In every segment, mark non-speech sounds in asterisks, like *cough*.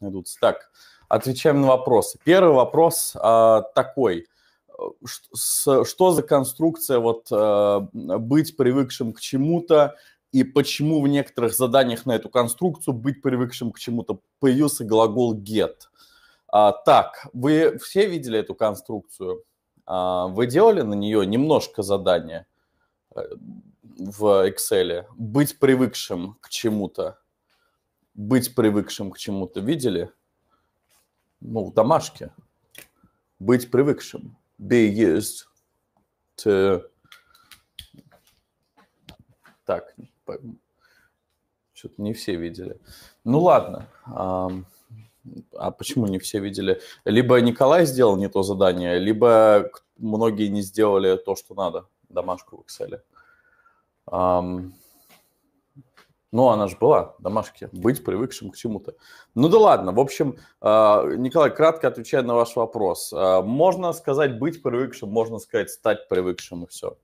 найдутся. Так, отвечаем на вопросы. Первый вопрос э, такой. Что, за конструкция вот э, быть привыкшим к чему-то и почему в некоторых заданиях на эту конструкцию быть привыкшим к чему-то появился глагол get? А, так, вы все видели эту конструкцию? А, вы делали на нее немножко задание э, в Excel? Быть привыкшим к чему-то? быть привыкшим к чему-то видели? Ну, в домашке. Быть привыкшим. Be used to... Так, что-то не все видели. Ну, ладно. А почему не все видели? Либо Николай сделал не то задание, либо многие не сделали то, что надо, домашку в Excel. Um, ну, она же была, домашки, быть привыкшим к чему-то. Ну да ладно, в общем, э, Николай, кратко отвечая на ваш вопрос. Э, можно сказать быть привыкшим, можно сказать стать привыкшим и все.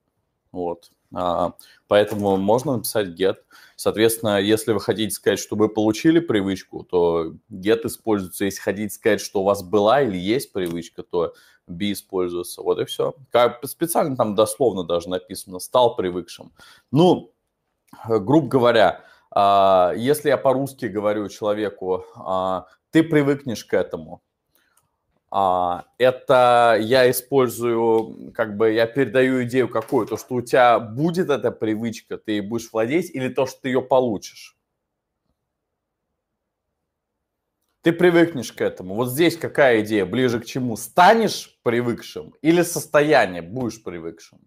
Вот. А, поэтому можно написать get. Соответственно, если вы хотите сказать, что вы получили привычку, то get используется. Если хотите сказать, что у вас была или есть привычка, то be используется. Вот и все. Как специально там дословно даже написано, стал привыкшим. Ну, э, грубо говоря, а, если я по-русски говорю человеку, а, ты привыкнешь к этому. А, это я использую, как бы я передаю идею какую, то, что у тебя будет эта привычка, ты будешь владеть, или то, что ты ее получишь. Ты привыкнешь к этому. Вот здесь какая идея? Ближе к чему? Станешь привыкшим или состояние будешь привыкшим?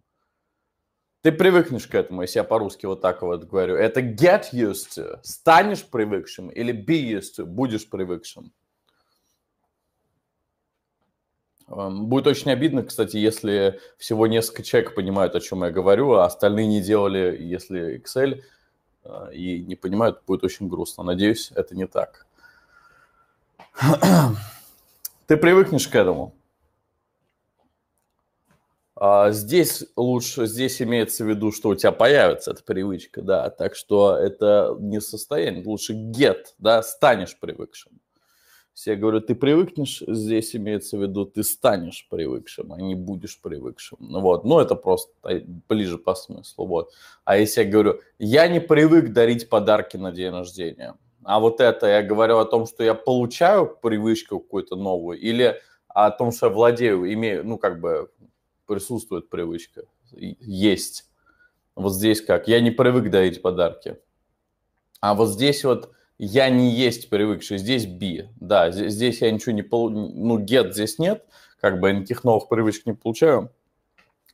Ты привыкнешь к этому, если я по-русски вот так вот говорю. Это get used to. Станешь привыкшим или be used to. Будешь привыкшим. Эм, будет очень обидно, кстати, если всего несколько человек понимают, о чем я говорю, а остальные не делали, если Excel, э, и не понимают, будет очень грустно. Надеюсь, это не так. *clears throat* Ты привыкнешь к этому. А, здесь лучше, здесь имеется в виду, что у тебя появится эта привычка, да, так что это не состояние, лучше get, да, станешь привыкшим. Все говорят, ты привыкнешь, здесь имеется в виду, ты станешь привыкшим, а не будешь привыкшим. Ну вот, ну это просто ближе по смыслу, вот. А если я говорю, я не привык дарить подарки на день рождения, а вот это я говорю о том, что я получаю привычку какую-то новую, или о том, что я владею, имею, ну как бы присутствует привычка, есть. Вот здесь как? Я не привык дарить подарки. А вот здесь вот я не есть привыкший, здесь би, Да, здесь, здесь я ничего не получу, ну, get здесь нет, как бы я никаких новых привычек не получаю.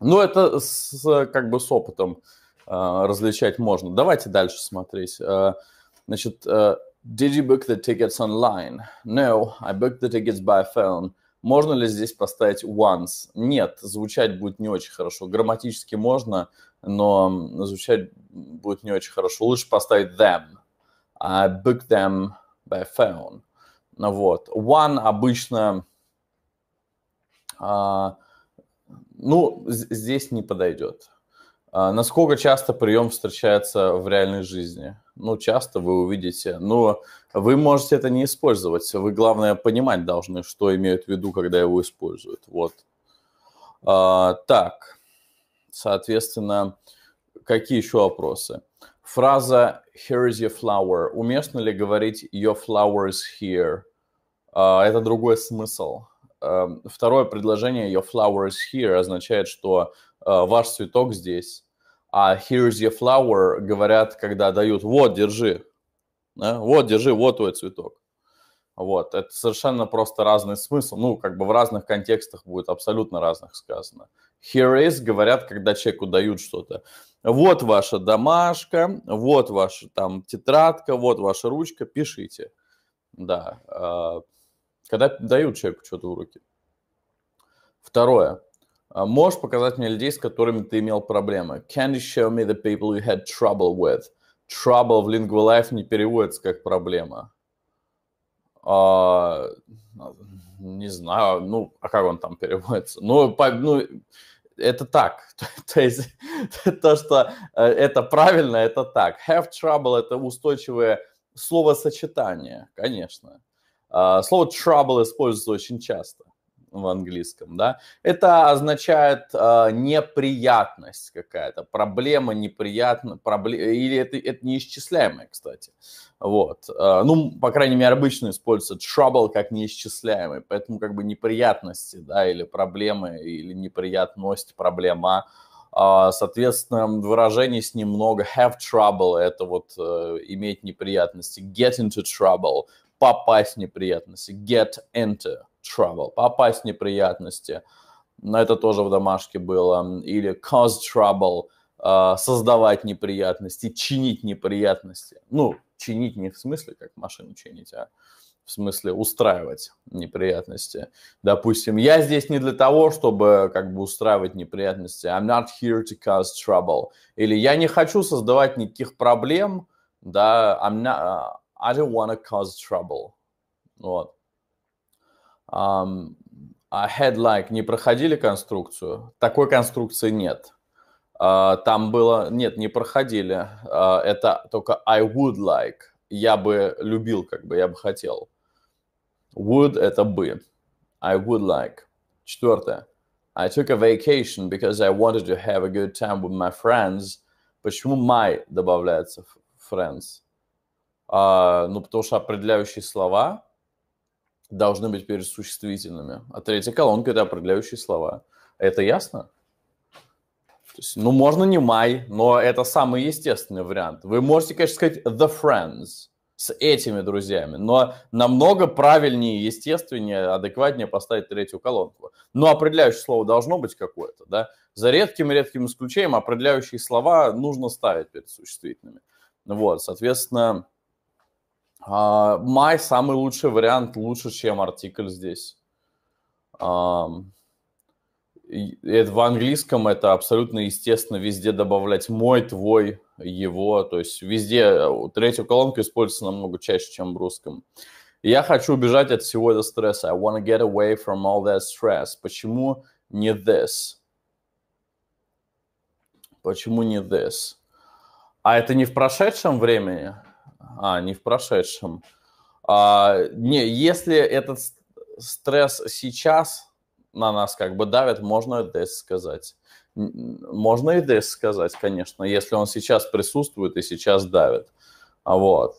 Но это с, как бы с опытом э, различать можно. Давайте дальше смотреть. Э, значит, э, did you book the tickets online? No, I booked the tickets by phone. Можно ли здесь поставить once? Нет, звучать будет не очень хорошо. Грамматически можно, но звучать будет не очень хорошо. Лучше поставить them. I а, book them by phone. Ну вот. One обычно... А, ну, здесь не подойдет. А, насколько часто прием встречается в реальной жизни? ну, часто вы увидите, но вы можете это не использовать. Вы, главное, понимать должны, что имеют в виду, когда его используют. Вот. А, так, соответственно, какие еще вопросы? Фраза «here is your flower». Уместно ли говорить «your flower is here»? А, это другой смысл. А, второе предложение «your flower is here» означает, что а, ваш цветок здесь а here's your flower говорят, когда дают, вот, держи, да? вот, держи, вот твой цветок. Вот, это совершенно просто разный смысл, ну, как бы в разных контекстах будет абсолютно разных сказано. Here is говорят, когда человеку дают что-то. Вот ваша домашка, вот ваша там тетрадка, вот ваша ручка, пишите. Да, а, когда дают человеку что-то в руки. Второе. А, можешь показать мне людей, с которыми ты имел проблемы? Can you show me the people you had trouble with? Trouble в Life не переводится как проблема. А, не знаю, ну, а как он там переводится? Ну, по, ну это так. *laughs* то есть *laughs* то, что э, это правильно, это так. Have trouble – это устойчивое словосочетание, конечно. А, слово trouble используется очень часто в английском, да, это означает э, неприятность какая-то, проблема неприятна, пробле... или это, это неисчисляемое, кстати. Вот. Э, ну, по крайней мере, обычно используется trouble как неисчисляемый, поэтому как бы неприятности, да, или проблемы, или неприятность, проблема, а, Соответственно, выражений с ним много. Have trouble – это вот э, иметь неприятности. Get into trouble – попасть в неприятности. Get into trouble, попасть в неприятности. Это тоже в домашке было. Или cause trouble, э, создавать неприятности, чинить неприятности. Ну, чинить не в смысле, как машину чинить, а в смысле устраивать неприятности. Допустим, я здесь не для того, чтобы как бы устраивать неприятности. I'm not here to cause trouble. Или я не хочу создавать никаких проблем, да, I'm not, э, I don't want to cause trouble. Вот. Um, а headlight не проходили конструкцию? Такой конструкции нет. А, там было... Нет, не проходили. А, это только I would like. Я бы любил, как бы, я бы хотел. Would – это бы. I would like. Четвертое. I took a vacation because I wanted to have a good time with my friends. Почему my добавляется friends? Uh, ну, потому что определяющие слова – должны быть перед существительными. А третья колонка – это определяющие слова. Это ясно? То есть, ну, можно не май, но это самый естественный вариант. Вы можете, конечно, сказать the friends с этими друзьями, но намного правильнее, естественнее, адекватнее поставить третью колонку. Но определяющее слово должно быть какое-то, да? За редким-редким исключением определяющие слова нужно ставить перед существительными. Вот, соответственно, а, май самый лучший вариант, лучше, чем артикль здесь. И это в английском это абсолютно естественно везде добавлять мой, твой, его. То есть везде э, третью колонку используется намного чаще, чем в русском. Я хочу убежать от всего этого стресса. I want to get away from all that stress. Почему не this? Почему не this? А это не в прошедшем времени? а не в прошедшем. А, не, если этот стресс сейчас на нас как бы давит, можно это сказать. Можно и ДС сказать, конечно, если он сейчас присутствует и сейчас давит. А вот.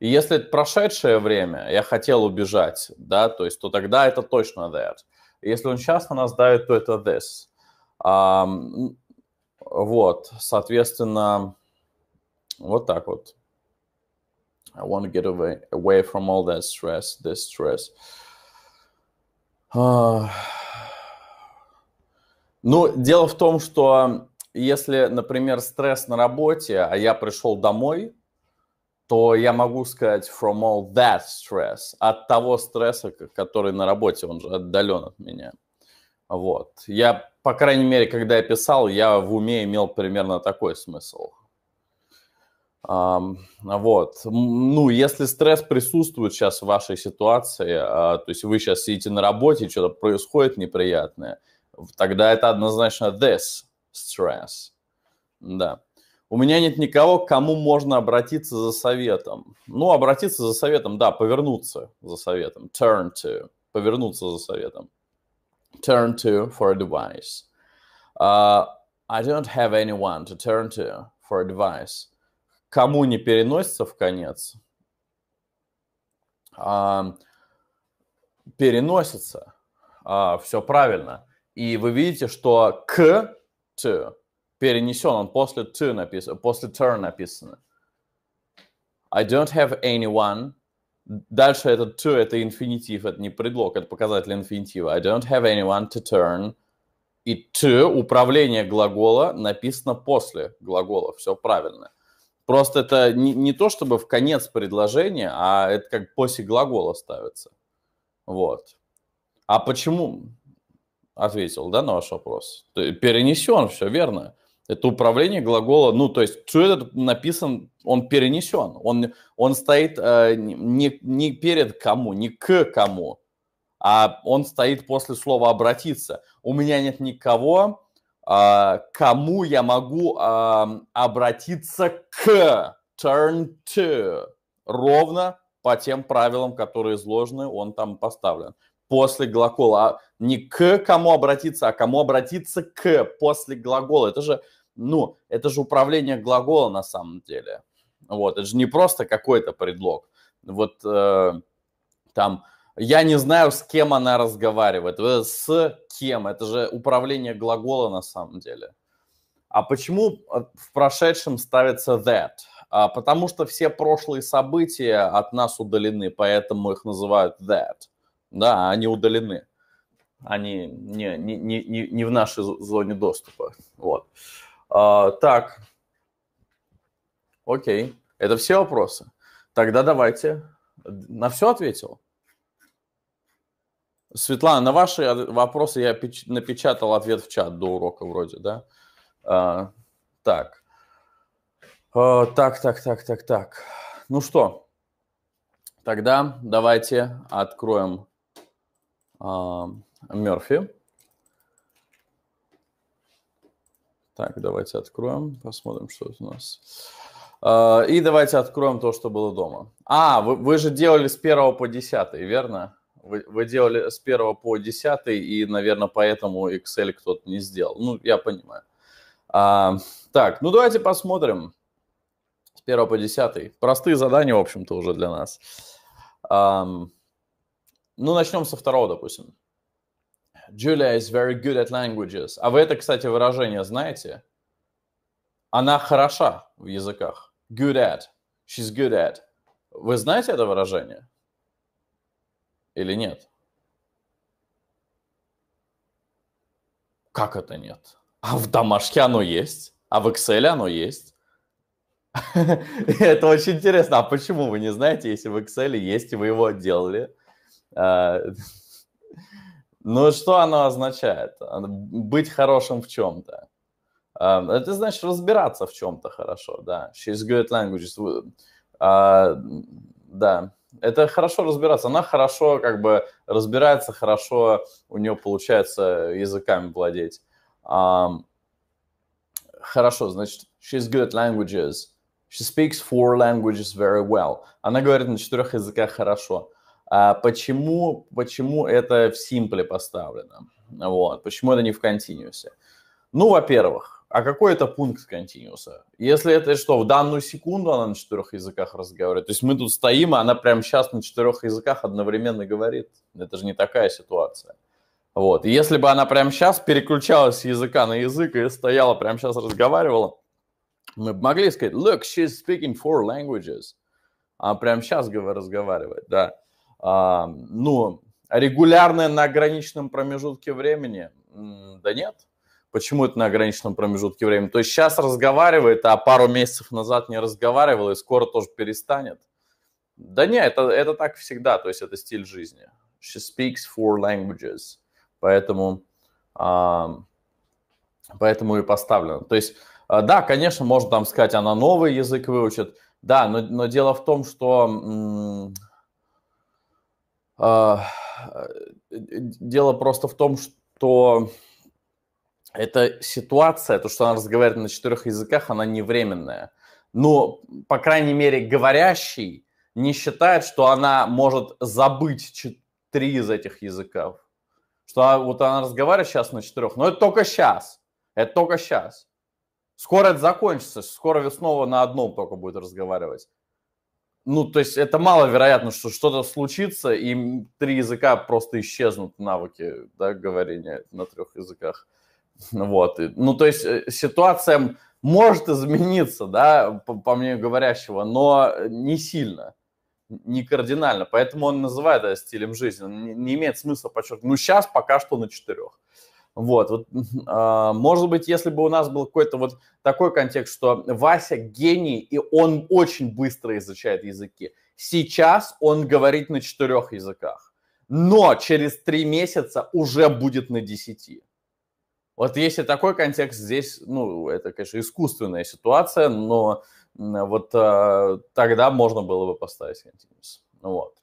И если это прошедшее время, я хотел убежать, да, то есть, то тогда это точно that. Если он сейчас на нас давит, то это this. вот, соответственно, вот так вот. I want to get away away from all that stress, this stress. Uh... *sighs* Ну, дело в том, что э, если, например, стресс на работе, а я пришел домой, то я могу сказать from all that stress, от того стресса, который на работе, он же отдален от меня. Вот. Я, по крайней мере, когда я писал, я в уме имел примерно такой смысл. Вот. Ну, если стресс присутствует сейчас в вашей ситуации, а, то есть вы сейчас сидите на работе, что-то происходит неприятное, тогда это однозначно this stress. Да. У меня нет никого, к кому можно обратиться за советом. Ну, обратиться за советом, да, повернуться за советом. Turn to. Повернуться за советом. Turn to for advice. Uh, I don't have anyone to turn to for advice кому не переносится в конец, а, переносится. А, все правильно. И вы видите, что к т перенесен, он после т написан, после turn написано. I don't have anyone. Дальше это to, это инфинитив, это не предлог, это показатель инфинитива. I don't have anyone to turn. И to, управление глагола, написано после глагола. Все правильно. Просто это не, не то чтобы в конец предложения, а это как после глагола ставится. Вот. А почему? Ответил, да, на ваш вопрос. Перенесен, все верно. Это управление глагола, ну, то есть что этот написан, он перенесен, он, он стоит э, не, не перед кому, не к кому, а он стоит после слова «обратиться». У меня нет никого, а, кому я могу обратиться к turn to ровно по тем правилам, которые изложены, он там поставлен. После глагола, а не к кому обратиться, а кому обратиться к после глагола. Это же, ну, это же управление глагола на самом деле. Вот, это же не просто какой-то предлог. Вот э, там я не знаю, с кем она разговаривает. С кем? Это же управление глагола на самом деле. А почему э, в прошедшем ставится that? А, потому что все прошлые события от нас удалены, поэтому их называют that. Да, они удалены. Они не, не, не, не не в нашей зоне доступа. Вот. А, так. Окей. Это все вопросы? Тогда давайте. На все ответил? Светлана, на ваши вопросы я напечатал ответ в чат до урока вроде, да? А, так. А, так, так, так, так, так. Ну что, тогда давайте откроем а, Мерфи. Так, давайте откроем, посмотрим, что это у нас. А, и давайте откроем то, что было дома. А, вы, вы же делали с первого по 10, верно? Вы, вы делали с 1 по 10, и, наверное, поэтому Excel кто-то не сделал. Ну, я понимаю. А, так, ну давайте посмотрим с 1 по 10. Простые задания, в общем-то, уже для нас. А, ну, начнем со второго, допустим. Julia is very good at languages. А вы это, кстати, выражение знаете? Она хороша в языках. Good at. She's good at. Вы знаете это выражение? Или нет? Как это нет? А в домашке оно есть, а в Excel оно есть. *laughs* Это очень интересно. А почему вы не знаете, если в Excel есть, и вы его делали? А, ну, что оно означает? Быть хорошим в чем-то. А, это значит разбираться в чем-то хорошо, да. She's good languages. А, да это хорошо разбираться. Она хорошо как бы разбирается, хорошо у нее получается языками владеть. Um, хорошо, значит, she's good at languages. She speaks four languages very well. Она говорит на четырех языках хорошо. А почему, почему это в simple поставлено? Вот. Почему это не в continuous? Ну, во-первых, а какой это пункт континууса? Если это что, в данную секунду она на четырех языках разговаривает? То есть мы тут стоим, а она прямо сейчас на четырех языках одновременно говорит. Это же не такая ситуация. Вот. если бы она прямо сейчас переключалась с языка на язык и стояла, прямо сейчас разговаривала, мы бы могли сказать, look, she's speaking four languages. А прямо сейчас разговаривает, да. А, ну, регулярное на ограниченном промежутке времени, да нет, Почему это на ограниченном промежутке времени? То есть сейчас разговаривает, а пару месяцев назад не разговаривал, и скоро тоже перестанет. Да не, это, это так всегда, то есть это стиль жизни. She speaks four languages. Поэтому, а, поэтому и поставлено. То есть, а, да, конечно, можно там сказать, она новый язык выучит. Да, но, но дело в том, что... А, э, дело просто в том, что эта ситуация, то, что она разговаривает на четырех языках, она не временная. Но, по крайней мере, говорящий не считает, что она может забыть три из этих языков. Что она, вот она разговаривает сейчас на четырех, но это только сейчас. Это только сейчас. Скоро это закончится, скоро снова на одном только будет разговаривать. Ну, то есть это маловероятно, что что-то случится, и три языка просто исчезнут навыки да, говорения на трех языках. Вот. Ну, то есть э, ситуация может измениться, да, по, по мне говорящего, но не сильно, не кардинально. Поэтому он называет это стилем жизни. Не, не имеет смысла подчеркнуть. Ну, сейчас пока что на четырех. Вот, вот э, *laughs* может быть, если бы у нас был какой-то вот такой контекст, что Вася гений, и он очень быстро изучает языки. Сейчас он говорит на четырех языках, но через три месяца уже будет на десяти. Вот если такой контекст здесь, ну, это, конечно, искусственная ситуация, но вот э, тогда можно было бы поставить continuous. Ну вот.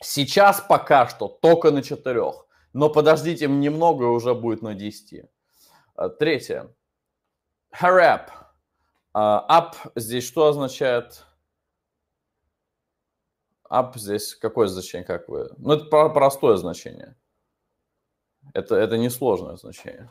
Сейчас пока что только на четырех, но подождите немного, и уже будет на 10. А, третье. Harap. А, ап здесь что означает? Ап здесь какое значение, как вы? Ну, это простое значение. Это, это несложное значение.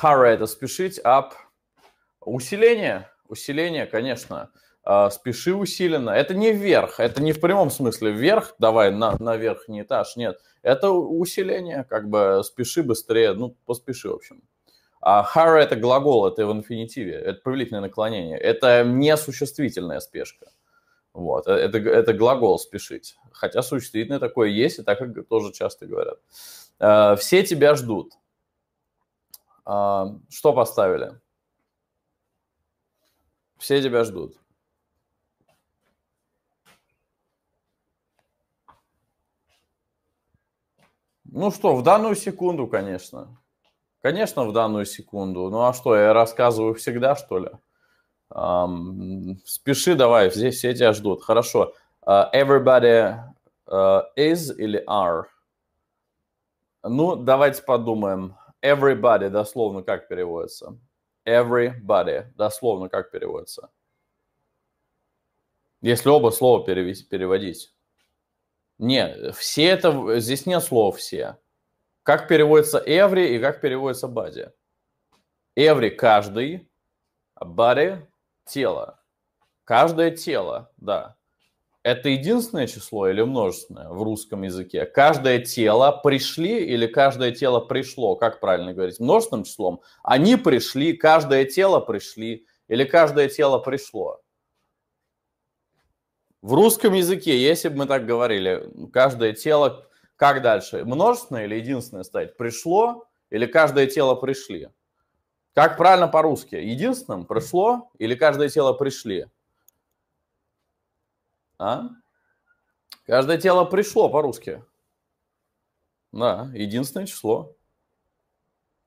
Hurry – это спешить, up – усиление. Усиление, конечно. А, спеши усиленно. Это не вверх, это не в прямом смысле вверх, давай на, на верхний этаж, нет. Это усиление, как бы спеши быстрее, ну, поспеши, в общем. А hurry – это глагол, это в инфинитиве, это повелительное наклонение. Это не существительная спешка. Вот, э, это, это глагол «спешить». Хотя существительное такое есть, и так как тоже часто говорят. А, «Все тебя ждут». Что поставили? Все тебя ждут. Ну что, в данную секунду, конечно. Конечно, в данную секунду. Ну а что, я рассказываю всегда, что ли? Um, спеши давай, здесь все тебя ждут. Хорошо. Uh, everybody uh, is или are? Ну, давайте подумаем. Everybody, дословно, как переводится? Everybody, дословно, как переводится? Если оба слова перевести, переводить. Нет, все это, здесь нет слова все. Как переводится every и как переводится body? Every – каждый, а body – тело. Каждое тело, да это единственное число или множественное в русском языке? Каждое тело пришли или каждое тело пришло? Как правильно говорить? Множественным числом. Они пришли, каждое тело пришли или каждое тело пришло? В русском языке, если бы мы так говорили, каждое тело, как дальше? Множественное или единственное ставить? Пришло или каждое тело пришли? Как правильно по-русски? Единственным пришло или каждое тело пришли? А? Каждое тело пришло по-русски. Да, единственное число.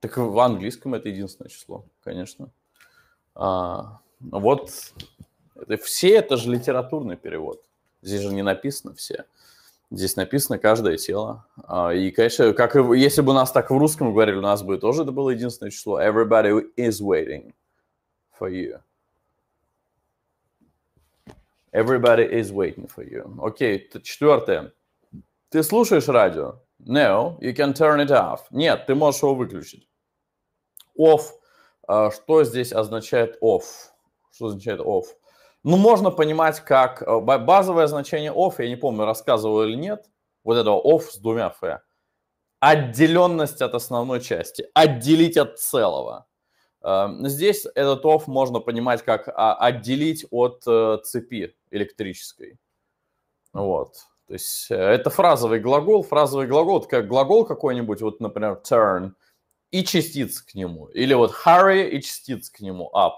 Так в английском это единственное число, конечно. А, вот это, все это же литературный перевод. Здесь же не написано все. Здесь написано каждое тело. А, и, конечно, как если бы нас так в русском говорили, у нас бы тоже это было единственное число. Everybody is waiting for you. Everybody is waiting for you. Окей, okay. четвертое. Ты слушаешь радио? No, you can turn it off. Нет, ты можешь его выключить. Off. А что здесь означает off? Что означает off? Ну, можно понимать, как э, базовое значение off, я не помню, рассказывал или нет, вот этого off с двумя f. Отделенность от основной части, отделить от целого. Эм, здесь этот оф можно понимать как а, отделить от э, цепи электрической. Вот. То есть э, это фразовый глагол. Фразовый глагол, это как глагол какой-нибудь, вот, например, turn, и частица к нему. Или вот hurry и частица к нему, up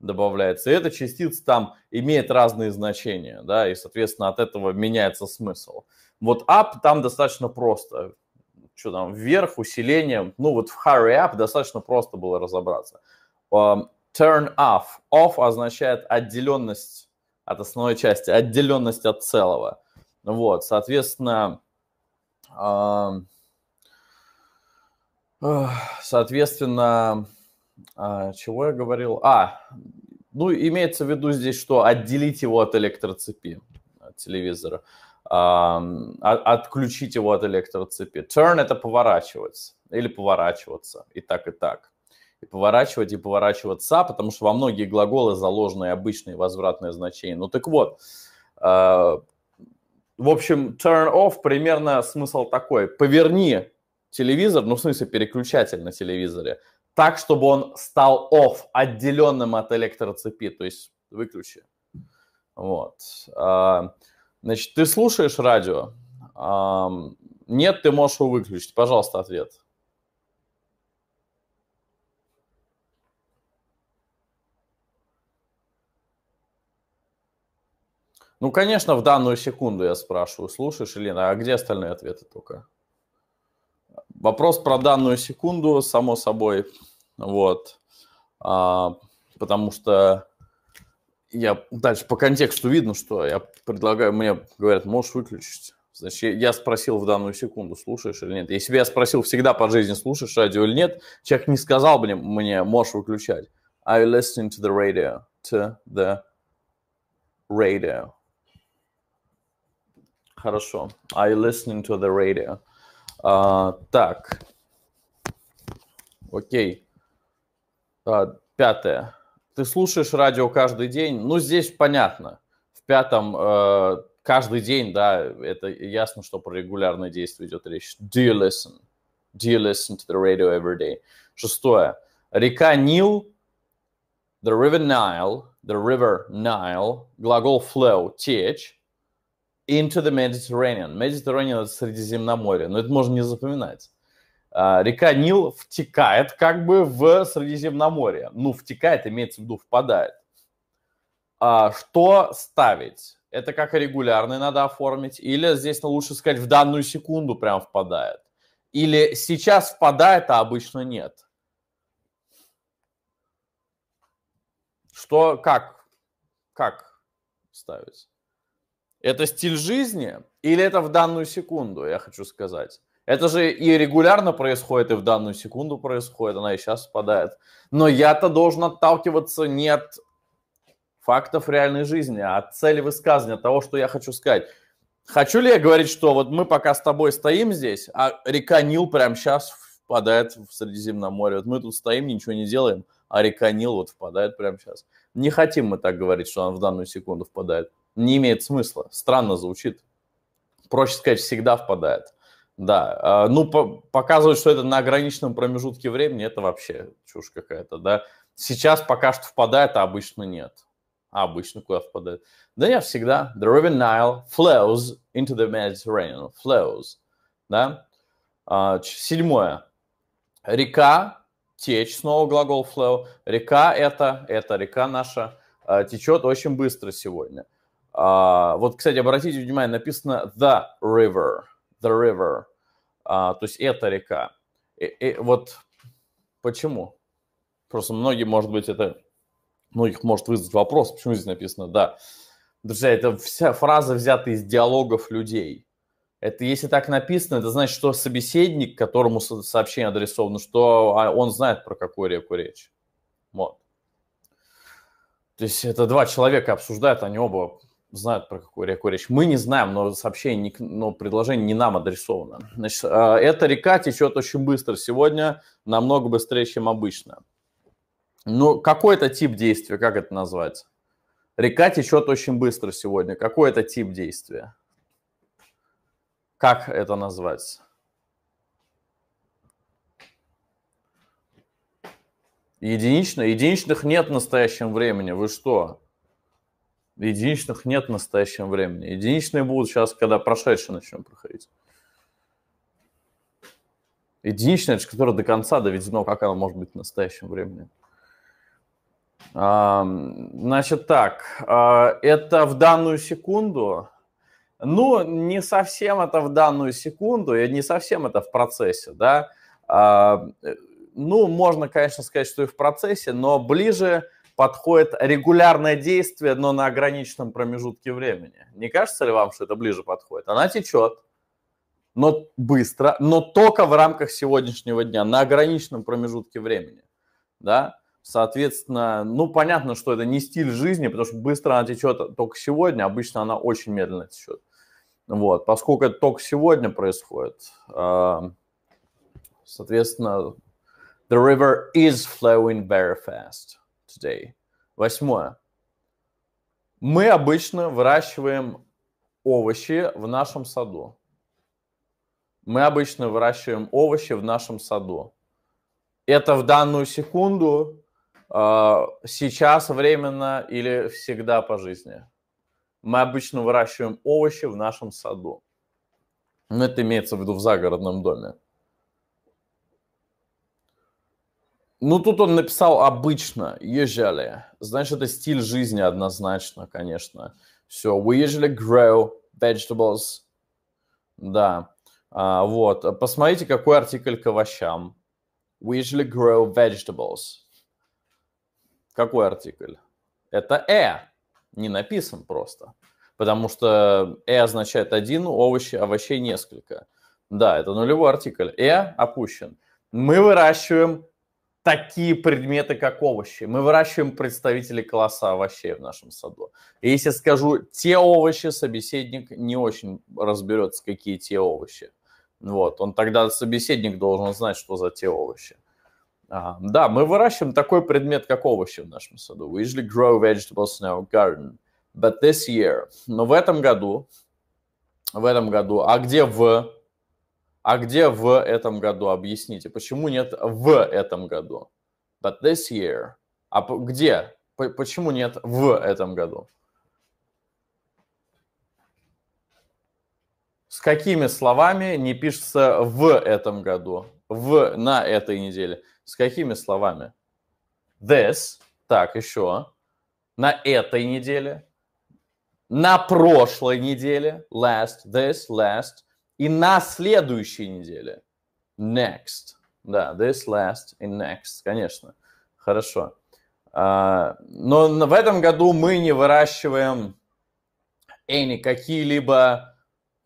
добавляется. И эта частица там имеет разные значения, да, и, соответственно, от этого меняется смысл. Вот up там достаточно просто что там, вверх, усиление, Ну, вот в hurry up достаточно просто было разобраться. turn off. Off означает отделенность от основной части, отделенность от целого. Вот, соответственно, соответственно, а, чего я говорил? А, ну, имеется в виду здесь, что отделить его от электроцепи, от телевизора отключить его от электроцепи. Turn – это поворачивать или поворачиваться, и так, и так. И поворачивать, и поворачиваться, потому что во многие глаголы заложены обычные возвратные значения. Ну так вот, а, в общем, turn off примерно смысл такой. Поверни телевизор, ну в смысле переключатель на телевизоре, так, чтобы он стал off, отделенным от электроцепи, то есть выключи. Вот. А, Значит, ты слушаешь радио? Нет, ты можешь его выключить. Пожалуйста, ответ. Ну, конечно, в данную секунду я спрашиваю, слушаешь, Елена, а где остальные ответы только? Вопрос про данную секунду, само собой, вот, а, потому что я дальше по контексту видно, что я предлагаю, мне говорят, можешь выключить. Значит, я спросил в данную секунду, слушаешь или нет. Если бы я спросил всегда по жизни, слушаешь радио или нет, человек не сказал бы мне, мне можешь выключать. Are you listening to the radio. To the radio. Хорошо. Are you listening to the radio. А, так. Окей. А, пятое ты слушаешь радио каждый день, ну, здесь понятно, в пятом э, каждый день, да, это ясно, что про регулярное действия идет речь. Do you listen? Do you listen to the radio every day? Шестое. Река Нил, the river Nile, the river Nile, глагол flow, течь, into the Mediterranean. Mediterranean – это Средиземноморье, но это можно не запоминать. А, река Нил втекает как бы в Средиземноморье. Ну, втекает, имеется в виду, впадает. А что ставить? Это как регулярный надо оформить? Или здесь ну, лучше сказать, в данную секунду прям впадает? Или сейчас впадает, а обычно нет? Что, как? Как ставить? Это стиль жизни или это в данную секунду, я хочу сказать? Это же и регулярно происходит, и в данную секунду происходит, она и сейчас спадает. Но я-то должен отталкиваться не от фактов реальной жизни, а от цели высказывания, от того, что я хочу сказать. Хочу ли я говорить, что вот мы пока с тобой стоим здесь, а река Нил прямо сейчас впадает в Средиземное море. Вот мы тут стоим, ничего не делаем, а река Нил вот впадает прямо сейчас. Не хотим мы так говорить, что она в данную секунду впадает. Не имеет смысла. Странно звучит. Проще сказать, всегда впадает. Да, а, ну, показывать, что это на ограниченном промежутке времени, это вообще чушь какая-то, да. Сейчас пока что впадает, а обычно нет. А обычно куда впадает? Да я всегда. The River Nile flows into the Mediterranean. Flows, да. А, седьмое. Река, течь, снова глагол flow. Река это, это река наша, а, течет очень быстро сегодня. Вот, кстати, обратите внимание, написано the river – the river, а, то есть это река. И, и вот почему? Просто многие, может быть, это многих ну, может вызвать вопрос, почему здесь написано «да». Друзья, это вся фраза взята из диалогов людей. Это если так написано, это значит, что собеседник, которому сообщение адресовано, что а, он знает, про какую реку речь. Вот. То есть это два человека обсуждают, они оба знают, про какую реку речь. Мы не знаем, но сообщение, но предложение не нам адресовано. Значит, а, эта река течет очень быстро сегодня, намного быстрее, чем обычно. Ну, какой это тип действия, как это назвать? Река течет очень быстро сегодня. Какой это тип действия? Как это назвать? Единично? Единичных нет в настоящем времени. Вы что? Единичных нет в настоящем времени. Единичные будут сейчас, когда прошедшие начнем проходить. Единичное, которое до конца доведено, как оно может быть в настоящем времени. А, значит так, а, это в данную секунду. Ну, не совсем это в данную секунду, и не совсем это в процессе, да. А, э, ну, можно, конечно, сказать, что и в процессе, но ближе подходит регулярное действие, но на ограниченном промежутке времени. Не кажется ли вам, что это ближе подходит? Она течет, но быстро, но только в рамках сегодняшнего дня, на ограниченном промежутке времени. Да? Соответственно, ну понятно, что это не стиль жизни, потому что быстро она течет только сегодня, обычно она очень медленно течет. Вот, поскольку это только сегодня происходит, а, соответственно, the river is flowing very fast today. Восьмое. Мы обычно выращиваем овощи в нашем саду. Мы обычно выращиваем овощи в нашем саду. Это в данную секунду, а, сейчас временно или всегда по жизни. Мы обычно выращиваем овощи в нашем саду. Но ну, это имеется в виду в загородном доме. Ну, тут он написал обычно, ежели. Значит, это стиль жизни однозначно, конечно. Все, we usually grow vegetables. Да, а, вот. Посмотрите, какой артикль к овощам. We usually grow vegetables. Какой артикль? Это «э». Не написан просто. Потому что «э» означает один, овощи, овощей несколько. Да, это нулевой артикль. «Э» опущен. Мы выращиваем такие предметы, как овощи. Мы выращиваем представителей класса овощей в нашем саду. И если скажу те овощи, собеседник не очень разберется, какие те овощи. Вот, он тогда собеседник должен знать, что за те овощи. А, да, мы выращиваем такой предмет, как овощи в нашем саду. We usually grow vegetables in our garden. But this year, но в этом году, в этом году, а где в а где в этом году? Объясните. Почему нет в этом году? But this year. А где? Почему нет в этом году? С какими словами не пишется в этом году? В на этой неделе. С какими словами? This. Так, еще. На этой неделе. На прошлой неделе. Last. This. Last и на следующей неделе. Next. Да, this, last и next, конечно. Хорошо. А, но в этом году мы не выращиваем any какие-либо...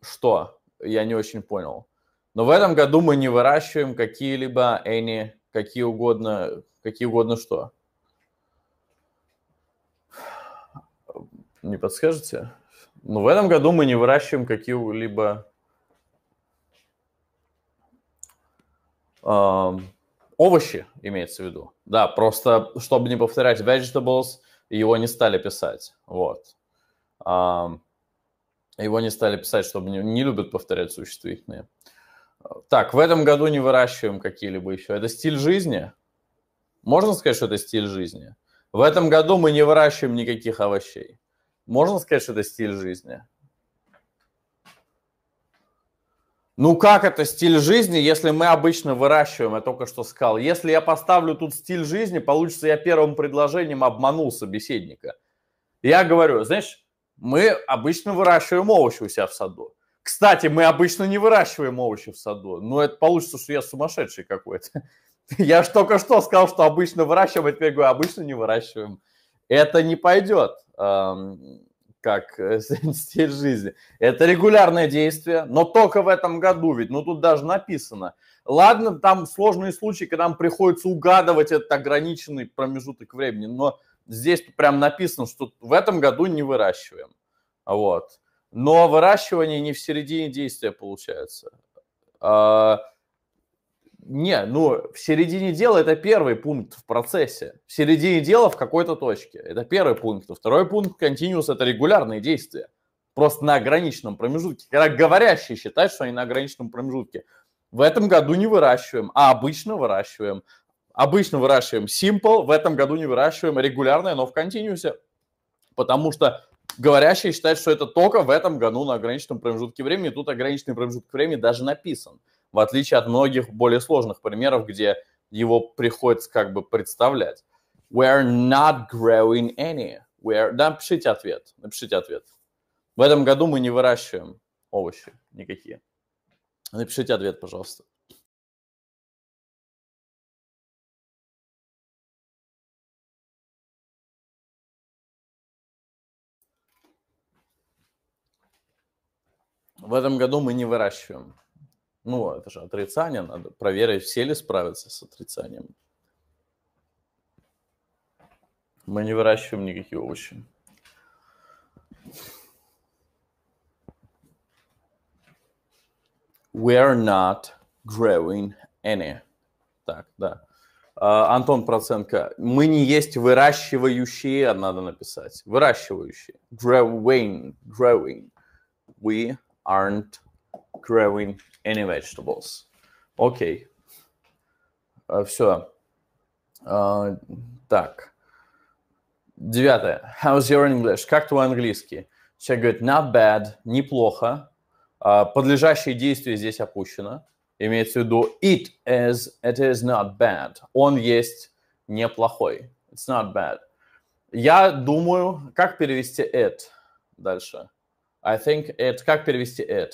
Что? Я не очень понял. Но в этом году мы не выращиваем какие-либо any, какие угодно, какие угодно что. Не подскажете? Но в этом году мы не выращиваем какие-либо овощи имеется в виду. Да, просто, чтобы не повторять vegetables, его не стали писать. Вот. Его не стали писать, чтобы не, не любят повторять существительные. Так, в этом году не выращиваем какие-либо еще. Это стиль жизни? Можно сказать, что это стиль жизни? В этом году мы не выращиваем никаких овощей. Можно сказать, что это стиль жизни? Ну как это стиль жизни, если мы обычно выращиваем, я только что сказал. Если я поставлю тут стиль жизни, получится я первым предложением обманул собеседника. Я говорю, знаешь, мы обычно выращиваем овощи у себя в саду. Кстати, мы обычно не выращиваем овощи в саду, но это получится, что я сумасшедший какой-то. *laughs* Я же только что сказал, что обычно выращиваем, а теперь говорю, обычно не выращиваем. Это не пойдет как э, *laughs* стиль жизни. Это регулярное действие, но только в этом году, ведь, ну тут даже написано. Ладно, там сложные случаи, когда нам приходится угадывать этот ограниченный промежуток времени, но здесь прям написано, что в этом году не выращиваем. Вот. Но выращивание не в середине действия получается. А, не, ну, в середине дела это первый пункт в процессе. В середине дела в какой-то точке. Это первый пункт. Второй пункт continuous – это регулярные действия. Просто на ограниченном промежутке. Когда говорящие считают, что они на ограниченном промежутке. В этом году не выращиваем, а обычно выращиваем. Обычно выращиваем simple, в этом году не выращиваем регулярное, но в continuous. Потому что говорящие считают, что это только в этом году на ограниченном промежутке времени. Тут ограниченный промежуток времени даже написан – в отличие от многих более сложных примеров, где его приходится как бы представлять. We're not growing any. We're... Да, напишите ответ, напишите ответ. В этом году мы не выращиваем овощи никакие. Напишите ответ, пожалуйста. В этом году мы не выращиваем. Ну, это же отрицание надо. Проверить, все ли справятся с отрицанием. Мы не выращиваем никакие овощи. We are not growing any. Так, да. А, Антон Проценко. Мы не есть выращивающие, а надо написать. Выращивающие. Growing, growing. We aren't growing any vegetables. Окей. Okay. А, Все. Uh, а, так. Девятое. How's your English? Как твой английский? Человек говорит, not bad, неплохо. Uh, а, подлежащее действие здесь опущено. Имеется в виду it is, it is not bad. Он есть неплохой. It's not bad. Я думаю, как перевести it дальше? I think it, как перевести it?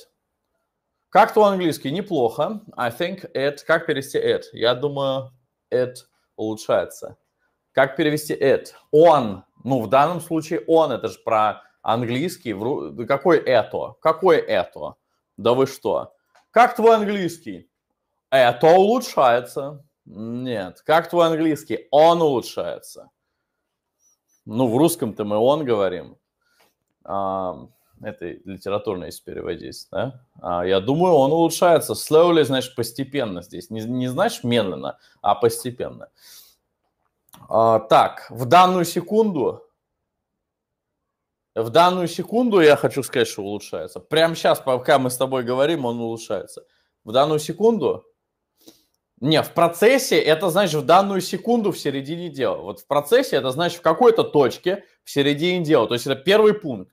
Как твой английский? Неплохо. I think it... Как перевести it? Я думаю, it улучшается. Как перевести it? Он. Ну, в данном случае он. Это же про английский. Какой это? Какой это? Да вы что? Как твой английский? Это улучшается. Нет. Как твой английский? Он улучшается. Ну, в русском-то мы он говорим этой литературной, если переводить, да, а, я думаю, он улучшается. Slowly, значит, постепенно здесь. Не, не значит медленно, а постепенно. А, так, в данную секунду, в данную секунду я хочу сказать, что улучшается. Прямо сейчас, пока мы с тобой говорим, он улучшается. В данную секунду не, в процессе это значит в данную секунду в середине дела. Вот в процессе это значит в какой-то точке в середине дела. То есть это первый пункт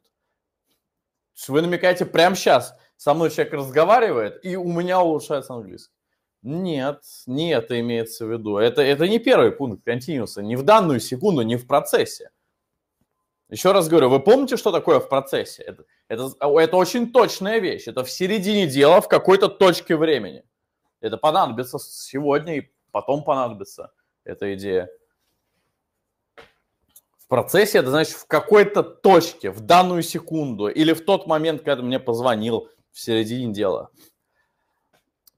вы намекаете прямо сейчас? Со мной человек разговаривает, и у меня улучшается английский. Нет, не это имеется в виду. Это, это не первый пункт континууса. Не в данную секунду, не в процессе. Еще раз говорю, вы помните, что такое в процессе? Это, это, это очень точная вещь. Это в середине дела, в какой-то точке времени. Это понадобится сегодня и потом понадобится эта идея процессе, это значит в какой-то точке, в данную секунду или в тот момент, когда мне позвонил в середине дела.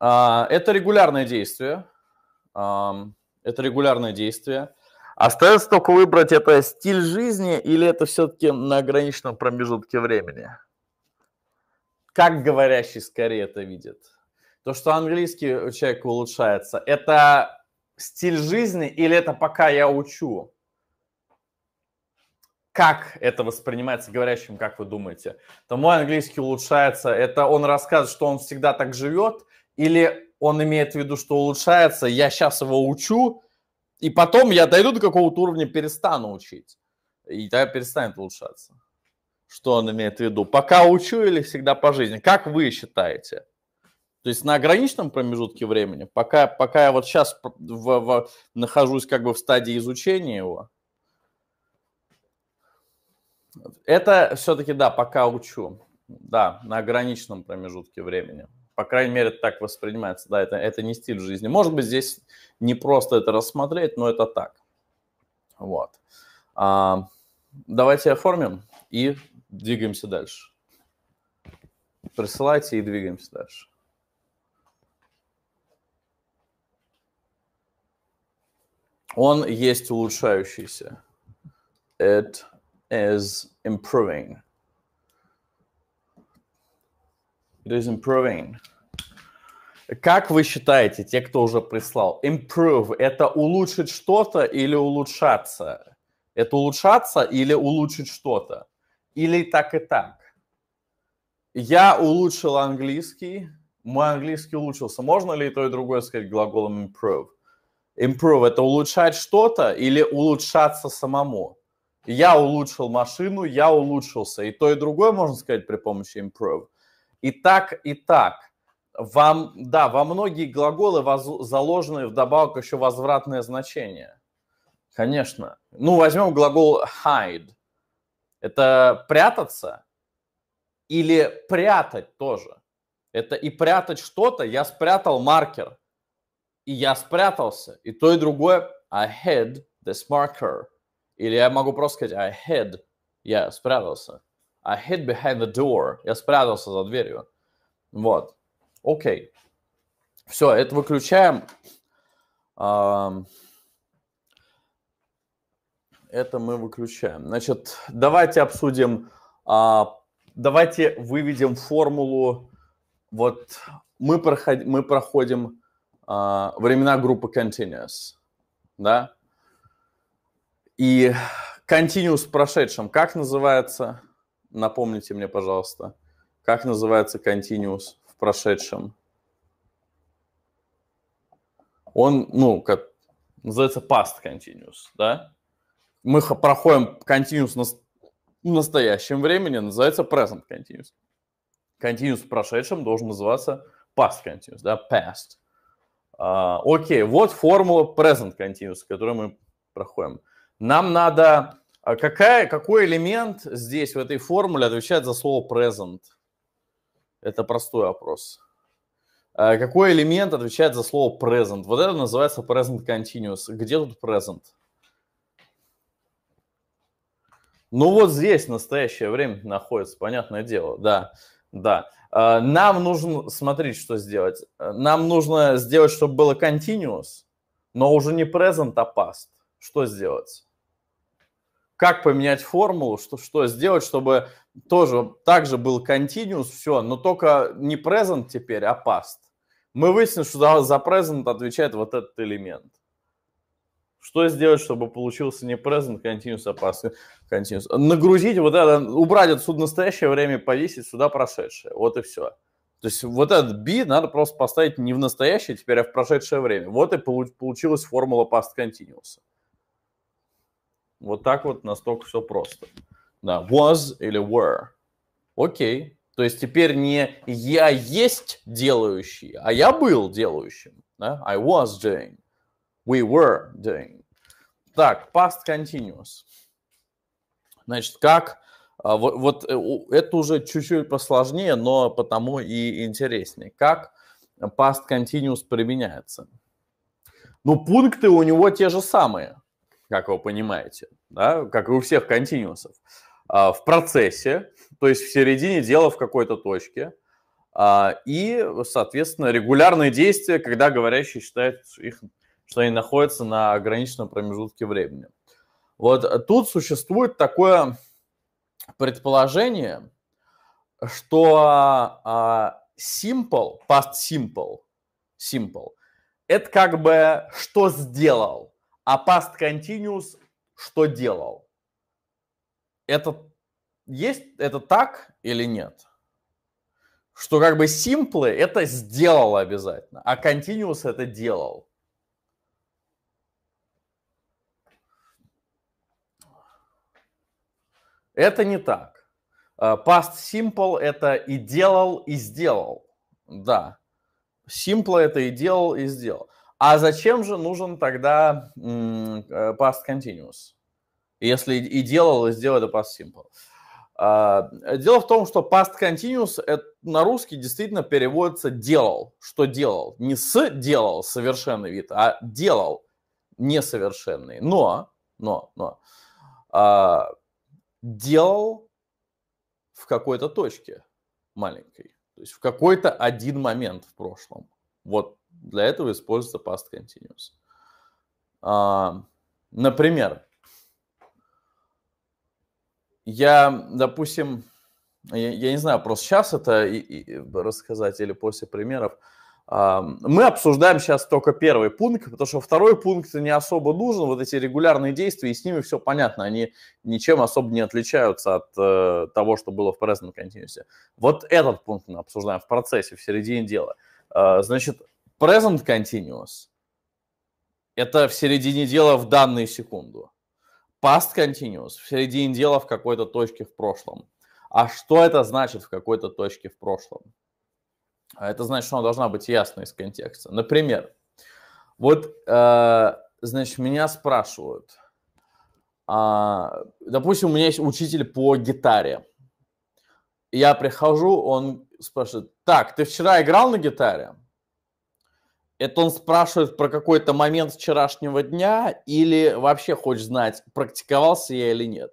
А, это регулярное действие. Это регулярное действие. Остается только выбрать, это стиль жизни или это все-таки на ограниченном промежутке времени. Как говорящий скорее это видит. То, что английский у человека улучшается, это стиль жизни или это пока я учу? как это воспринимается говорящим, как вы думаете? То мой английский улучшается. Это он рассказывает, что он всегда так живет, или он имеет в виду, что улучшается, я сейчас его учу, и потом я дойду до какого-то уровня, перестану учить. И тогда перестанет улучшаться. Что он имеет в виду? Пока учу или всегда по жизни? Как вы считаете? То есть на ограниченном промежутке времени, пока, пока я вот сейчас в, в, нахожусь как бы в стадии изучения его, это все-таки, да, пока учу. Да, на ограниченном промежутке времени. По крайней мере, так воспринимается. Да, это, это не стиль жизни. Может быть, здесь не просто это рассмотреть, но это так. Вот. А, давайте оформим и двигаемся дальше. Присылайте и двигаемся дальше. Он есть улучшающийся. Это is improving. It is improving. Как вы считаете, те, кто уже прислал, improve – это улучшить что-то или улучшаться? Это улучшаться или улучшить что-то? Или так и так? Я улучшил английский, мой английский улучшился. Можно ли то, и другое сказать глаголом improve? Improve – это улучшать что-то или улучшаться самому? Я улучшил машину, я улучшился. И то, и другое можно сказать при помощи improve. И так, и так. Вам, да, во многие глаголы воз, заложены вдобавок еще возвратное значение. Конечно. Ну, возьмем глагол hide. Это прятаться или прятать тоже. Это и прятать что-то. Я спрятал маркер. И я спрятался. И то, и другое. I hid this marker. Или я могу просто сказать I hid, я спрятался. I hid behind the door, я спрятался за дверью. Вот, окей. Okay. Все, это выключаем. Это мы выключаем. Значит, давайте обсудим, а, давайте выведем формулу. Вот мы, проход, мы проходим а, времена группы continuous, да? И Continuous в прошедшем, как называется? Напомните мне, пожалуйста, как называется Continuous в прошедшем? Он, ну, как называется past continuous, да? Мы проходим continuous на, в настоящем времени, называется present continuous. Continuous в прошедшем должен называться past continuous, да, past. А, окей, вот формула present continuous, которую мы проходим. Нам надо... А какая, какой элемент здесь, в этой формуле, отвечает за слово present? Это простой вопрос. А какой элемент отвечает за слово present? Вот это называется present continuous. Где тут present? Ну вот здесь настоящее время находится, понятное дело, да, да. А нам нужно, смотреть, что сделать. Нам нужно сделать, чтобы было continuous, но уже не present, а past. Что сделать? как поменять формулу, что, что сделать, чтобы тоже также был continuous, все, но только не present теперь, а past. Мы выяснили, что за present отвечает вот этот элемент. Что сделать, чтобы получился не present, continuous, а past continuous? Нагрузить вот это, убрать отсюда настоящее время, повесить сюда прошедшее. Вот и все. То есть вот этот B надо просто поставить не в настоящее теперь, а в прошедшее время. Вот и получилась формула past continuous. Вот так вот настолько все просто. Да, was или were. Окей. То есть теперь не я есть делающий, а я был делающим. Да? I was doing. We were doing. Так, past continuous. Значит, как... А, вот, вот э, это уже чуть-чуть посложнее, но потому и интереснее. Как past continuous применяется? Ну, пункты у него те же самые как вы понимаете, да, как и у всех континуусов, а, в процессе, то есть в середине дела в какой-то точке, а, и, соответственно, регулярные действия, когда говорящий считает, их, что они находятся на ограниченном промежутке времени. Вот тут существует такое предположение, что а, simple, past simple, simple, это как бы что сделал. А past continuous что делал? Это есть, это так или нет? Что как бы simple это сделал обязательно, а continuous это делал. Это не так. А, past simple это и делал, и сделал. Да. Simple это и делал, и сделал. А зачем же нужен тогда э, past continuous? Если и делалось, сделай это past simple. А, дело в том, что past continuous на русский действительно переводится «делал», что делал. Не «с» делал совершенный вид, а «делал» несовершенный. Но, но, но, а, делал в какой-то точке маленькой, то есть в какой-то один момент в прошлом. Вот для этого используется past continuous. А, например, я, допустим, я, я не знаю, просто сейчас это и, и рассказать или после примеров. А, мы обсуждаем сейчас только первый пункт, потому что второй пункт не особо нужен. Вот эти регулярные действия, и с ними все понятно. Они ничем особо не отличаются от э, того, что было в present continuous. Вот этот пункт мы обсуждаем в процессе, в середине дела. А, значит, Present continuous – это в середине дела в данную секунду. Past continuous – в середине дела в какой-то точке в прошлом. А что это значит в какой-то точке в прошлом? А это значит, что она должна быть ясна из контекста. Например, вот, э, значит, меня спрашивают. Э, допустим, у меня есть учитель по гитаре. Я прихожу, он спрашивает, так, ты вчера играл на гитаре? Это он спрашивает про какой-то момент вчерашнего дня или вообще хочешь знать, практиковался я или нет?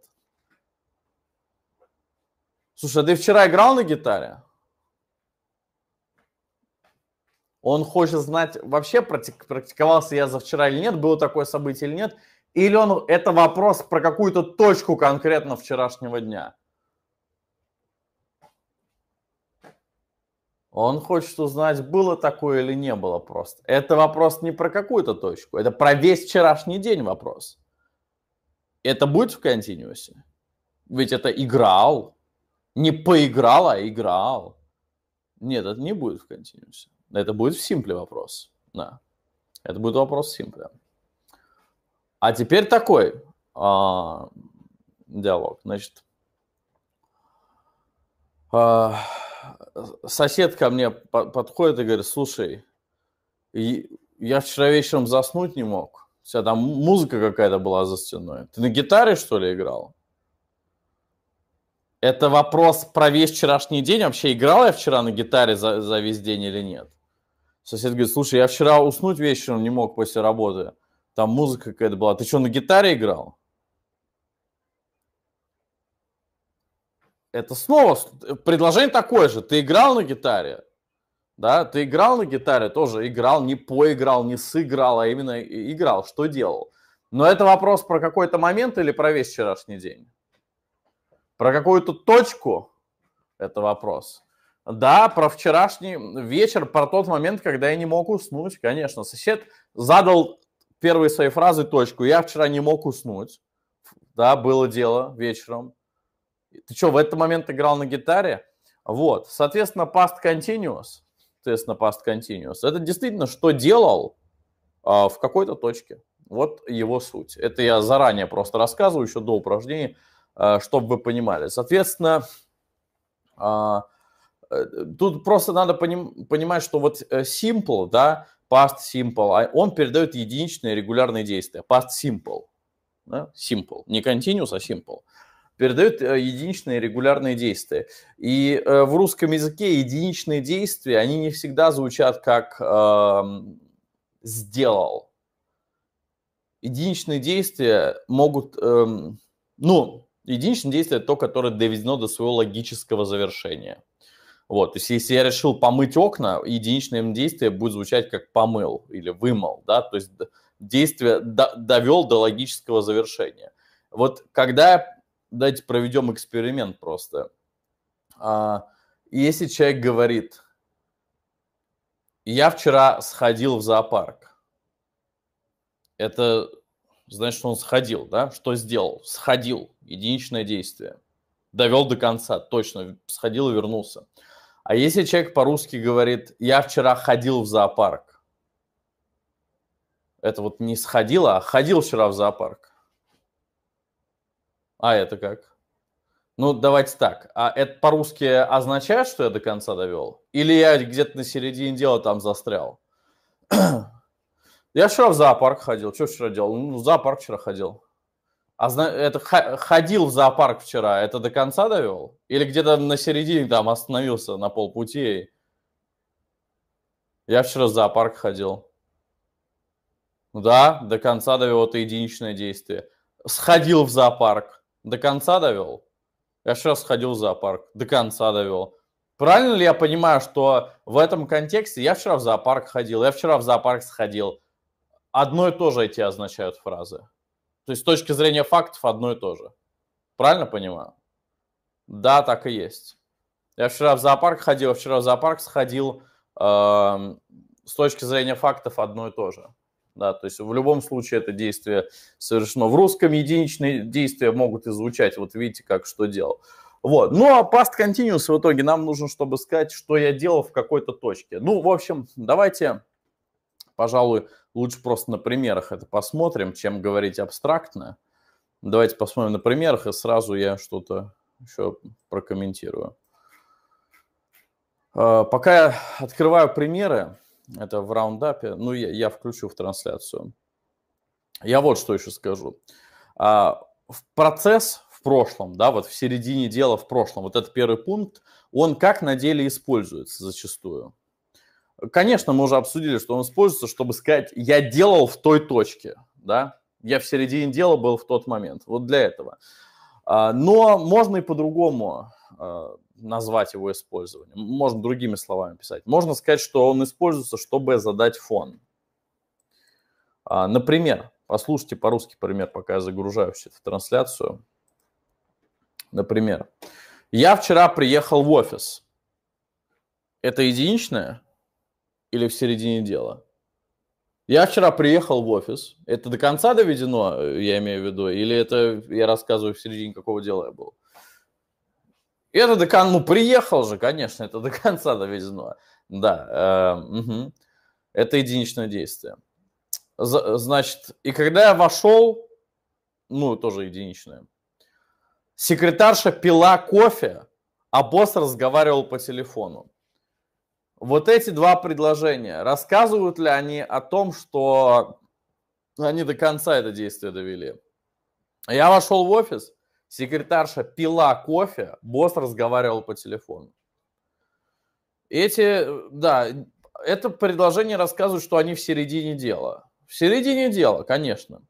Слушай, а ты вчера играл на гитаре? Он хочет знать, вообще практиковался я за вчера или нет, было такое событие или нет. Или он, это вопрос про какую-то точку конкретно вчерашнего дня. Он хочет узнать, было такое или не было просто. Это вопрос не про какую-то точку, это про весь вчерашний день вопрос. Это будет в континуусе? Ведь это играл. Не поиграл, а играл. Нет, это не будет в континуусе. Это будет в симпле вопрос. Да. Это будет вопрос в симпле. А теперь такой а, диалог. Значит, а, сосед ко мне подходит и говорит, слушай, я вчера вечером заснуть не мог. У там музыка какая-то была за стеной. Ты на гитаре, что ли, играл? Это вопрос про весь вчерашний день. Вообще, играл я вчера на гитаре за, за весь день или нет? Сосед говорит, слушай, я вчера уснуть вечером не мог после работы. Там музыка какая-то была. Ты что, на гитаре играл? это снова э, предложение такое же. Ты играл на гитаре, да? Ты играл на гитаре, тоже играл, не поиграл, не сыграл, а именно играл. Что делал? Но это вопрос про какой-то момент или про весь вчерашний день? Про какую-то точку это вопрос. Да, про вчерашний вечер, про тот момент, когда я не мог уснуть, конечно. Сосед задал первой своей фразы точку. Я вчера не мог уснуть. Да, было дело вечером. Ты что, в этот момент играл на гитаре? Вот, соответственно, past continuous, соответственно, past continuous, это действительно, что делал а, в какой-то точке. Вот его суть. Это я заранее просто рассказываю, еще до упражнений, а, чтобы вы понимали. Соответственно, а, э, тут просто надо поним, понимать, что вот э, simple, да, past simple, а, он передает единичные регулярные действия. Past simple. Да? Simple. Не continuous, а simple передает э, единичные регулярные действия. И э, в русском языке единичные действия, они не всегда звучат как эм, «сделал». Единичные действия могут... Эм, ну, единичные действия то, которое доведено до своего логического завершения. Вот, то есть если я решил помыть окна, единичное действие будет звучать как «помыл» или «вымыл», да, то есть действие довел до логического завершения. Вот когда давайте проведем эксперимент просто. А, если человек говорит, я вчера сходил в зоопарк, это значит, что он сходил, да? Что сделал? Сходил. Единичное действие. Довел до конца, точно. Сходил и вернулся. А если человек по-русски говорит, я вчера ходил в зоопарк, это вот не сходил, а ходил вчера в зоопарк а это как? Ну, давайте так. А это по-русски означает, что я до конца довел? Или я где-то на середине дела там застрял? я вчера в зоопарк ходил. Что вчера делал? Ну, в зоопарк вчера ходил. А зна... это ходил в зоопарк вчера, это до конца довел? Или где-то на середине там остановился на полпути? Я вчера в зоопарк ходил. Да, до конца довел это единичное действие. Сходил в зоопарк до конца довел? Я сейчас сходил в зоопарк, до конца довел. Правильно ли я понимаю, что в этом контексте я вчера в зоопарк ходил, я вчера в зоопарк сходил? Одно и то же эти означают фразы. То есть с точки зрения фактов одно и то же. Правильно понимаю? Да, так и есть. Я вчера в зоопарк ходил, вчера в зоопарк сходил. Э, с точки зрения фактов одно и то же. Да, то есть в любом случае это действие совершено в русском, единичные действия могут и звучать, вот видите, как что делал. Вот. Ну, а past continuous в итоге нам нужно, чтобы сказать, что я делал в какой-то точке. Ну, в общем, давайте, пожалуй, лучше просто на примерах это посмотрим, чем говорить абстрактно. Давайте посмотрим на примерах, и сразу я что-то еще прокомментирую. А, пока я открываю примеры, это в раундапе. Ну, я, я включу в трансляцию. Я вот что еще скажу. А, в процесс в прошлом, да, вот в середине дела в прошлом, вот этот первый пункт, он как на деле используется зачастую. Конечно, мы уже обсудили, что он используется, чтобы сказать, я делал в той точке, да, я в середине дела был в тот момент, вот для этого. А, но можно и по-другому а, назвать его использование. Можно другими словами писать. Можно сказать, что он используется, чтобы задать фон. А, например, послушайте по-русски пример, пока я загружаю всю эту трансляцию. Например, я вчера приехал в офис. Это единичное или в середине дела? Я вчера приехал в офис. Это до конца доведено, э, я имею в виду, или это я рассказываю в середине какого дела я был? это до конца, ну, приехал же, конечно, это до конца довезено. Да, э, угу. это единичное действие. За, значит, и когда я вошел, ну, тоже единичное, секретарша пила кофе, а босс разговаривал по телефону. Вот эти два предложения, рассказывают ли они о том, что они до конца это действие довели? Я вошел в офис – секретарша пила кофе, босс разговаривал по телефону. Эти, да, это предложение рассказывает, что они в середине дела. В середине дела, конечно.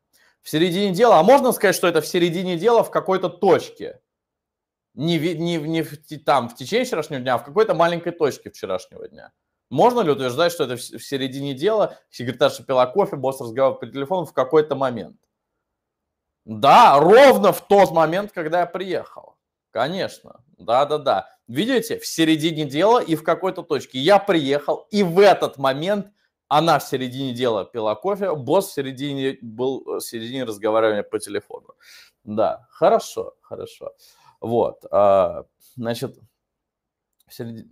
В середине дела. А можно сказать, что это в середине дела в какой-то точке? Не, не, не в, там, в течение вчерашнего дня, а в какой-то маленькой точке вчерашнего дня. Можно ли утверждать, что это в середине дела, секретарша пила кофе, босс разговаривал по телефону в какой-то момент? Да, ровно в тот момент, когда я приехал. Конечно, да-да-да. Видите, в середине дела и в какой-то точке. Я приехал, и в этот момент она в середине дела пила кофе, босс в середине был э, в середине разговаривания по телефону. Да, хорошо, хорошо. Вот, а, значит,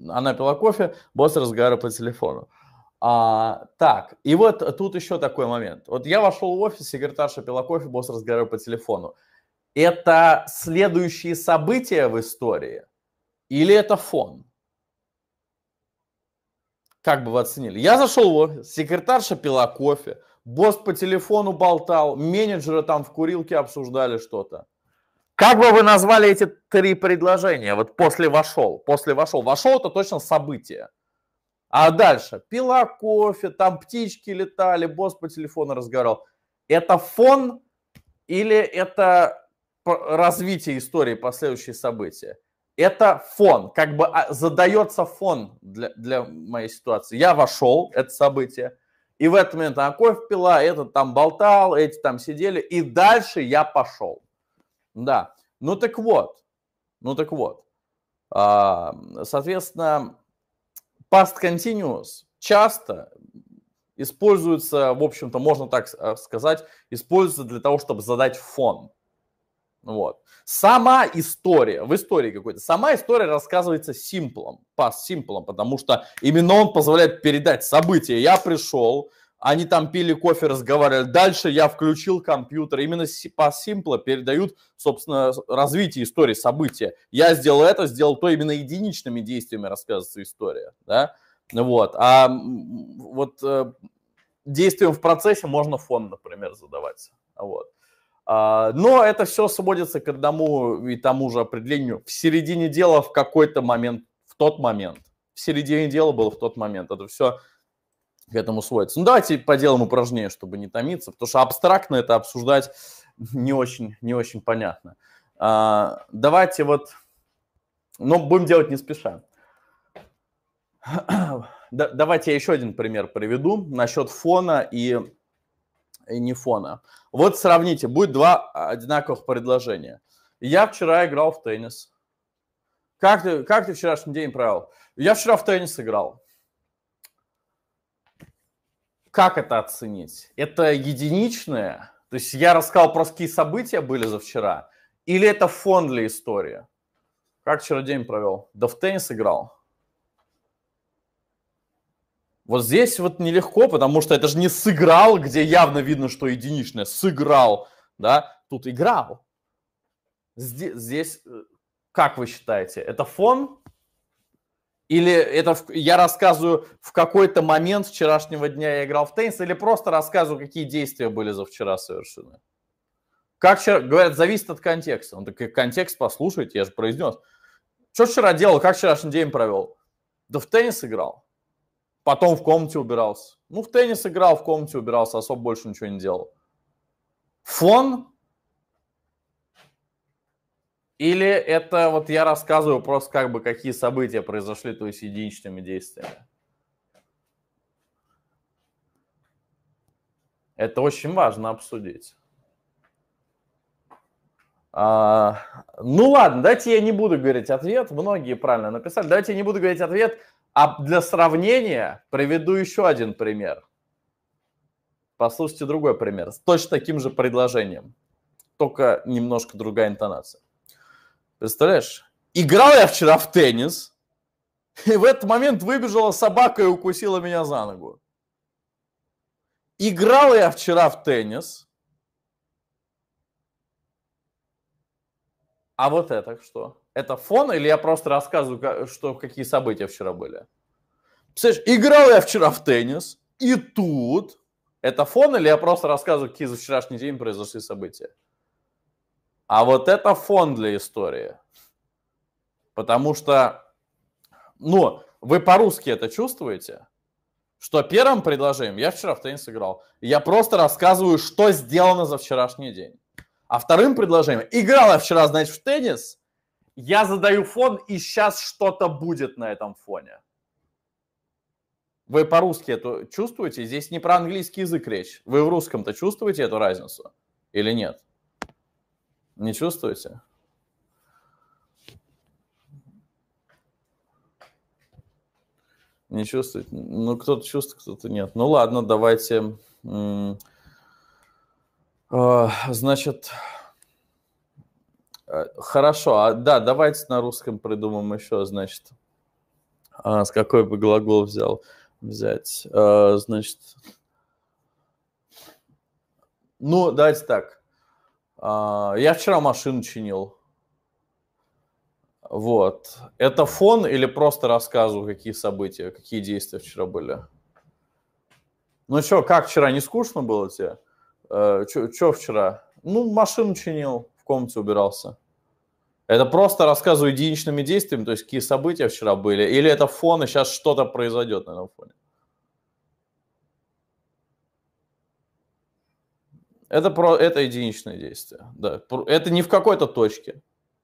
она пила кофе, босс разговаривал по телефону. А, так, и вот тут еще такой момент. Вот я вошел в офис, секретарша пила кофе, босс разговаривал по телефону. Это следующие события в истории или это фон? Как бы вы оценили? Я зашел в офис, секретарша пила кофе, босс по телефону болтал, менеджеры там в курилке обсуждали что-то. Как бы вы назвали эти три предложения? Вот после вошел, после вошел. Вошел это точно событие. А дальше пила кофе, там птички летали, босс по телефону разговаривал. Это фон или это развитие истории, последующие события? Это фон, как бы а, задается фон для, для моей ситуации. Я вошел, это событие, и в этот момент она кофе пила, этот там болтал, эти там сидели, и дальше я пошел. Да, ну так вот, ну так вот, а, соответственно, Past continuous часто используется, в общем-то, можно так э, сказать, используется для того, чтобы задать фон. Вот. Сама история, в истории какой-то, сама история рассказывается симплом, пас симплом, потому что именно он позволяет передать события. Я пришел, они там пили кофе, разговаривали. Дальше я включил компьютер. Именно по Симпла передают, собственно, развитие истории, события. Я сделал это, сделал то, именно единичными действиями рассказывается история, да. Вот. А вот э, действием в процессе можно фон, например, задавать. Вот. А, но это все сводится к одному и тому же определению. В середине дела в какой-то момент, в тот момент. В середине дела было в тот момент. Это все к этому сводится. Ну, давайте поделаем упражнение, чтобы не томиться, потому что абстрактно это обсуждать *laughs* не очень, не очень понятно. А, давайте вот, но будем делать не спеша. *clears throat* Давайте я еще один пример приведу насчет фона и, и не фона. Вот сравните, будет два одинаковых предложения. Я вчера играл в теннис. Как ты, как ты вчерашний день провел? Я вчера в теннис играл как это оценить? Это единичное? То есть я рассказал про какие события были за вчера? Или это фон для истории? Как вчера день провел? Да в теннис играл. Вот здесь вот нелегко, потому что это же не сыграл, где явно видно, что единичное. Сыграл, да? Тут играл. Здесь, здесь э, как вы считаете, это фон или это в, я рассказываю в какой-то момент вчерашнего дня я играл в теннис, или просто рассказываю, какие действия были за вчера совершены. Как вчера, говорят, зависит от контекста. Он такой, контекст послушайте, я же произнес. Что вчера делал, как вчерашний день провел? Да в теннис играл. Потом в комнате убирался. Ну, в теннис играл, в комнате убирался, особо больше ничего не делал. Фон или это вот я рассказываю просто как бы какие события произошли, то есть единичными действиями. Это очень важно обсудить. А, ну ладно, давайте я не буду говорить ответ. Многие правильно написали. Давайте я не буду говорить ответ. А для сравнения приведу еще один пример. Послушайте другой пример с точно таким же предложением, только немножко другая интонация. Представляешь? Играл я вчера в теннис, и в этот момент выбежала собака и укусила меня за ногу. Играл я вчера в теннис, а вот это что? Это фон или я просто рассказываю, что, какие события вчера были? Представляешь, играл я вчера в теннис, и тут... Это фон или я просто рассказываю, какие за вчерашний день произошли события? А вот это фон для истории. Потому что, ну, вы по-русски это чувствуете? Что первым предложением, я вчера в теннис играл, я просто рассказываю, что сделано за вчерашний день. А вторым предложением, играл я вчера, значит, в теннис, я задаю фон, и сейчас что-то будет на этом фоне. Вы по-русски это чувствуете? Здесь не про английский язык речь. Вы в русском-то чувствуете эту разницу или нет? Не чувствуете? Не чувствует. Ну, кто-то чувствует, кто-то нет. Ну ладно, давайте. Э, значит, э, хорошо. А, да, давайте на русском придумаем еще, значит, а, с какой бы глагол взял взять. Э, значит, ну, давайте так. А, я вчера машину чинил. Вот. Это фон или просто рассказываю, какие события, какие действия вчера были? Ну что, как вчера, не скучно было тебе? Э, что вчера? Ну, машину чинил, в комнате убирался. Это просто рассказываю единичными действиями, то есть какие события вчера были, или это фон, и сейчас что-то произойдет на этом фоне? Это, про, это единичное действие. Да. Это не в какой-то точке.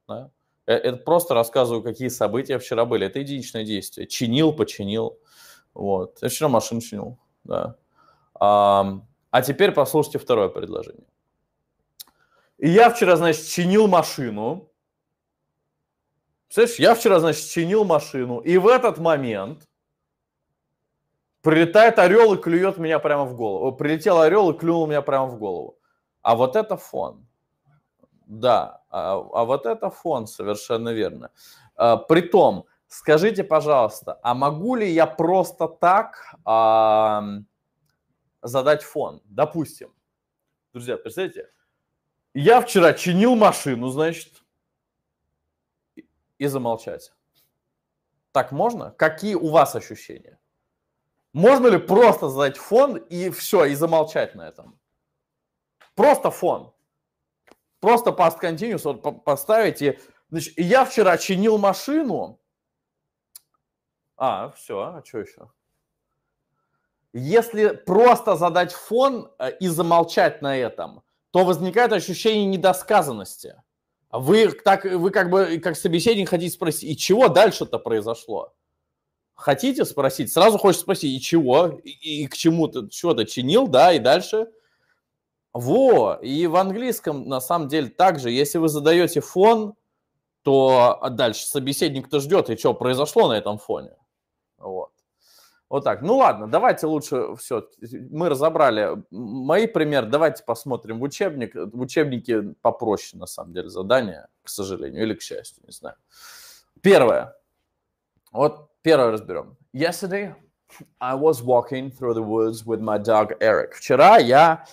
Да. Э, это просто рассказываю, какие события вчера были. Это единичное действие. Чинил, починил. Вот. Я вчера машину чинил. Да. А, а теперь послушайте второе предложение. И я вчера, значит, чинил машину. Слышишь, я вчера, значит, чинил машину. И в этот момент Прилетает орел и клюет меня прямо в голову. Прилетел орел и клюнул меня прямо в голову. А вот это фон. Да, а, а вот это фон, совершенно верно. А, притом, скажите, пожалуйста, а могу ли я просто так а, задать фон? Допустим, друзья, представьте, я вчера чинил машину, значит, и замолчать. Так можно? Какие у вас ощущения? Можно ли просто задать фон и все, и замолчать на этом? Просто фон. Просто past continuous вот поставить. И, значит, я вчера чинил машину. А, все, а что еще? Если просто задать фон э, и замолчать на этом, то возникает ощущение недосказанности. Вы, так, вы как бы как собеседник хотите спросить, и чего дальше-то произошло? хотите спросить, сразу хочется спросить, и чего, и, и к чему ты что-то чинил, да, и дальше. Во, и в английском на самом деле также, если вы задаете фон, то дальше собеседник-то ждет, и что произошло на этом фоне. Вот. Вот так. Ну ладно, давайте лучше все. Мы разобрали мои примеры. Давайте посмотрим в учебник. В учебнике попроще, на самом деле, задание, к сожалению, или к счастью, не знаю. Первое. Вот Первое разберем. Yesterday I was walking through the woods with my dog Eric. Вчера я...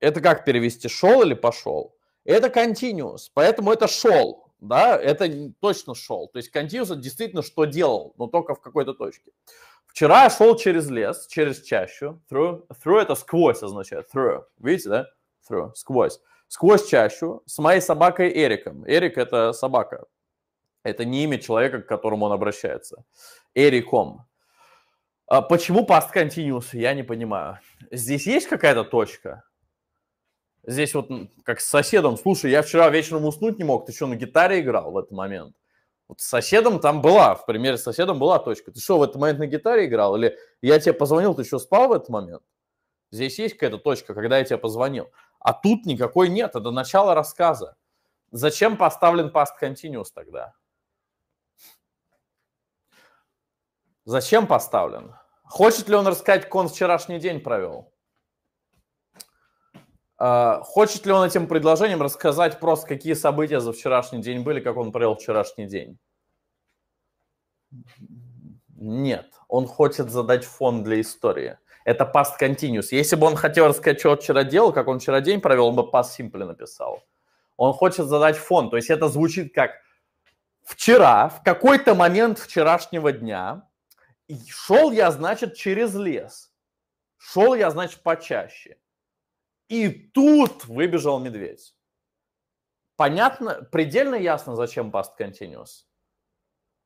Это как перевести? Шел или пошел? Это continuous, поэтому это шел, да, это точно шел. То есть continuous это действительно что делал, но только в какой-то точке. Вчера я шел через лес, через чащу, through, through это сквозь означает, through, видите, да, through, сквозь. Сквозь чащу с моей собакой Эриком. Эрик – это собака, это не имя человека, к которому он обращается. Эриком. А почему паст continuous? Я не понимаю. Здесь есть какая-то точка? Здесь вот как с соседом. Слушай, я вчера вечером уснуть не мог. Ты что, на гитаре играл в этот момент? Вот с соседом там была, в примере с соседом была точка. Ты что, в этот момент на гитаре играл? Или я тебе позвонил, ты что спал в этот момент? Здесь есть какая-то точка, когда я тебе позвонил. А тут никакой нет, это начало рассказа. Зачем поставлен past continuous тогда? Зачем поставлен? Хочет ли он рассказать, как он вчерашний день провел? А, хочет ли он этим предложением рассказать просто, какие события за вчерашний день были, как он провел вчерашний день? Нет, он хочет задать фон для истории. Это past continuous. Если бы он хотел рассказать, что он вчера делал, как он вчера день провел, он бы past simple написал. Он хочет задать фон. То есть это звучит как вчера, в какой-то момент вчерашнего дня, шел я, значит, через лес. Шел я, значит, почаще. И тут выбежал медведь. Понятно, предельно ясно, зачем past continuous.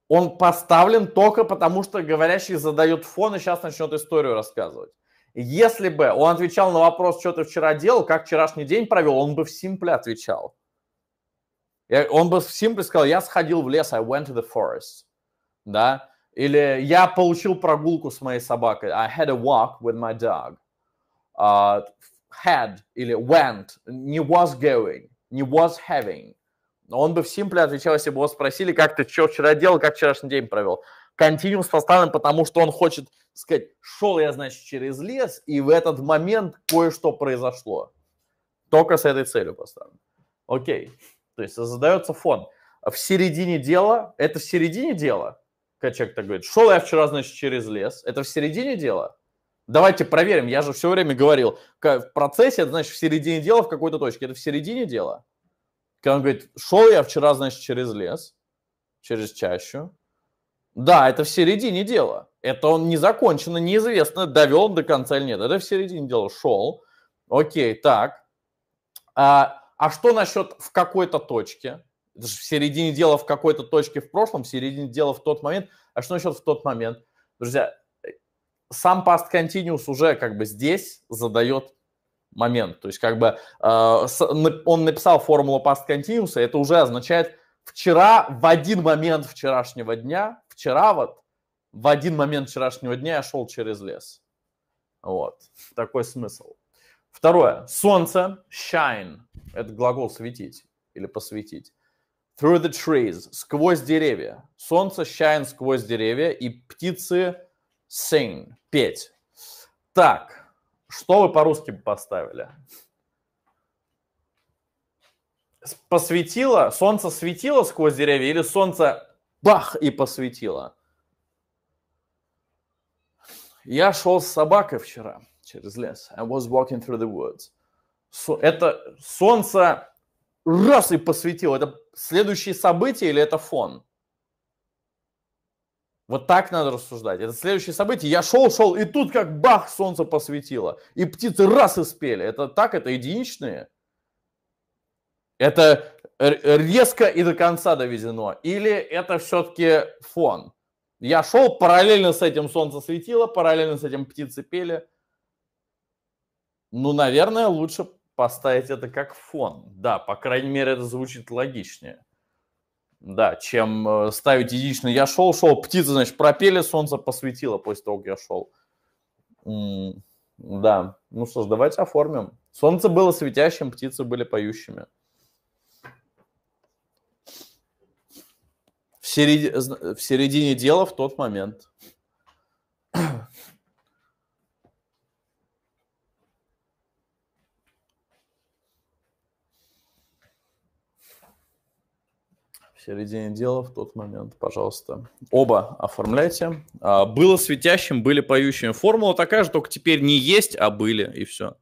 Он поставлен только потому, что говорящий задает фон и сейчас начнет историю рассказывать. Если бы он отвечал на вопрос, что ты вчера делал, как вчерашний день провел, он бы в симпле отвечал. Он бы в симпле сказал, я сходил в лес, I went to the forest. Да? Или я получил прогулку с моей собакой. I had a walk with my dog. Uh, had или went, не was going, не was having. Он бы в симпле отвечал, если бы его спросили, как ты что вчера делал, как вчерашний день провел. Континуум поставлен, потому что он хочет сказать, шел я, значит, через лес, и в этот момент кое-что произошло. Только с этой целью поставлен. Окей. То есть задается фон. В середине дела, это в середине дела – Качак так говорит, шел я вчера, значит, через лес. Это в середине дела? Давайте проверим. Я же все время говорил, в процессе, это значит, в середине дела в какой-то точке. Это в середине дела. Когда он говорит, шел я вчера, значит, через лес, через чащу. Да, это в середине дела. Это он не закончено, неизвестно, довел он до конца или нет. Это в середине дела. Шел. Окей, так. А, а что насчет в какой-то точке? Это же в середине дела в какой-то точке в прошлом, в середине дела в тот момент. А что насчет в тот момент? Друзья, сам past continuous уже как бы здесь задает момент. То есть как бы э, он написал формулу past continuous, и это уже означает вчера в один момент вчерашнего дня, вчера вот в один момент вчерашнего дня я шел через лес. Вот, такой смысл. Второе. Солнце, shine. Это глагол светить или посветить. Through the trees. Сквозь деревья. Солнце shine сквозь деревья, и птицы sing. Петь. Так, что вы по-русски поставили? Посветило? Солнце светило сквозь деревья или солнце бах и посветило? Я шел с собакой вчера через лес. I was walking through the woods. это солнце раз и посвятил. Это следующее событие или это фон? Вот так надо рассуждать. Это следующее событие. Я шел, шел, и тут как бах, солнце посветило. И птицы раз и спели. Это так, это единичные. Это резко и до конца доведено. Или это все-таки фон. Я шел, параллельно с этим солнце светило, параллельно с этим птицы пели. Ну, наверное, лучше поставить это как фон. Да, по крайней мере, это звучит логичнее. Да, чем э, ставить единично «я шел, шел», птицы, значит, пропели, солнце посветило после того, как я шел. М да, ну что ж, давайте оформим. Солнце было светящим, птицы были поющими. В середине, в середине дела в тот момент – в середине дела в тот момент, пожалуйста. Оба оформляйте. А, было светящим, были поющим. Формула такая же, только теперь не есть, а были, и все.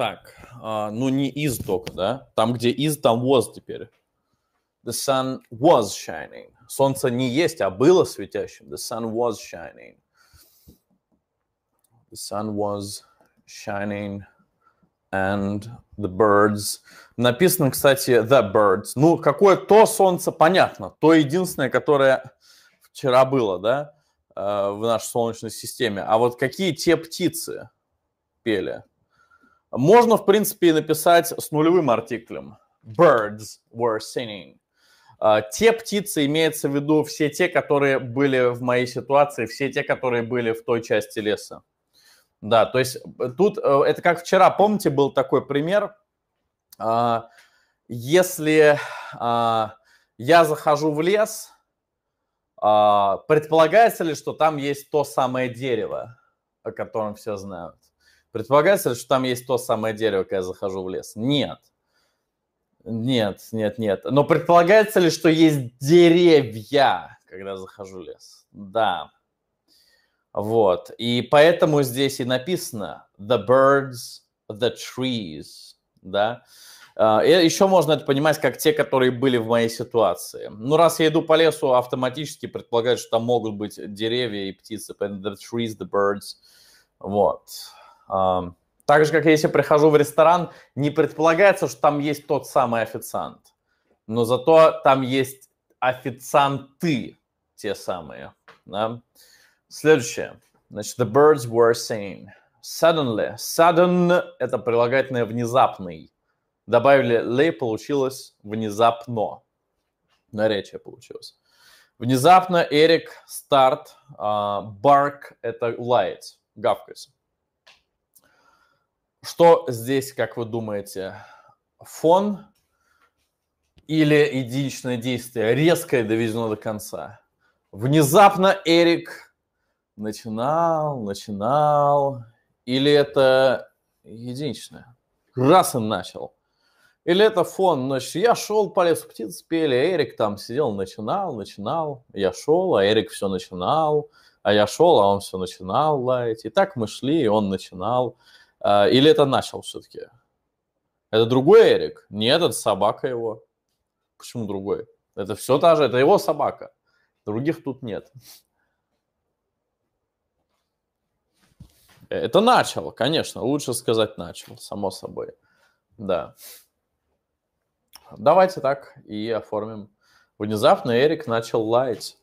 Так, uh, ну не is только, да? Там, где is, там was теперь. The sun was shining. Солнце не есть, а было светящим. The sun was shining. The sun was shining and the birds. Написано, кстати, the birds. Ну, какое то солнце, понятно. То единственное, которое вчера было, да, э, в нашей Солнечной системе. А вот какие те птицы пели? Можно, в принципе, и написать с нулевым артиклем. Birds were singing. А, те птицы, имеется в виду все те, которые были в моей ситуации, все те, которые были в той части леса. Да, то есть э, тут э, это как вчера, помните, был такой пример. А, если а, я захожу в лес, предполагается ли, что там есть то самое дерево, о котором все знают? Предполагается что там есть то самое дерево, когда я захожу в лес? Нет. Нет, нет, нет. Но предполагается ли, что есть деревья, когда захожу в лес? Да. Вот. И поэтому здесь и написано the birds, the trees, да. А, и еще можно это понимать как те, которые были в моей ситуации. Ну, раз я иду по лесу, автоматически предполагают, что там могут быть деревья и птицы. The trees, the birds. Вот. Так же, как если прихожу в ресторан, не предполагается, что там есть тот самый официант, но зато там есть официанты те самые. Да? Следующее. Значит, the birds were seen. Suddenly. Sudden – это прилагательное «внезапный». Добавили lay получилось «внезапно». Наречие получилось. Внезапно Эрик, старт, а, bark. это лаять, гавкать. Что здесь, как вы думаете, фон или единичное действие, резкое доведено до конца? Внезапно Эрик начинал, начинал, или это единичное? Раз и начал. Или это фон, значит, я шел по лесу, птиц пели, а Эрик там сидел, начинал, начинал, я шел, а Эрик все начинал, а я шел, а он все начинал лаять. И так мы шли, и он начинал. А, или это начал все-таки? Это другой Эрик? Нет, это собака его. Почему другой? Это все та же, это его собака. Других тут нет. Э, это начал, конечно. Лучше сказать начал, само собой. Да. Давайте так и оформим. Внезапно Эрик начал лаять.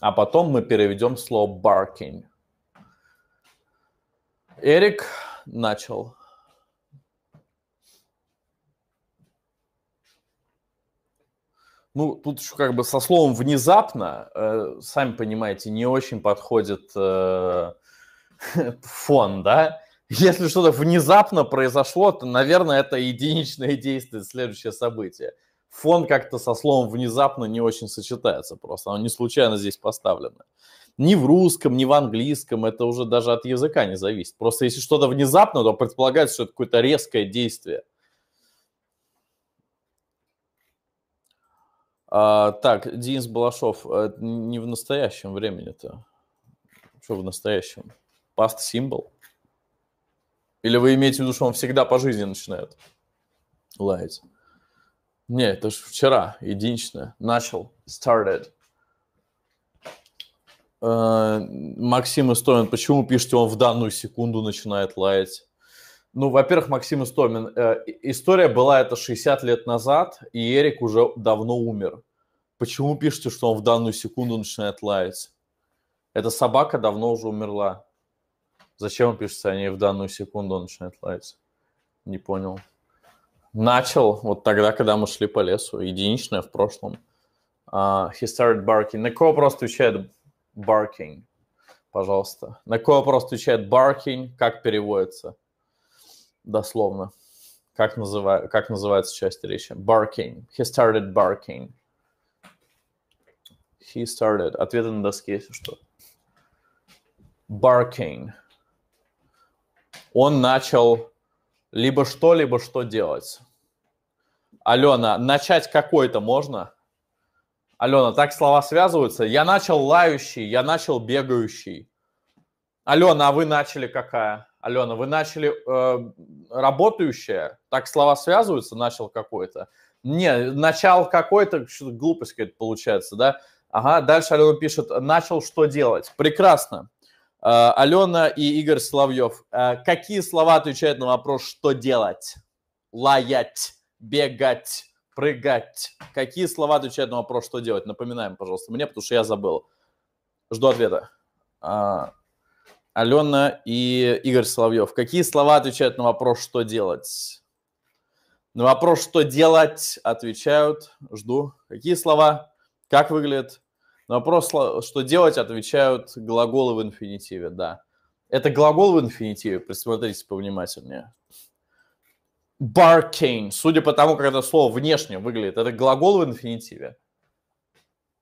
А потом мы переведем слово barking – Эрик начал. Ну, тут еще как бы со словом внезапно, э, сами понимаете, не очень подходит э, фон, да? Если что-то внезапно произошло, то, наверное, это единичное действие, следующее событие. Фон как-то со словом внезапно не очень сочетается просто, оно не случайно здесь поставлено. Э, ни в русском, ни в английском, это уже даже от языка не зависит. Просто если что-то внезапно, то предполагается, что это какое-то резкое действие. А, так, Денис Балашов, а не в настоящем времени-то. Что в настоящем? Past символ? Или вы имеете в виду, что он всегда по жизни начинает лаять? Не, это же вчера, единичное. Начал, started. Э, Максим Истомин, почему пишете, он в данную секунду начинает лаять? Ну, во-первых, Максим Истомин. Э, история была это 60 лет назад, и Эрик уже давно умер. Почему пишете, что он в данную секунду начинает лаять? Эта собака давно уже умерла. Зачем он пишется о ней в данную секунду он начинает лаять? Не понял. Начал вот тогда, когда мы шли по лесу. Единичное в прошлом. Uh, he started barking. На кого просто отвечает Barking, пожалуйста. На какой вопрос отвечает Barking? Как переводится? Дословно. Как, называ... как называется часть речи? Barking. He started barking. He started. Ответы на доске, если что. Barking. Он начал либо что, либо что делать. Алена, начать какой-то можно? Алена, так слова связываются. Я начал лающий, я начал бегающий. Алена, а вы начали какая? Алена, вы начали э, работающая? Так слова связываются, начал какой-то? Не, начал какой-то, что-то глупость какая-то получается, да? Ага, дальше Алена пишет, начал что делать? Прекрасно. Э, Алена и Игорь Соловьев. Э, какие слова отвечают на вопрос «что делать»? Лаять, бегать, прыгать. Какие слова отвечают на вопрос, что делать? Напоминаем, пожалуйста, мне, потому что я забыл. Жду ответа. А, Алена и Игорь Соловьев. Какие слова отвечают на вопрос, что делать? На вопрос, что делать, отвечают. Жду. Какие слова? Как выглядит? На вопрос, что делать, отвечают глаголы в инфинитиве, да. Это глагол в инфинитиве, присмотритесь повнимательнее. Barcane, судя по тому, как это слово внешне выглядит, это глагол в инфинитиве.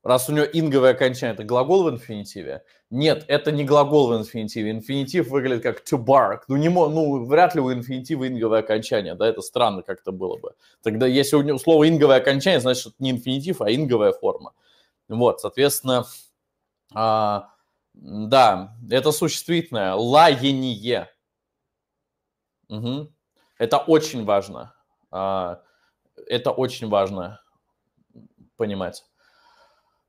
Раз у него инговое окончание, это глагол в инфинитиве. Нет, это не глагол в инфинитиве. Инфинитив выглядит как to bark. Ну, не, ну вряд ли у инфинитива инговое окончание, да, это странно как-то было бы. Тогда если у него слово инговое окончание, значит, это не инфинитив, а инговая форма. Вот, соответственно, а, да, это существительное, лаение. Угу. Это очень важно. А, это очень важно понимать.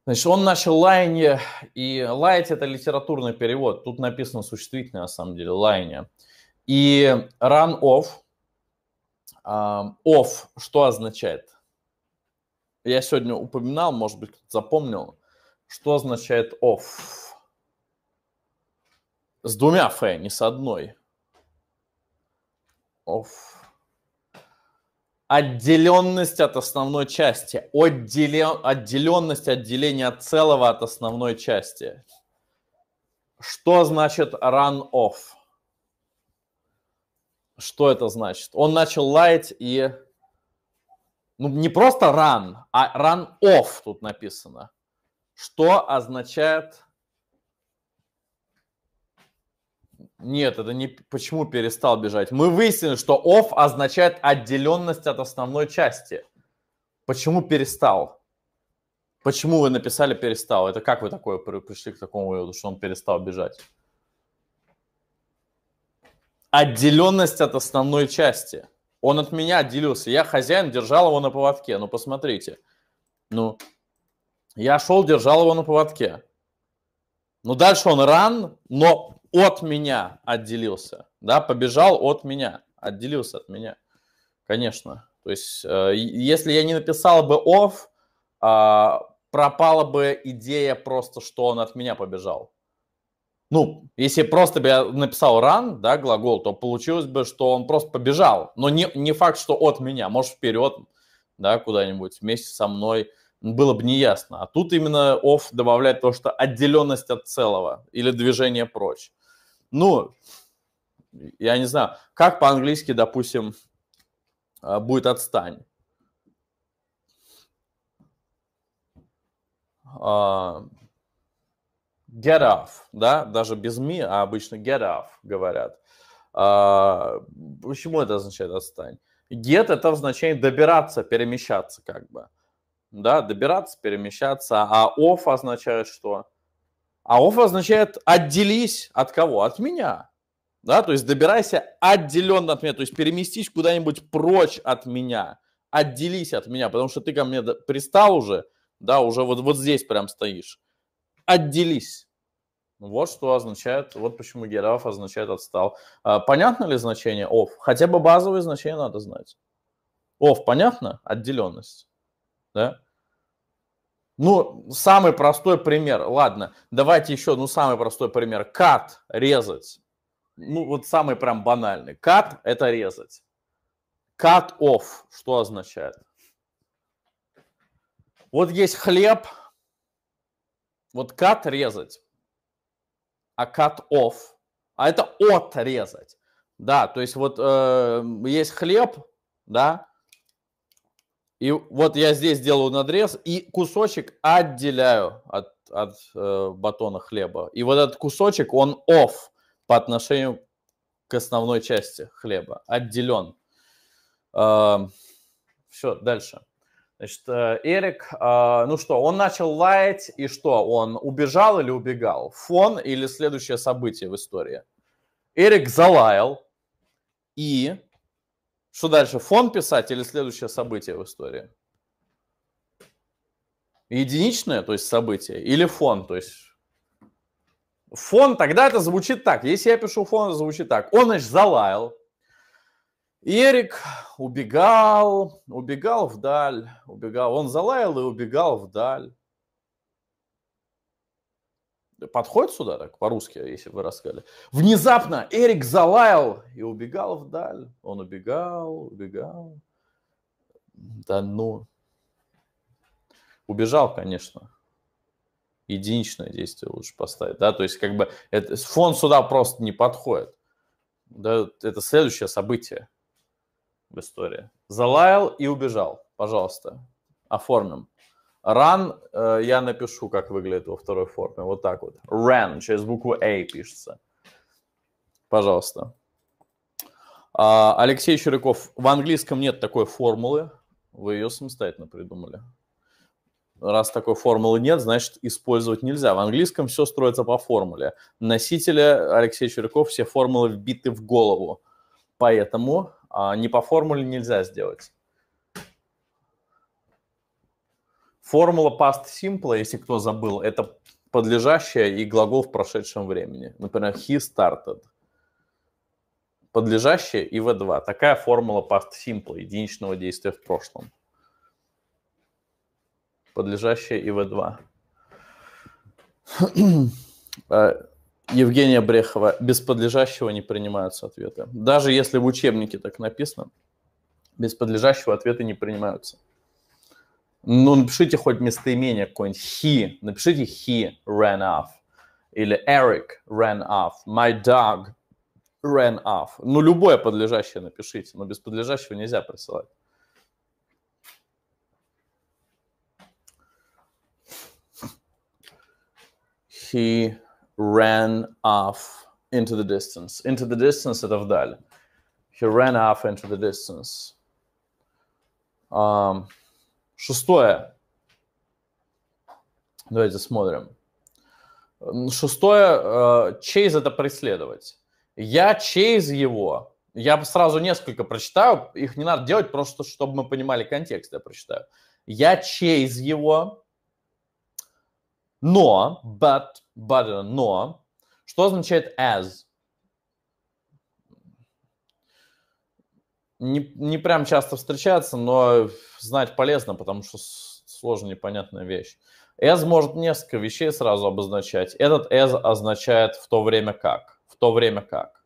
Значит, он начал лаяние, и лаять – это литературный перевод. Тут написано существительное, на самом деле, лаяние. И run off, а, off, что означает? Я сегодня упоминал, может быть, кто-то запомнил, что означает off. С двумя фэ, не с одной of отделенность от основной части, отделен, отделенность, отделения от целого от основной части. Что значит run off? Что это значит? Он начал лаять и... Ну, не просто run, а run off тут написано. Что означает Нет, это не почему перестал бежать. Мы выяснили, что off означает отделенность от основной части. Почему перестал? Почему вы написали перестал? Это как вы такое пришли к такому выводу, что он перестал бежать? Отделенность от основной части. Он от меня отделился. Я хозяин, держал его на поводке. Ну, посмотрите. Ну, я шел, держал его на поводке. Ну, дальше он ран, но от меня отделился, да, побежал от меня, отделился от меня, конечно. То есть, э, если я не написал бы off, а, пропала бы идея просто, что он от меня побежал. Ну, если просто бы я написал run, да, глагол, то получилось бы, что он просто побежал. Но не, не факт, что от меня, может, вперед, да, куда-нибудь вместе со мной, было бы неясно. А тут именно off добавляет то, что отделенность от целого или движение прочь ну, я не знаю, как по-английски, допустим, а, будет отстань. Uh, get off, да, даже без me, а обычно get off говорят. Uh, почему это означает отстань? Get это означает добираться, перемещаться как бы. Да, добираться, перемещаться, а off означает что? Аоф означает «отделись» от кого? От меня. Да, то есть добирайся отделенно от меня, то есть переместись куда-нибудь прочь от меня, отделись от меня, потому что ты ко мне пристал уже, да, уже вот, вот здесь прям стоишь. Отделись. Вот что означает, вот почему Гераф означает отстал. А понятно ли значение off? Хотя бы базовое значение надо знать. Off, понятно? Отделенность. Да? Ну, самый простой пример. Ладно, давайте еще, ну, самый простой пример. Кат резать. Ну, вот самый прям банальный. Кат – это резать. Cut off, что означает? Вот есть хлеб, вот кат резать, а cut off, а это отрезать. Да, то есть вот э, есть хлеб, да, и вот я здесь делаю надрез и кусочек отделяю от, от э, батона хлеба. И вот этот кусочек, он off по отношению к основной части хлеба, отделен. Э, эм, все, дальше. Значит, э, Эрик, э, ну что, он начал лаять, и что, он убежал или убегал? Фон или следующее событие в истории? Эрик залаял, и что дальше, фон писать или следующее событие в истории? Единичное, то есть событие, или фон, то есть... Фон, тогда это звучит так. Если я пишу фон, это звучит так. Он аж залаял. Эрик убегал, убегал вдаль, убегал. Он залаял и убегал вдаль подходит сюда так по-русски, если вы рассказали. Внезапно Эрик залаял и убегал вдаль. Он убегал, убегал. Да ну. Убежал, конечно. Единичное действие лучше поставить. Да, то есть как бы это, фон сюда просто не подходит. Да, это следующее событие в истории. Залаял и убежал. Пожалуйста, оформим. Run э, я напишу, как выглядит во второй форме. Вот так вот. Run, через букву A пишется. Пожалуйста. А, Алексей Чирыков. В английском нет такой формулы. Вы ее самостоятельно придумали. Раз такой формулы нет, значит, использовать нельзя. В английском все строится по формуле. Носителя Алексей Чирыков все формулы вбиты в голову. Поэтому а, не по формуле нельзя сделать. Формула past simple, если кто забыл, это подлежащее и глагол в прошедшем времени. Например, he started. Подлежащее и v2. Такая формула past simple, единичного действия в прошлом. Подлежащее и v2. Э, Евгения Брехова. Без подлежащего не принимаются ответы. Даже если в учебнике так написано, без подлежащего ответы не принимаются. Ну, напишите хоть местоимение какое-нибудь. He. Напишите he ran off. Или Eric ran off. My dog ran off. Ну, любое подлежащее напишите, но без подлежащего нельзя присылать. He ran off into the distance. Into the distance это вдаль. He ran off into the distance. Um, Шестое. Давайте смотрим. Шестое. Э, чейз это преследовать. Я чейз его. Я сразу несколько прочитаю. Их не надо делать, просто чтобы мы понимали контекст. Я прочитаю. Я чейз его. Но, but, but, но. Что означает as? не, не прям часто встречается, но знать полезно, потому что сложная непонятная вещь. S может несколько вещей сразу обозначать. Этот s означает в то время как. В то время как.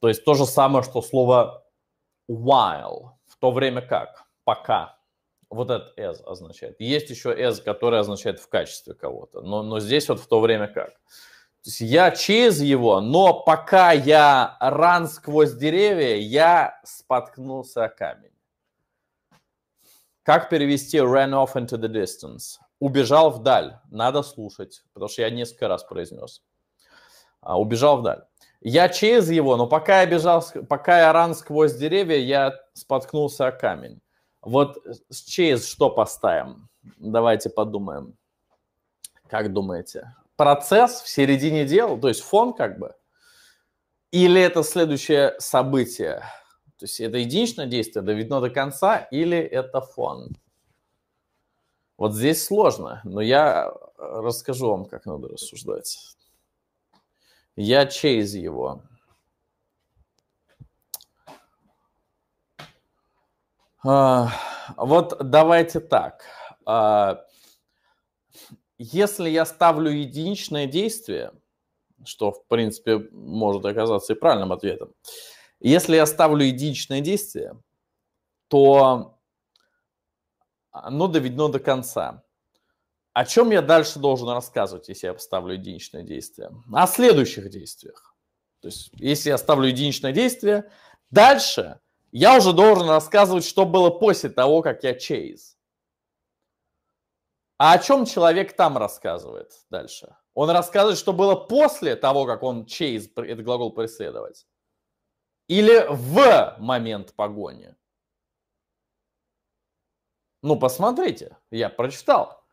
То есть то же самое, что слово while, в то время как, пока. Вот этот s означает. Есть еще s, которое означает в качестве кого-то. Но, но здесь вот в то время как. То есть я через его, но пока я ран сквозь деревья, я споткнулся о камень. Как перевести ran off into the distance? Убежал вдаль. Надо слушать, потому что я несколько раз произнес. А, убежал вдаль. Я через его, но пока я бежал, пока я ран сквозь деревья, я споткнулся о камень. Вот с через что поставим? Давайте подумаем. Как думаете? процесс в середине дел, то есть фон как бы, или это следующее событие, то есть это единичное действие, доведено до конца, или это фон. Вот здесь сложно, но я э, расскажу вам, как надо рассуждать. Я чейз его. А, вот давайте так. А, если я ставлю единичное действие, что, в принципе, может оказаться и правильным ответом, если я ставлю единичное действие, то а, оно доведено до конца. О чем я дальше должен рассказывать, если я поставлю единичное действие? О следующих действиях. То есть, если я ставлю единичное действие, дальше я уже должен рассказывать, что было после того, как я чейз. А о чем человек там рассказывает дальше? Он рассказывает, что было после того, как он chase этот глагол преследовать. Или в момент погони. Ну, посмотрите, я прочитал.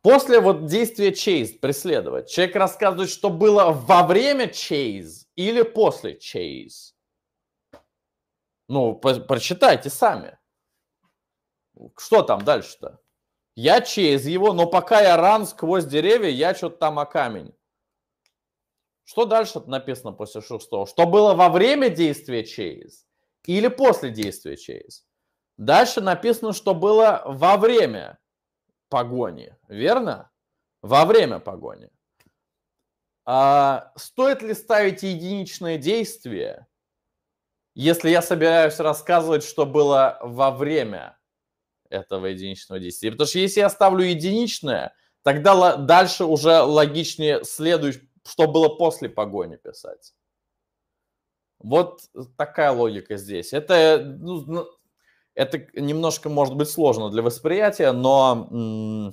После вот действия chase, преследовать, человек рассказывает, что было во время chase или после chase. Ну, по- прочитайте сами. Что там дальше-то? Я через его, но пока я ран сквозь деревья, я что-то там о камень. Что дальше написано после шестого? Что было во время действия через или после действия через? Дальше написано, что было во время погони, верно? Во время погони. А стоит ли ставить единичное действие, если я собираюсь рассказывать, что было во время этого единичного действия. Потому что если я ставлю единичное, тогда дальше уже логичнее следующее, что было после погони писать. Вот такая логика здесь. Это, ну, ну, это немножко может быть сложно для восприятия, но м-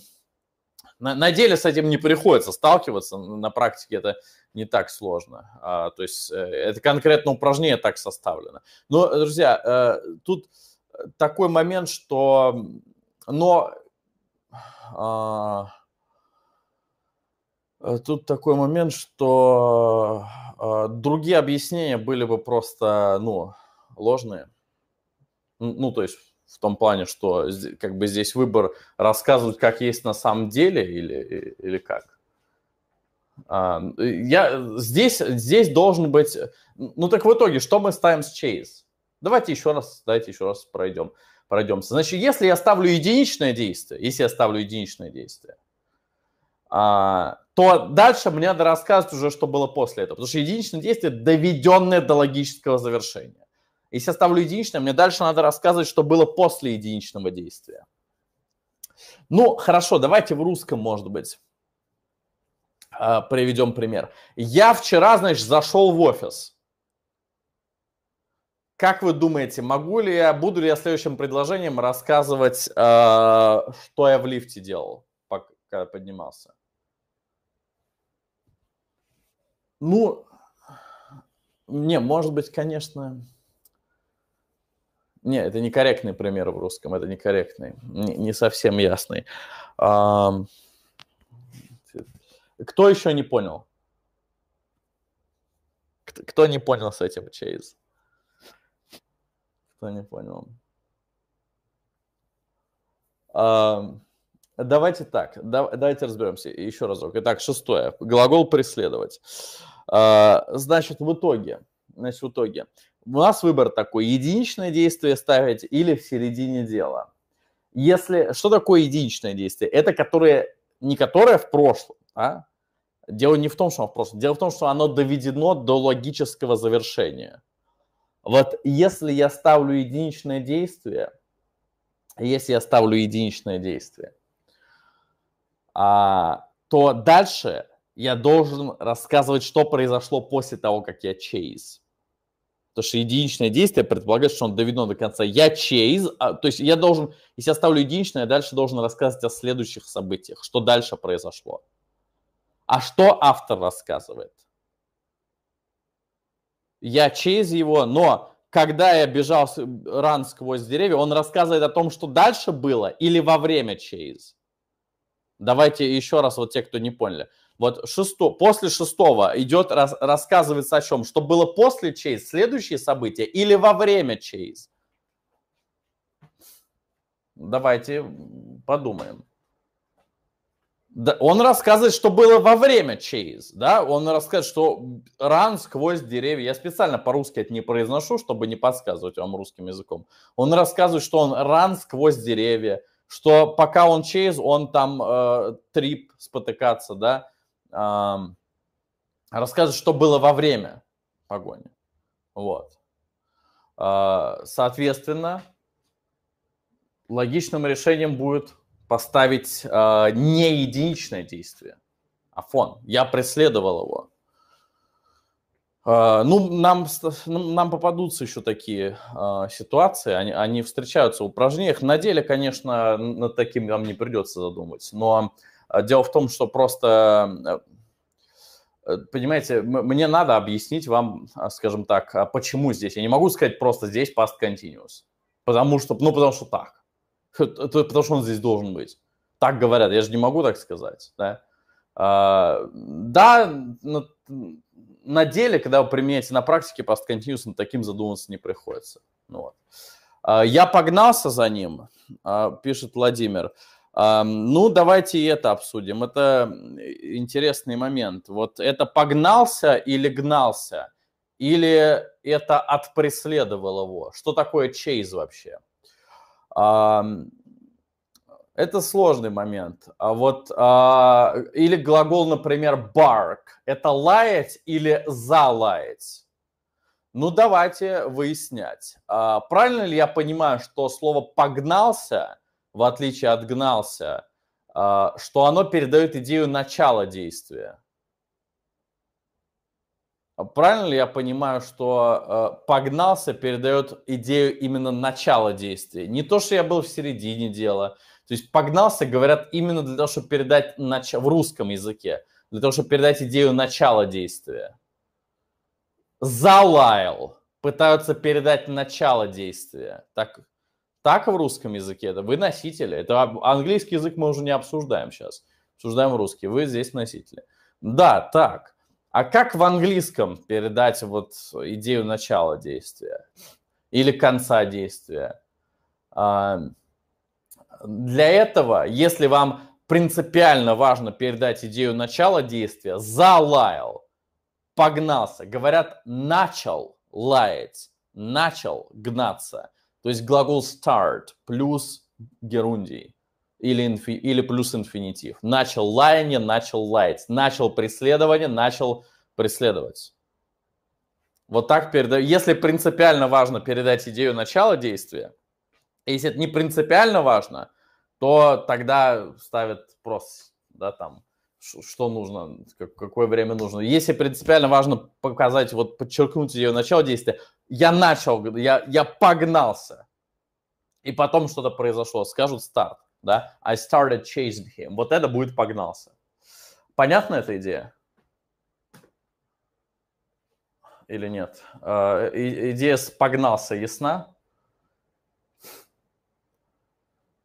на, на деле с этим не приходится сталкиваться. На практике это не так сложно. А, то есть э, это конкретно упражнение так составлено. Но, друзья, э, тут такой момент, что... Но... А, тут такой момент, что а, другие объяснения были бы просто, ну, ложные. Ну, то есть в том плане, что как бы здесь выбор рассказывать, как есть на самом деле или, или как. А, я, здесь, здесь должен быть... Ну так в итоге, что мы ставим с Чейз? Давайте еще раз, давайте еще раз пройдем, пройдемся. Значит, если я ставлю единичное действие, если я ставлю единичное действие, а, то дальше мне надо рассказывать уже, что было после этого. Потому что единичное действие доведенное до логического завершения. Если я ставлю единичное, мне дальше надо рассказывать, что было после единичного действия. Ну, хорошо, давайте в русском, может быть, а, приведем пример. Я вчера, значит, зашел в офис. Как вы думаете, могу ли я, буду ли я следующим предложением рассказывать, э, что я в лифте делал, пока, поднимался? Ну, не, может быть, конечно. Не, это некорректный пример в русском, это некорректный, не, не совсем ясный. А... Кто еще не понял? Кто не понял с этим, Чейз? Кто не понял. давайте так, давайте разберемся еще разок. Итак, шестое. Глагол «преследовать». А, значит, в итоге, значит, в итоге. У нас выбор такой, единичное действие ставить или в середине дела. Если, что такое единичное действие? Это которое, не которое в прошлом, а? Дело не в том, что оно в прошлом. Дело в том, что оно доведено до логического завершения. Вот если я ставлю единичное действие, если я ставлю единичное действие, а, то дальше я должен рассказывать, что произошло после того, как я чейз. Потому что единичное действие предполагает, что он доведено до конца. Я чейз, а, то есть я должен, если я ставлю единичное, я дальше должен рассказывать о следующих событиях, что дальше произошло. А что автор рассказывает? я чейз его, но когда я бежал ран сквозь деревья, он рассказывает о том, что дальше было или во время чейз. Давайте еще раз, вот те, кто не поняли. Вот шесто, после шестого идет, рас, рассказывается о чем? Что было после чейз, следующие события или во время чейз? Давайте подумаем. Да, он рассказывает, что было во время чейз, да, он рассказывает, что ран сквозь деревья, я специально по-русски это не произношу, чтобы не подсказывать вам русским языком, он рассказывает, что он ран сквозь деревья, что пока он чейз, он там э, трип спотыкаться, да, э, рассказывает, что было во время погони, вот. Э, соответственно, логичным решением будет поставить э, не единичное действие, а фон. Я преследовал его. Э, ну, нам, нам попадутся еще такие э, ситуации, они, они встречаются в упражнениях. На деле, конечно, над таким нам не придется задумать, но дело в том, что просто, понимаете, мне надо объяснить вам, скажем так, почему здесь. Я не могу сказать просто здесь past continuous, потому что, ну, потому что так. *laughs* потому что он здесь должен быть. Так говорят, я же не могу так сказать. Да, а, да на, на деле, когда вы применяете на практике, past continuous таким задуматься не приходится. Ну, вот. а, я погнался за ним, а, пишет Владимир. А, ну, давайте и это обсудим. Это интересный момент. Вот это погнался или гнался? Или это отпреследовало его? Что такое чейз вообще? Это сложный момент. А вот а, или глагол, например, bark. Это лаять или залаять? Ну давайте выяснять. А, правильно ли я понимаю, что слово погнался, в отличие от гнался, а, что оно передает идею начала действия? А правильно ли я понимаю, что э, погнался передает идею именно начала действия? Не то, что я был в середине дела. То есть погнался, говорят, именно для того, чтобы передать нач... в русском языке, для того, чтобы передать идею начала действия. Залаял. Пытаются передать начало действия. Так, так в русском языке это вы носители. Это английский язык мы уже не обсуждаем сейчас. Обсуждаем русский. Вы здесь носители. Да, так. А как в английском передать вот идею начала действия или конца действия? А, для этого, если вам принципиально важно передать идею начала действия, залаял, погнался, говорят, начал лаять, начал гнаться. То есть глагол start плюс герундий или, инфи, или плюс инфинитив. Начал лаяние начал лаять. Начал преследование, начал преследовать. Вот так переда... Если принципиально важно передать идею начала действия, если это не принципиально важно, то тогда ставят вопрос, да, там, что нужно, какое время нужно. Если принципиально важно показать, вот подчеркнуть ее начало действия, я начал, я, я погнался, и потом что-то произошло, скажут старт да, I started chasing him. Вот это будет погнался. Понятна эта идея? Или нет? Э, идея с погнался ясна?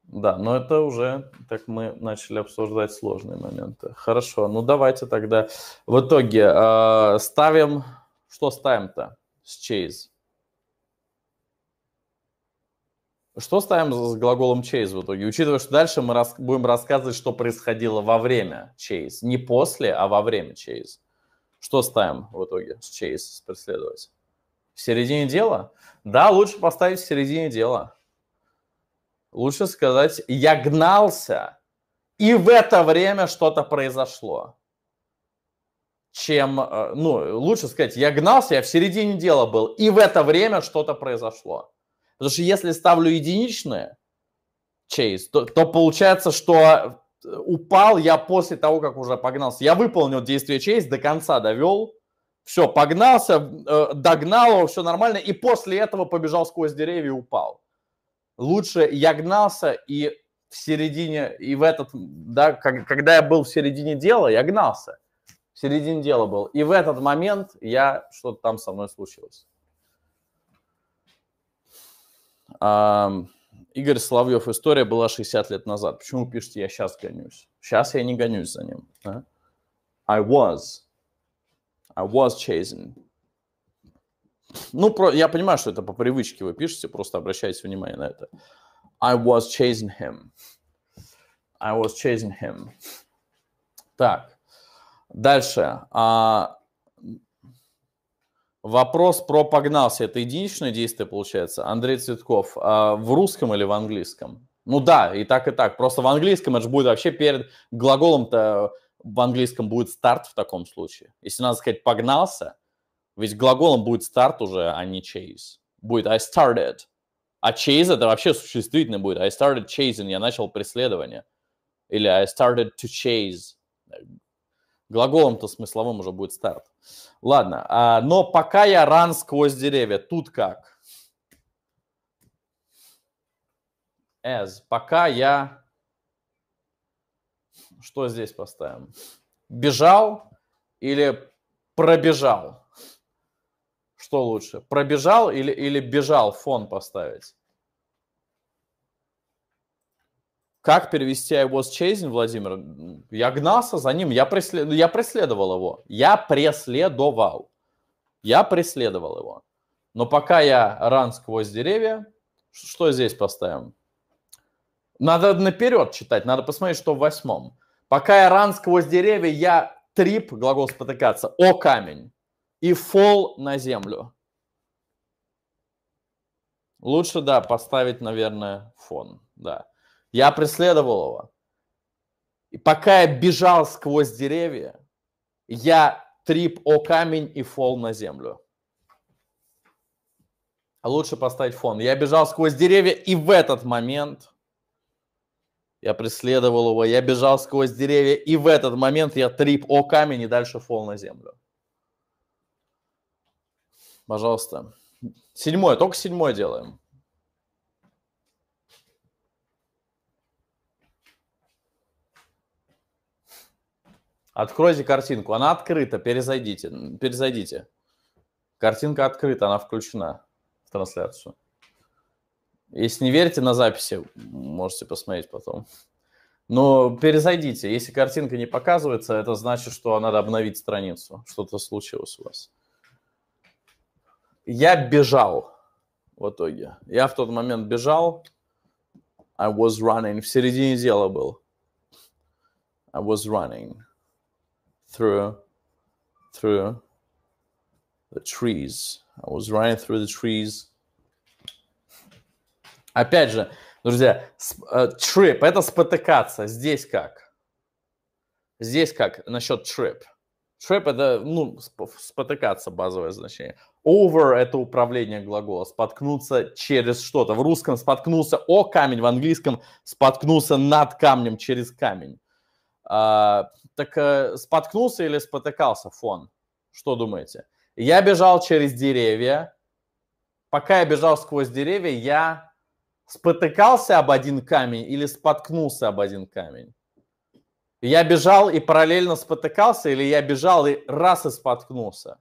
Да, но это уже, так мы начали обсуждать сложные моменты. Хорошо, ну давайте тогда в итоге э, ставим, что ставим-то с Chase? Что ставим с глаголом chase в итоге? Учитывая, что дальше мы рас... будем рассказывать, что происходило во время chase. Не после, а во время chase. Что ставим в итоге с chase, с преследовать? В середине дела? Да, лучше поставить в середине дела. Лучше сказать, я гнался, и в это время что-то произошло. Чем, э, ну, лучше сказать, я гнался, я в середине дела был, и в это время что-то произошло. Потому что если ставлю единичное, чейз, то, то получается, что а, упал я после того, как уже погнался. Я выполнил действие чейз, до конца довел, все, погнался, э, догнал его, все нормально, и после этого побежал сквозь деревья и упал. Лучше я гнался и в середине, и в этот, да, как, когда я был в середине дела, я гнался. В середине дела был. И в этот момент я, что-то там со мной случилось. Игорь Соловьев, история была 60 лет назад. Почему пишете, я сейчас гонюсь? Сейчас я не гонюсь за ним. Да? I was. I was chasing. Ну, про, я понимаю, что это по привычке вы пишете, просто обращайте внимание на это. I was chasing him. I was chasing him. Так, дальше. А, Вопрос про погнался. Это единичное действие получается? Андрей Цветков, а в русском или в английском? Ну да, и так, и так. Просто в английском это же будет вообще перед глаголом-то э, в английском будет старт в таком случае. Если надо сказать погнался, ведь глаголом будет старт уже, а не chase. Будет I started. А chase это вообще существительное будет. I started chasing, я начал преследование. Или I started to chase. Глаголом-то смысловым уже будет старт. Ладно, а, но пока я ран сквозь деревья, тут как? As. Пока я... Что здесь поставим? Бежал или пробежал? Что лучше, пробежал или, или бежал фон поставить? Как перевести I was chasing, Владимир? Я гнался за ним, я, преслед... Ну, я преследовал его. Я преследовал. Я преследовал его. Но пока я ран сквозь деревья, что здесь поставим? Надо наперед читать, надо посмотреть, что в восьмом. Пока я ран сквозь деревья, я трип, глагол спотыкаться, о камень, и фол на землю. Лучше, да, поставить, наверное, фон, да. Я преследовал его. И пока я бежал сквозь деревья, я трип о камень и фол на землю. А лучше поставить фон. Я бежал сквозь деревья, и в этот момент я преследовал его. Я бежал сквозь деревья, и в этот момент я трип о камень и дальше фол на землю. Пожалуйста. Седьмое, только седьмое делаем. Откройте картинку, она открыта, перезайдите, перезайдите. Картинка открыта, она включена в трансляцию. Если не верите на записи, можете посмотреть потом. Но перезайдите. Если картинка не показывается, это значит, что надо обновить страницу. Что-то случилось у вас. Я бежал в итоге. Я в тот момент бежал. I was running. В середине дела был. I was running through through the trees. I was running through the trees. Опять же, друзья, э, trip – это спотыкаться. Здесь как? Здесь как насчет trip? Trip – это, ну, спотыкаться базовое значение. Over – это управление глагола. Споткнуться через что-то. В русском споткнулся о камень, в английском споткнулся над камнем, через камень. А, так э, споткнулся или спотыкался фон? Что думаете? Я бежал через деревья. Пока я бежал сквозь деревья, я спотыкался об один камень или споткнулся об один камень? Я бежал и параллельно спотыкался или я бежал и раз и споткнулся?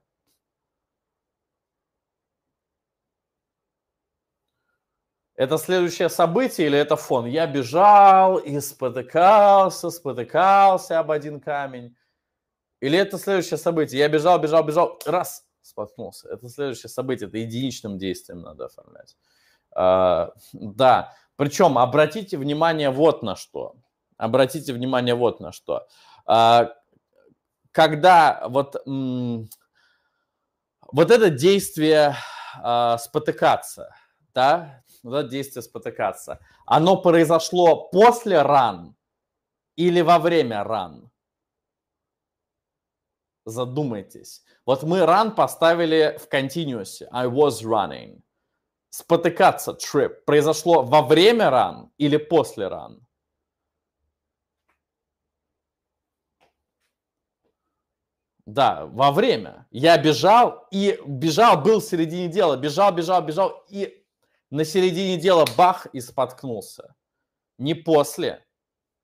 Это следующее событие или это фон? Я бежал и спотыкался, спотыкался об один камень. Или это следующее событие? Я бежал, бежал, бежал, раз, споткнулся. Это следующее событие, это единичным действием надо оформлять. А, да, причем обратите внимание вот на что. Обратите внимание вот на что. А, когда вот, вот это действие а, спотыкаться, да, вот ну, это действие спотыкаться, оно произошло после ран или во время ран? Задумайтесь. Вот мы ран поставили в континуусе. I was running. Спотыкаться, trip, произошло во время ран или после ран? Да, во время. Я бежал, и бежал, был в середине дела. Бежал, бежал, бежал, и на середине дела бах и споткнулся. Не после.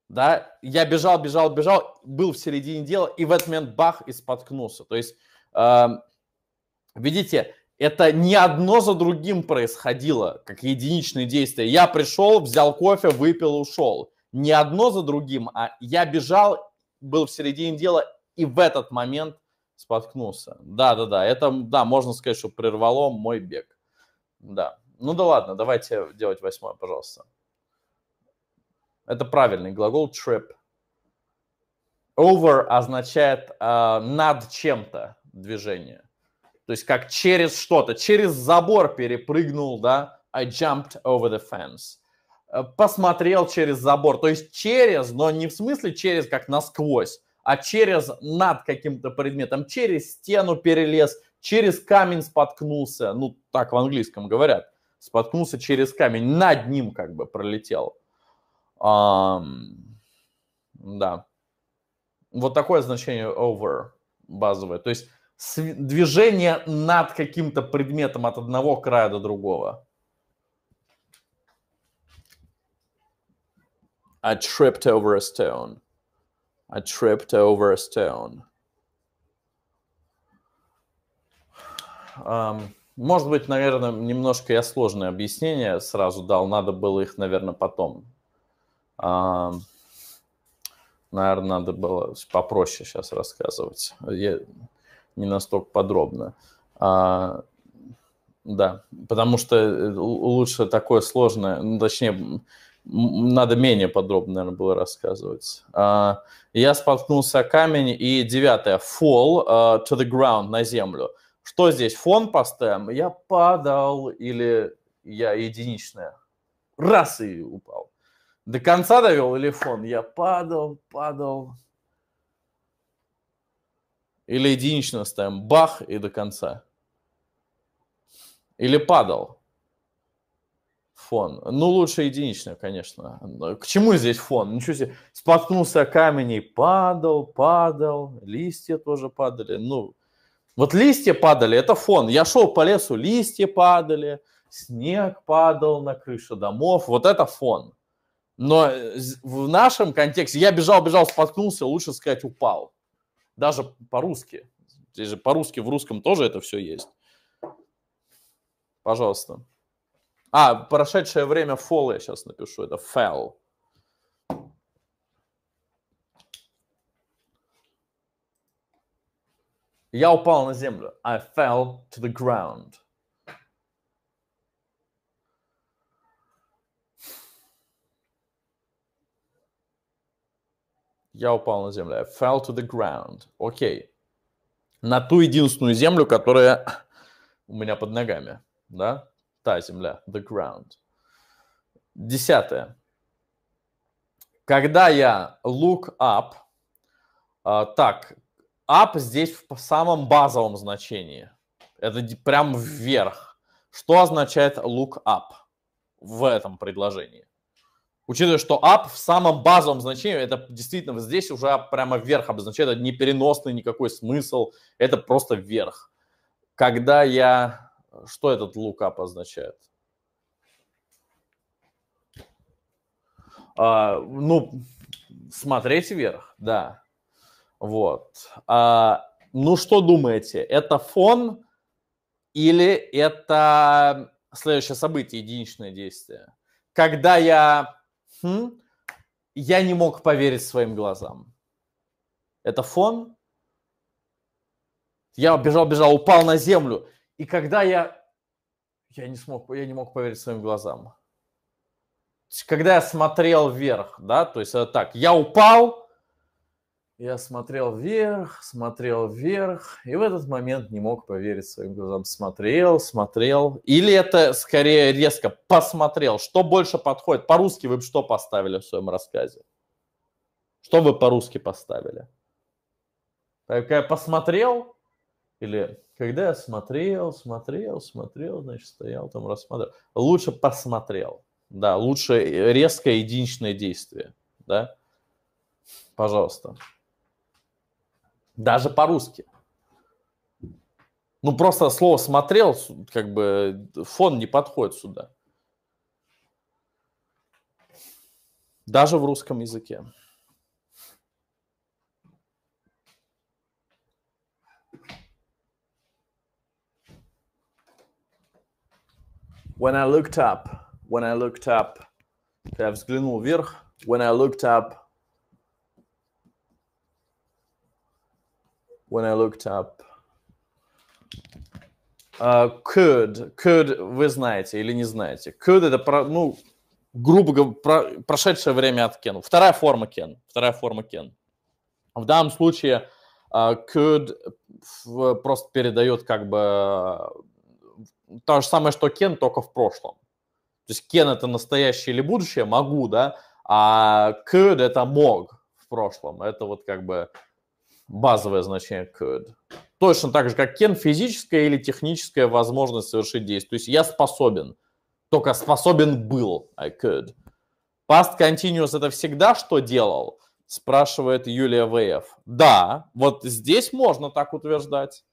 Да, я бежал, бежал, бежал, был в середине дела, и в этот момент бах и споткнулся. То есть, э, видите, это не одно за другим происходило, как единичные действия. Я пришел, взял кофе, выпил, ушел. Не одно за другим, а я бежал, был в середине дела, и в этот момент споткнулся. Да, да, да, это, да, можно сказать, что прервало мой бег. Да. Ну да ладно, давайте делать восьмое, пожалуйста. Это правильный глагол trip. Over означает э, над чем-то движение. То есть как через что-то, через забор перепрыгнул, да? I jumped over the fence. Э, посмотрел через забор. То есть через, но не в смысле через как насквозь, а через над каким-то предметом. Через стену перелез, через камень споткнулся. Ну, так в английском говорят споткнулся через камень, над ним как бы пролетел. А, да. Вот такое значение over базовое. То есть движение над каким-то предметом от одного края до другого. I tripped over a stone. I tripped over a stone. Um, может быть, наверное, немножко я сложное объяснение сразу дал. Надо было их, наверное, потом. А, наверное, надо было попроще сейчас рассказывать. Я не настолько подробно. А, да, потому что э, лучше такое сложное, ну, точнее, надо менее подробно, наверное, было рассказывать. А, я споткнулся о камень, и девятое, fall uh, to the ground, на землю – что здесь, фон поставим, я падал или я единичная, раз и упал. До конца довел или фон, я падал, падал. Или единично ставим, бах и до конца. Или падал. Фон. Ну, лучше единичное, конечно. К чему здесь фон? Ну, ничего себе. Споткнулся камень и падал, падал. Листья тоже падали. Ну, вот листья падали, это фон. Я шел по лесу, листья падали, снег падал на крыше домов. Вот это фон. Но э, в нашем контексте я бежал, бежал, споткнулся, лучше сказать упал. Даже по-русски. Здесь же по-русски, в русском тоже это все есть. Пожалуйста. А, прошедшее время fall я сейчас напишу. Это fell. Я упал на землю. I fell to the ground. Я упал на землю. I fell to the ground. Окей. Okay. На ту единственную землю, которая у меня под ногами. Да? Та земля. The ground. Десятое. Когда я look up, Uh, так, up здесь в самом базовом значении. Это прям вверх. Что означает look up в этом предложении? Учитывая, что up в самом базовом значении, это действительно здесь уже прямо вверх обозначает, это не переносный никакой смысл, это просто вверх. Когда я... Что этот lookup означает? А, ну, смотреть вверх, да. Вот. А, ну, что думаете, это фон или это следующее событие, единичное действие? Когда я... Хм, я не мог поверить своим глазам. Это фон? Я бежал, бежал, упал на землю. И когда я... Я не смог, я не мог поверить своим глазам. Когда я смотрел вверх, да, то есть это так, я упал, я смотрел вверх, смотрел вверх, и в этот момент не мог поверить своим глазам. Смотрел, смотрел. Или это скорее резко посмотрел. Что больше подходит? По-русски вы бы что поставили в своем рассказе? Что вы по-русски поставили? Так, я посмотрел, или когда я смотрел, смотрел, смотрел, значит, стоял там, рассматривал. Лучше посмотрел. Да, лучше резкое единичное действие. Да? Пожалуйста. Даже по-русски. Ну, просто слово «смотрел», как бы фон не подходит сюда. Даже в русском языке. When I looked up, when I looked up, я взглянул вверх, when I looked up, when I looked up. Uh, could, could вы знаете или не знаете. Could это, про, ну, грубо говоря, про, прошедшее время от can. Вторая форма can. Вторая форма can. В данном случае uh, could в, просто передает как бы то же самое, что can, только в прошлом. То есть can это настоящее или будущее, могу, да, а could это мог в прошлом. Это вот как бы базовое значение could. Точно так же, как can, физическая или техническая возможность совершить действие. То есть я способен, только способен был, I could. Past continuous – это всегда что делал? Спрашивает Юлия В.Ф. Да, вот здесь можно так утверждать.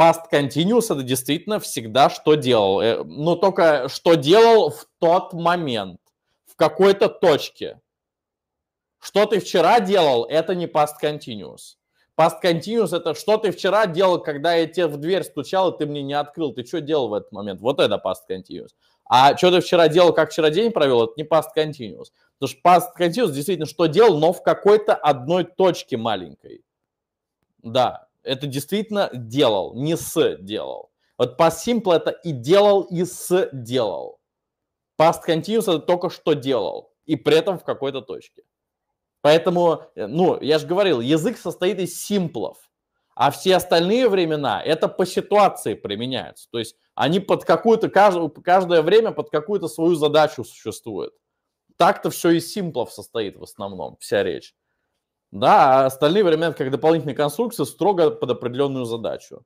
Past continuous – это действительно всегда что делал. Э, но только что делал в тот момент, в какой-то точке. Что ты вчера делал, это не past continuous. Past continuous – это что ты вчера делал, когда я тебе в дверь стучал, и ты мне не открыл. Ты что делал в этот момент? Вот это past continuous. А что ты вчера делал, как вчера день провел, это не past continuous. Потому что past continuous действительно что делал, но в какой-то одной точке маленькой. Да, это действительно делал, не с делал. Вот past simple – это и делал, и с делал. Past continuous – это только что делал, и при этом в какой-то точке. Поэтому, э, ну, я же говорил, язык состоит из симплов, а все остальные времена это по ситуации применяются. То есть они под какую-то, каждое время под какую-то свою задачу существуют. Так-то все из симплов состоит в основном, вся речь. Да, а остальные времена как дополнительные конструкции строго под определенную задачу.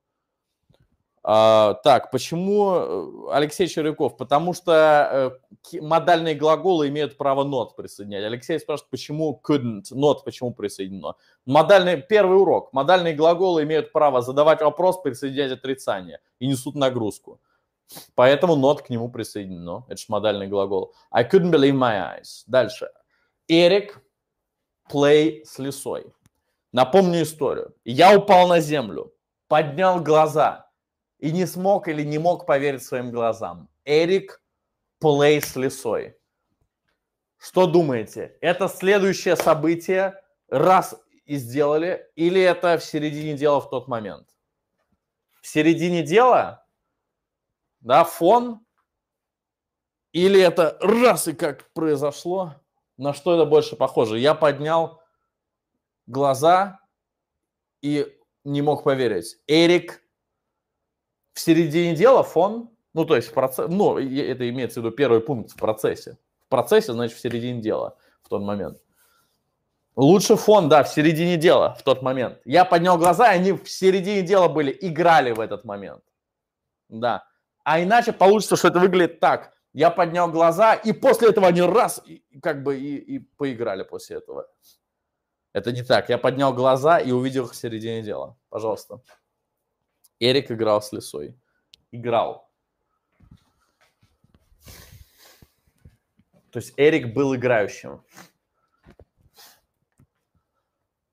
А, так, почему э, Алексей Черяков? Потому что э, модальные глаголы имеют право not присоединять. Алексей спрашивает, почему couldn't, not почему присоединено. Модальный, первый урок. Модальные глаголы имеют право задавать вопрос, присоединять отрицание и несут нагрузку. Поэтому not к нему присоединено. Это же модальный глагол. I couldn't believe my eyes. Дальше. Эрик, play с лесой. Напомню историю. Я упал на землю, поднял глаза – и не смог или не мог поверить своим глазам. Эрик Плей с лесой. Что думаете? Это следующее событие, раз и сделали, или это в середине дела в тот момент? В середине дела, да, фон, или это раз и как произошло? На что это больше похоже? Я поднял глаза и не мог поверить. Эрик в середине дела фон, ну, то есть, в процесс, ну, это имеется в виду первый пункт в процессе. В процессе, значит, в середине дела в тот момент. Лучше фон, да, в середине дела в тот момент. Я поднял глаза, и они в середине дела были, играли в этот момент. Да. А иначе получится, что это выглядит так. Я поднял глаза, и после этого они раз, и, как бы, и, и поиграли после этого. Это не так. Я поднял глаза и увидел их в середине дела. Пожалуйста. Эрик играл с лесой. Играл. То есть Эрик был играющим.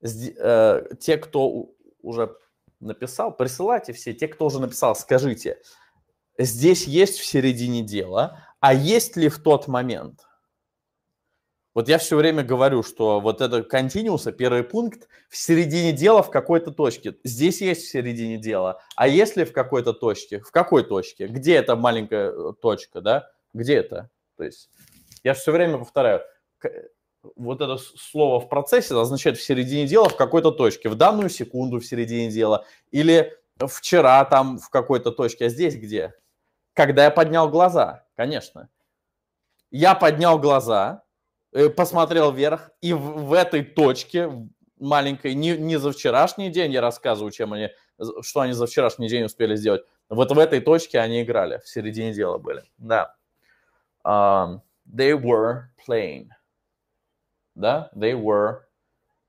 Э, те, кто уже написал, присылайте все. Те, кто уже написал, скажите, здесь есть в середине дела, а есть ли в тот момент – вот я все время говорю, что вот это континиуса, первый пункт, в середине дела в какой-то точке. Здесь есть в середине дела. А если в какой-то точке? В какой точке? Где эта маленькая э, точка, да? Где это? То есть я все время повторяю, э, вот это слово в процессе означает в середине дела в какой-то точке, в данную секунду в середине дела, или вчера там в какой-то точке, а здесь где? Когда я поднял глаза, конечно. Я поднял глаза, Э, посмотрел вверх, и в, в этой точке маленькой, не, не за вчерашний день, я рассказываю, чем они, что они за вчерашний день успели сделать. Вот в этой точке они играли, в середине дела были, да. Um, they were playing, да, they were,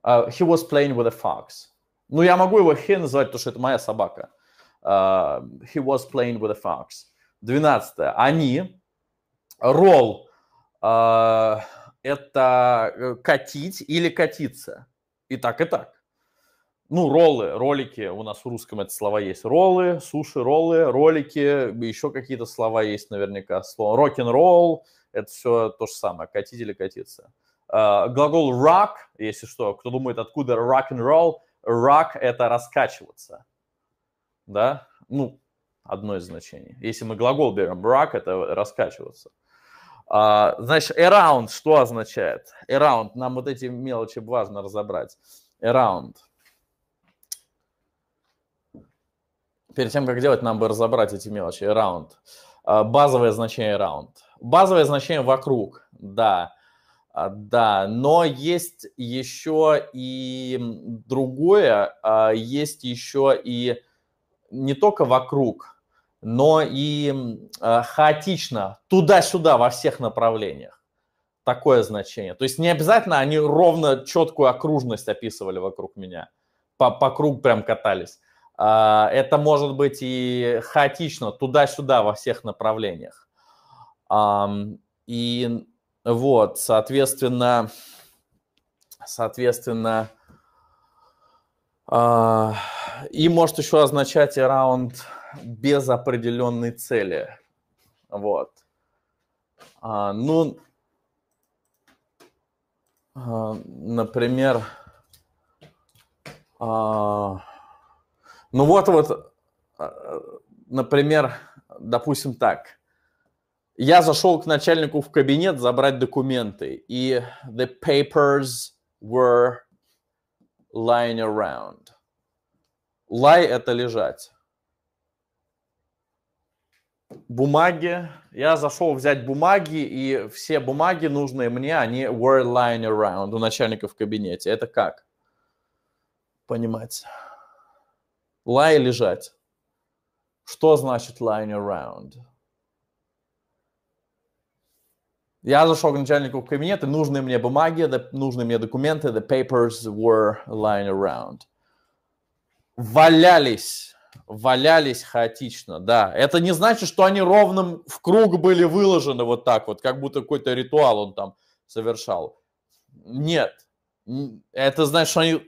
uh, he was playing with a fox. Ну, я могу его he называть, потому что это моя собака. Uh, he was playing with a fox. Двенадцатое. Они, ролл, uh, это э, катить или катиться. И так, и так. Ну, роллы, ролики, у нас в русском это слова есть. Роллы, суши, роллы, ролики, еще какие-то слова есть наверняка. Слово рок-н-ролл, это все то же самое, катить или катиться. Uh, глагол rock, если что, кто думает, откуда rock-н-ролл, rock – это раскачиваться. Да? Ну, одно из значений. Если мы глагол берем rock – это раскачиваться. Uh, а, значит, around что означает? Around, нам вот эти мелочи важно разобрать. Around. Перед тем, как делать, нам бы разобрать эти мелочи. Around. А, базовое значение around. Базовое значение вокруг, да. А, да, но есть еще и другое, есть еще и не только вокруг, но и э, хаотично, туда-сюда во всех направлениях. Такое значение. То есть не обязательно они ровно четкую окружность описывали вокруг меня, по, по кругу прям катались. А, это может быть и хаотично, туда-сюда во всех направлениях. И вот, соответственно, соответственно, а, и может еще означать раунд без определенной цели. Вот. А, ну, а, например, а, ну вот вот, а, например, допустим так. Я зашел к начальнику в кабинет забрать документы, и the papers were lying around. Lie – это лежать бумаги. Я зашел взять бумаги, и все бумаги нужные мне, они were lying around у начальника в кабинете. Это как? Понимать. Лай лежать. Что значит lying around? Я зашел к начальнику в кабинет, и нужные мне бумаги, the, нужные мне документы, the papers were lying around. Валялись валялись хаотично, да. Это не значит, что они ровным в круг были выложены вот так вот, как будто какой-то ритуал он там совершал. Нет. Это значит, что они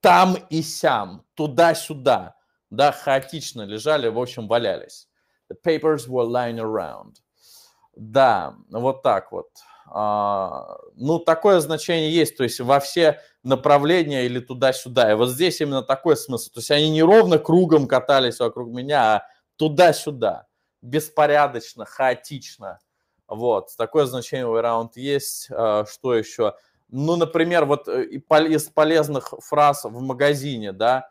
там и сям, туда-сюда, да, хаотично лежали, в общем, валялись. The papers were lying around. Да, вот так вот. А, ну, такое значение есть, то есть во все направления или туда-сюда. И вот здесь именно такой смысл. То есть они не ровно кругом катались вокруг меня, а туда-сюда, беспорядочно, хаотично. Вот, такое значение у раунд есть. А, что еще? Ну, например, вот э, из полезных фраз в магазине, да,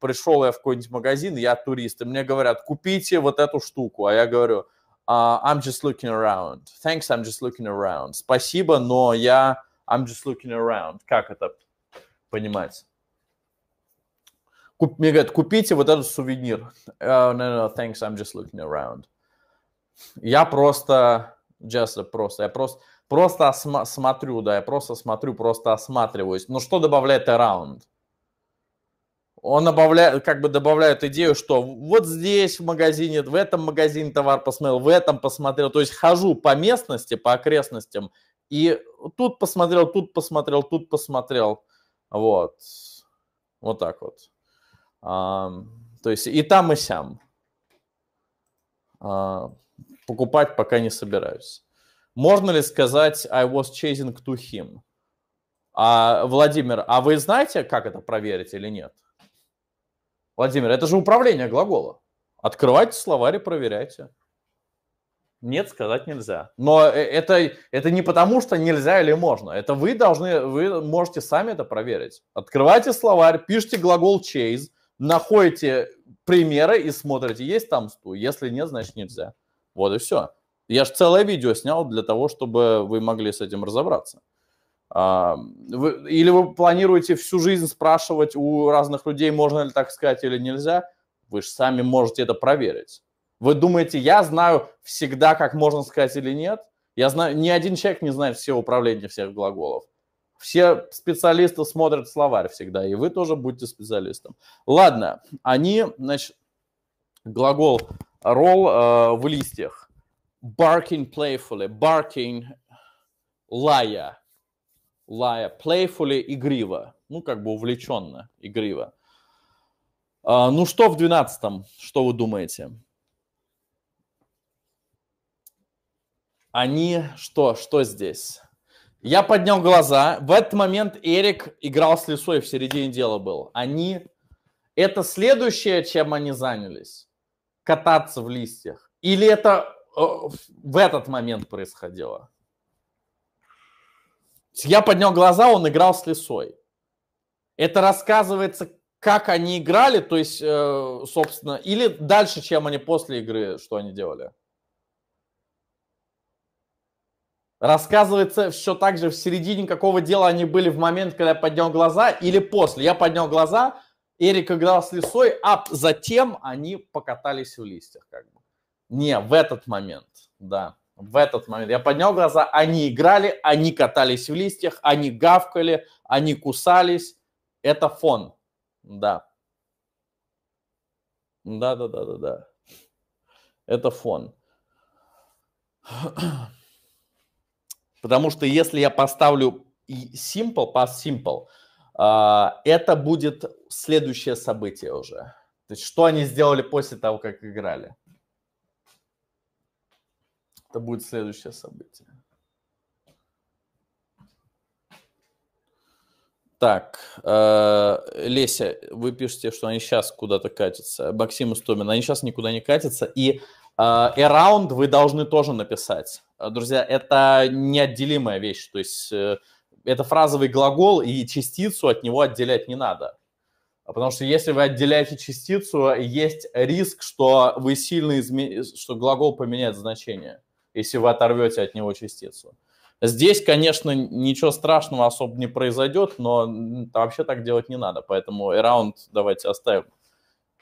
пришел я в какой-нибудь магазин, я турист, и мне говорят, купите вот эту штуку, а я говорю – Uh, I'm just looking around. Thanks, I'm just looking around. Спасибо, но я I'm just looking around. Как это понимать? Куп, мне говорят, купите вот этот сувенир. Uh, no, no, thanks, I'm just looking around. Я просто, just просто, я просто, просто осма- смотрю, да, я просто смотрю, просто осматриваюсь. Но что добавляет around? он добавляет, как бы добавляет идею, что вот здесь в магазине, в этом магазине товар посмотрел, в этом посмотрел. То есть хожу по местности, по окрестностям, и тут посмотрел, тут посмотрел, тут посмотрел. Вот. Вот так вот. А, то есть и там, и сям. А, покупать пока не собираюсь. Можно ли сказать I was chasing to him? А, Владимир, а вы знаете, как это проверить или нет? Владимир, это же управление глагола. Открывайте словарь и проверяйте. Нет, сказать нельзя. Но э, это, это не потому, что нельзя или можно. Это вы должны, вы можете сами это проверить. Открывайте словарь, пишите глагол chase, находите примеры и смотрите, есть там стул. Если нет, значит нельзя. Вот и все. Я же целое видео снял для того, чтобы вы могли с этим разобраться. А, вы, или вы планируете всю жизнь спрашивать у разных людей, можно ли так сказать или нельзя? Вы же сами можете это проверить. Вы думаете, я знаю всегда, как можно сказать или нет? Я знаю, ни один человек не знает все управления всех глаголов. Все специалисты смотрят словарь всегда, и вы тоже будете специалистом. Ладно, они, значит, глагол roll э, в листьях. Barking playfully, barking, лая лая, playfully игриво, ну, как бы увлеченно, игриво. А, ну, что в 12-м, что вы думаете? Они что, что здесь? Я поднял глаза. В этот момент Эрик играл с лесой, в середине дела был. Они... Это следующее, чем они занялись? Кататься в листьях. Или это э, в этот момент происходило? Я поднял глаза, он играл с лисой. Это рассказывается, как они играли, то есть, э, собственно, или дальше, чем они после игры, что они делали. Рассказывается все так же в середине, какого дела они были в момент, когда я поднял глаза, или после. Я поднял глаза, Эрик играл с лисой, а затем они покатались в листьях. Как бы. Не, в этот момент, да в этот момент. Я поднял глаза, они играли, они катались в листьях, они гавкали, они кусались. Это фон. Да. Да, да, да, да, да. Это фон. *clears throat* Потому что если я поставлю simple, past simple, а, это будет следующее событие уже. То есть что они сделали после того, как играли. Это будет следующее событие. Так, э, Леся, вы пишете, что они сейчас куда-то катятся. Максим Истомин, они сейчас никуда не катятся. И э, around вы должны тоже написать. Э, друзья, это неотделимая вещь. То есть э, это фразовый глагол, и частицу от него отделять не надо. Потому что если вы отделяете частицу, есть риск, что вы сильно изме... что глагол поменяет значение если вы оторвете от него частицу. Здесь, конечно, ничего страшного особо не произойдет, но вообще так делать не надо, поэтому around давайте оставим.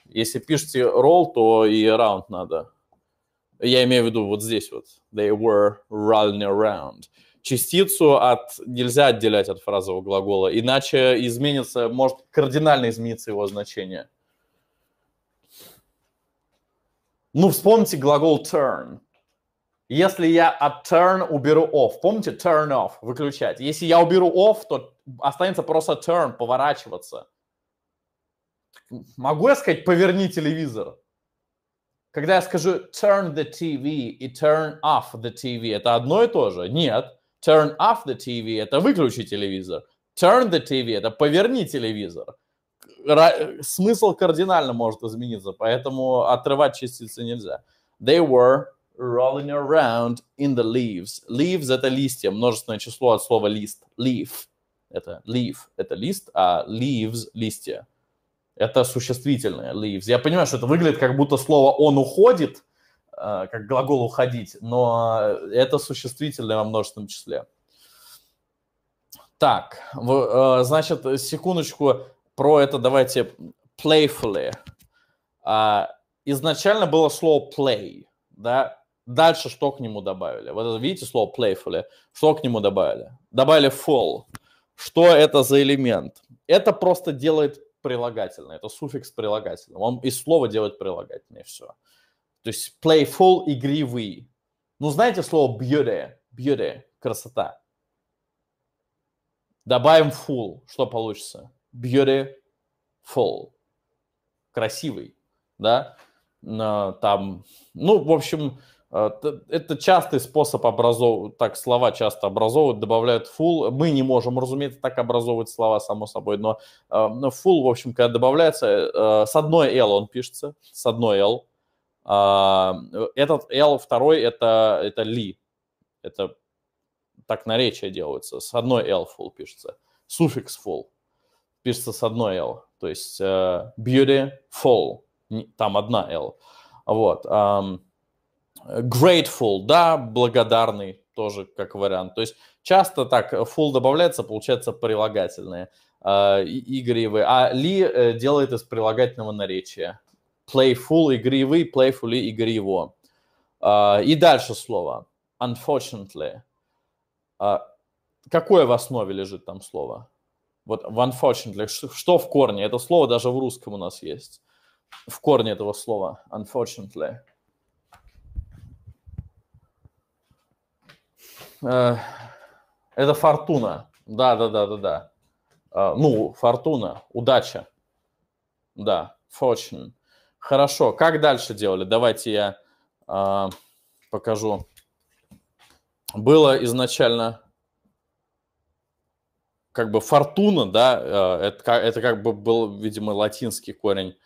Если пишете roll, то и around надо. Я имею в виду вот здесь вот. They were running around частицу от нельзя отделять от фразового глагола, иначе изменится, может кардинально измениться его значение. Ну, вспомните глагол turn. Если я от turn уберу off, помните turn off, выключать. Если я уберу off, то останется просто turn, поворачиваться. Могу я сказать поверни телевизор? Когда я скажу turn the TV и turn off the TV, это одно и то же? Нет. Turn off the TV – это выключи телевизор. Turn the TV – это поверни телевизор. Смысл кардинально может измениться, поэтому отрывать частицы нельзя. They were rolling around in the leaves. Leaves — это листья, множественное число от слова лист. Leaf — это leaf, это лист, а leaves — листья. Это существительное, leaves. Я понимаю, что это выглядит как будто слово «он уходит», а, как глагол «уходить», но это существительное во множественном числе. Так, а, значит, секундочку про это давайте playfully. А, изначально было слово play, да, Дальше что к нему добавили? Вот видите слово playfully? Что к нему добавили? Добавили fall. Что это за элемент? Это просто делает прилагательное. Это суффикс прилагательного. Он из слова делает прилагательное, все. То есть playful – игривый. Ну, знаете слово beauty? Beauty – красота. Добавим full. Что получится? beauty full Красивый, да? Э, там, ну, в общем, а, это частый способ образовывать, так слова часто образовывают, добавляют full. Мы не можем, разумеется, так образовывать слова, само собой, но а, full, в общем, когда добавляется, э, э, с одной L он пишется, с одной L. А, этот L второй это, это ли, это так наречия делается, с одной L full пишется, суффикс full пишется с одной L, то есть э, beauty full, там одна L. Вот. Grateful, да, благодарный тоже как вариант. То есть часто так full добавляется, получается прилагательные э, игривые. А ли э, делает из прилагательного наречия. Playful игривый, playfully игриво. Э, и дальше слово. Unfortunately. Э, какое в основе лежит там слово? Вот в unfortunately. Что в корне? Это слово даже в русском у нас есть. В корне этого слова. Unfortunately. Э, это фортуна. Да, да, да, да, да. Uh, ну, фортуна, удача. Да, fortune. Хорошо, как дальше делали? Давайте я uh, покажу. Было изначально как бы фортуна, да, uh, это, это как бы был, видимо, латинский корень.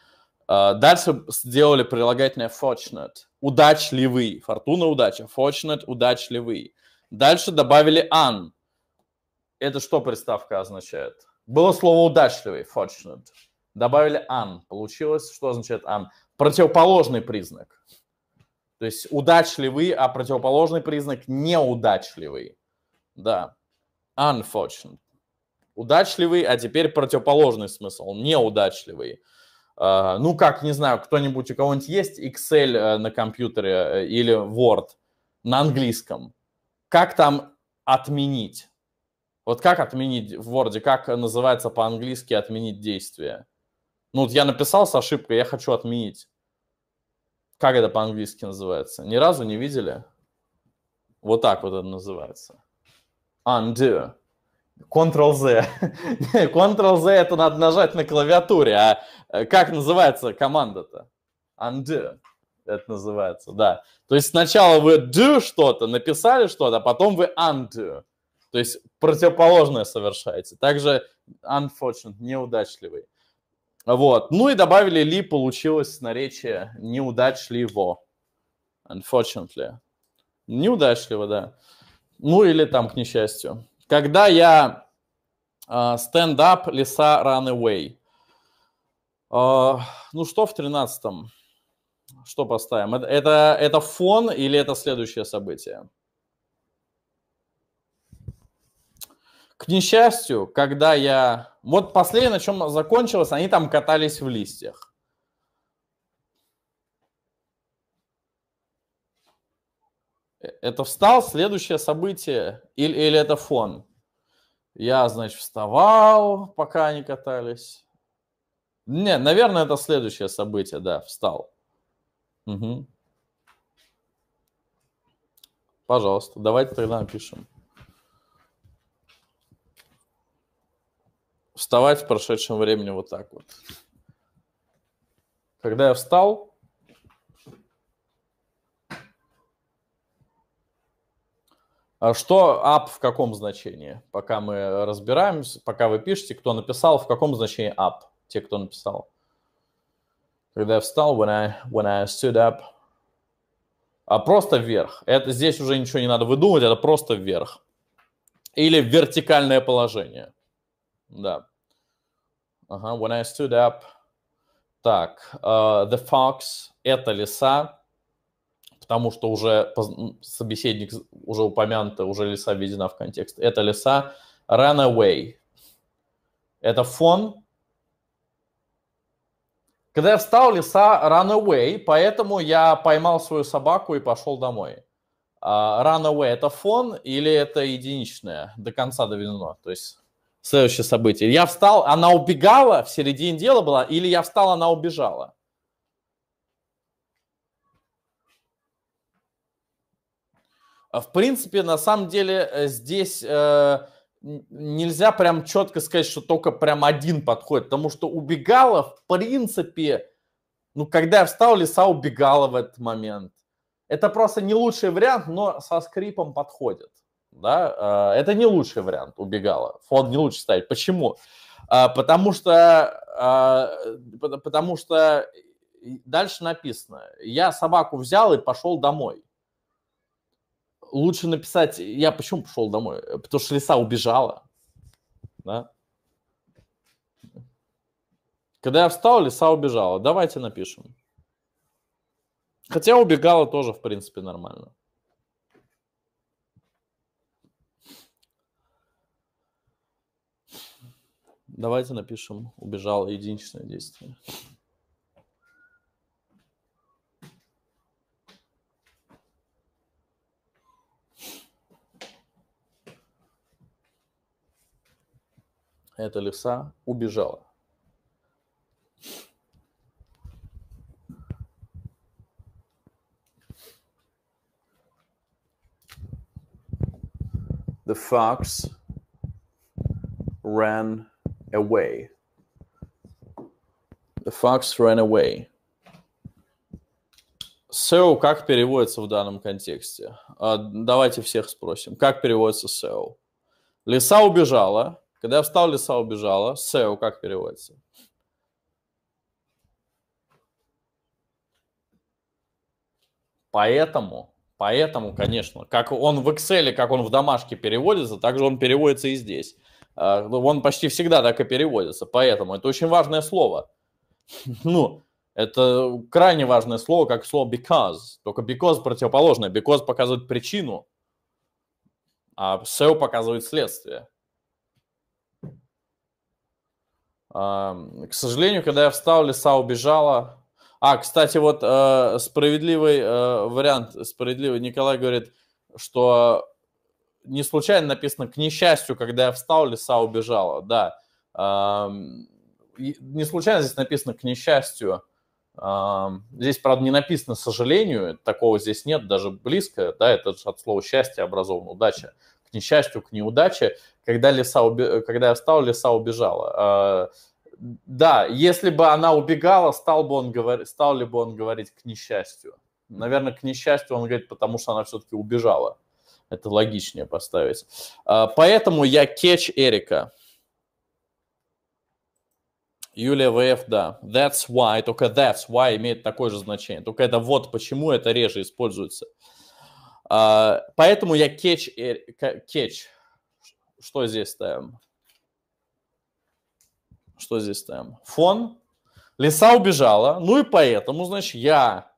Дальше сделали прилагательное fortunate. Удачливый. Фортуна удача. Fortunate удачливый. Uh, Дальше добавили an. Это что приставка означает? Было слово удачливый, fortunate. Добавили an. Получилось, что означает an? Противоположный признак. То есть удачливый, а противоположный признак неудачливый. Да. Unfortunate. Удачливый, а теперь противоположный смысл. Неудачливый. А, ну как, не знаю, кто-нибудь, у кого-нибудь есть Excel э, на компьютере э, или Word на английском? как там отменить? Вот как отменить в Word, как называется по-английски отменить действие? Ну, вот я написал с ошибкой, я хочу отменить. Как это по-английски называется? Ни разу не видели? Вот так вот это называется. Undo. Ctrl-Z. Ctrl-Z *laughs* это надо нажать на клавиатуре. А э, как называется команда-то? Undo это называется, да. То есть сначала вы do что-то, написали что-то, а потом вы undo. То есть противоположное совершаете. Также unfortunate, неудачливый. Вот. Ну и добавили ли, получилось наречие неудачливо. Unfortunately. Неудачливо, да. Ну или там, к несчастью. Когда я uh, stand up, леса run away. Uh, ну что в тринадцатом? Что поставим? Это, это, это фон или это следующее событие? К несчастью, когда я... Вот последнее, на чем закончилось, они там катались в листьях. Э, это встал следующее событие или, или это фон? Я, значит, вставал, пока они катались. Не, наверное, это следующее событие, да, встал. Угу. Пожалуйста, давайте тогда напишем. Вставать в прошедшем времени вот так вот. Когда я встал, а Что up в каком значении? Пока мы разбираемся, пока вы пишете, кто написал, в каком значении up? Те, кто написал когда я встал, when I, when I stood up, а просто вверх. Это здесь уже ничего не надо выдумывать, это просто вверх. Или вертикальное положение. Да. Ага, when I stood up. Так, uh, the fox – это лиса, потому что уже собеседник уже упомянута, уже лиса введена в контекст. Это лиса. Run away – это фон, когда я встал, лиса run away, поэтому я поймал свою собаку и пошел домой. Uh, run away – это фон или это единичное? До конца доведено. То есть следующее событие. Я встал, она убегала, в середине дела была, или я встал, она убежала? А, в принципе, на самом деле э, здесь э, нельзя прям четко сказать, что только прям один подходит, потому что убегала, в принципе, ну, когда я встал, лиса убегала в этот момент. Это просто не лучший вариант, но со скрипом подходит. Да? А, это не лучший вариант, убегала. Фон не лучше ставить. Почему? А, потому что, а, потому что дальше написано, я собаку взял и пошел домой лучше написать, я почему пошел домой? Э, Потому что лиса убежала. Да? Когда я встал, лиса убежала. Давайте напишем. Хотя убегала тоже, в принципе, нормально. Давайте напишем «убежала» единичное действие. эта лиса убежала. The fox ran away. The fox ran away. So как переводится в данном контексте? А, давайте всех спросим. Как переводится "so". Лиса убежала. Когда я встал, лиса убежала. SEO как переводится? Поэтому, поэтому, конечно, как он в Excel, как он в домашке переводится, так же он переводится и здесь. А, ну, он почти всегда так и переводится, поэтому это очень важное слово. *laughs* Ну, это крайне важное слово, как слово because. Только because противоположное. Because показывает причину, а SEO показывает следствие. К сожалению, когда я встал, лиса убежала. А, кстати, вот э, справедливый э, вариант, справедливый. Николай говорит, что не случайно написано, к несчастью, когда я встал, лиса убежала. Да, не случайно здесь написано «к несчастью». Здесь, правда, не написано «сожалению», такого здесь нет, даже близко, да, это же от слова «счастье» образовано, «удача» к несчастью, к неудаче, когда, леса уби... когда я встал, леса убежала. А, да, если бы она убегала, стал, бы он говор... стал ли бы он говорить к несчастью? Наверное, к несчастью он говорит, потому что она все-таки убежала. Это логичнее поставить. А, поэтому я кетч Эрика. Юлия ВФ, да. That's why, только that's why имеет такое же значение. Только это вот почему это реже используется. Uh, а, поэтому я catch, catch. Что здесь ставим? Что здесь ставим? Фон. Лиса убежала. Ну и поэтому, значит, я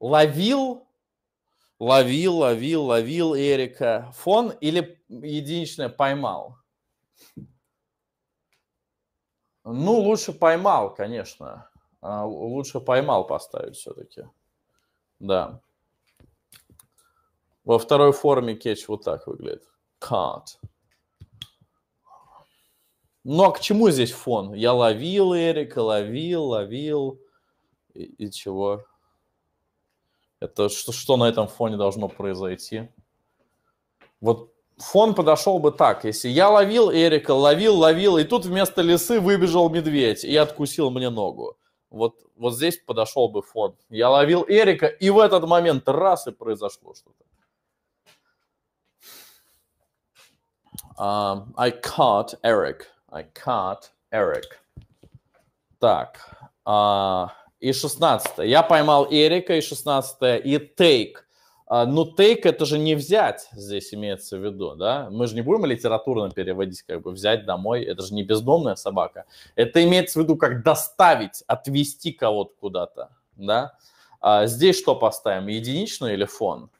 ловил, ловил, ловил, ловил Эрика. Фон или единичное поймал? Ну, лучше поймал, конечно. А, лучше поймал поставить все-таки. Да. Во второй форме кетч вот так выглядит. Can't. Но ну, а к чему здесь фон? Я ловил Эрика, ловил, ловил. И, и чего? Это что, что на этом фоне должно произойти? Вот фон подошел бы так, если я ловил Эрика, ловил, ловил, и тут вместо лисы выбежал медведь и откусил мне ногу. Вот, вот здесь подошел бы фон. Я ловил Эрика, и в этот момент раз и произошло что-то. Um, I caught Eric. I caught Eric. Так. Uh, и 16. Я поймал Эрика, и шестнадцатое. И take. Uh, ну, take это же не взять, здесь имеется в виду, да? Мы же не будем литературно переводить, как бы взять домой. Это же не бездомная собака. Это имеется в виду как доставить, отвезти кого-то куда-то, да? А здесь что поставим, единичную или фон?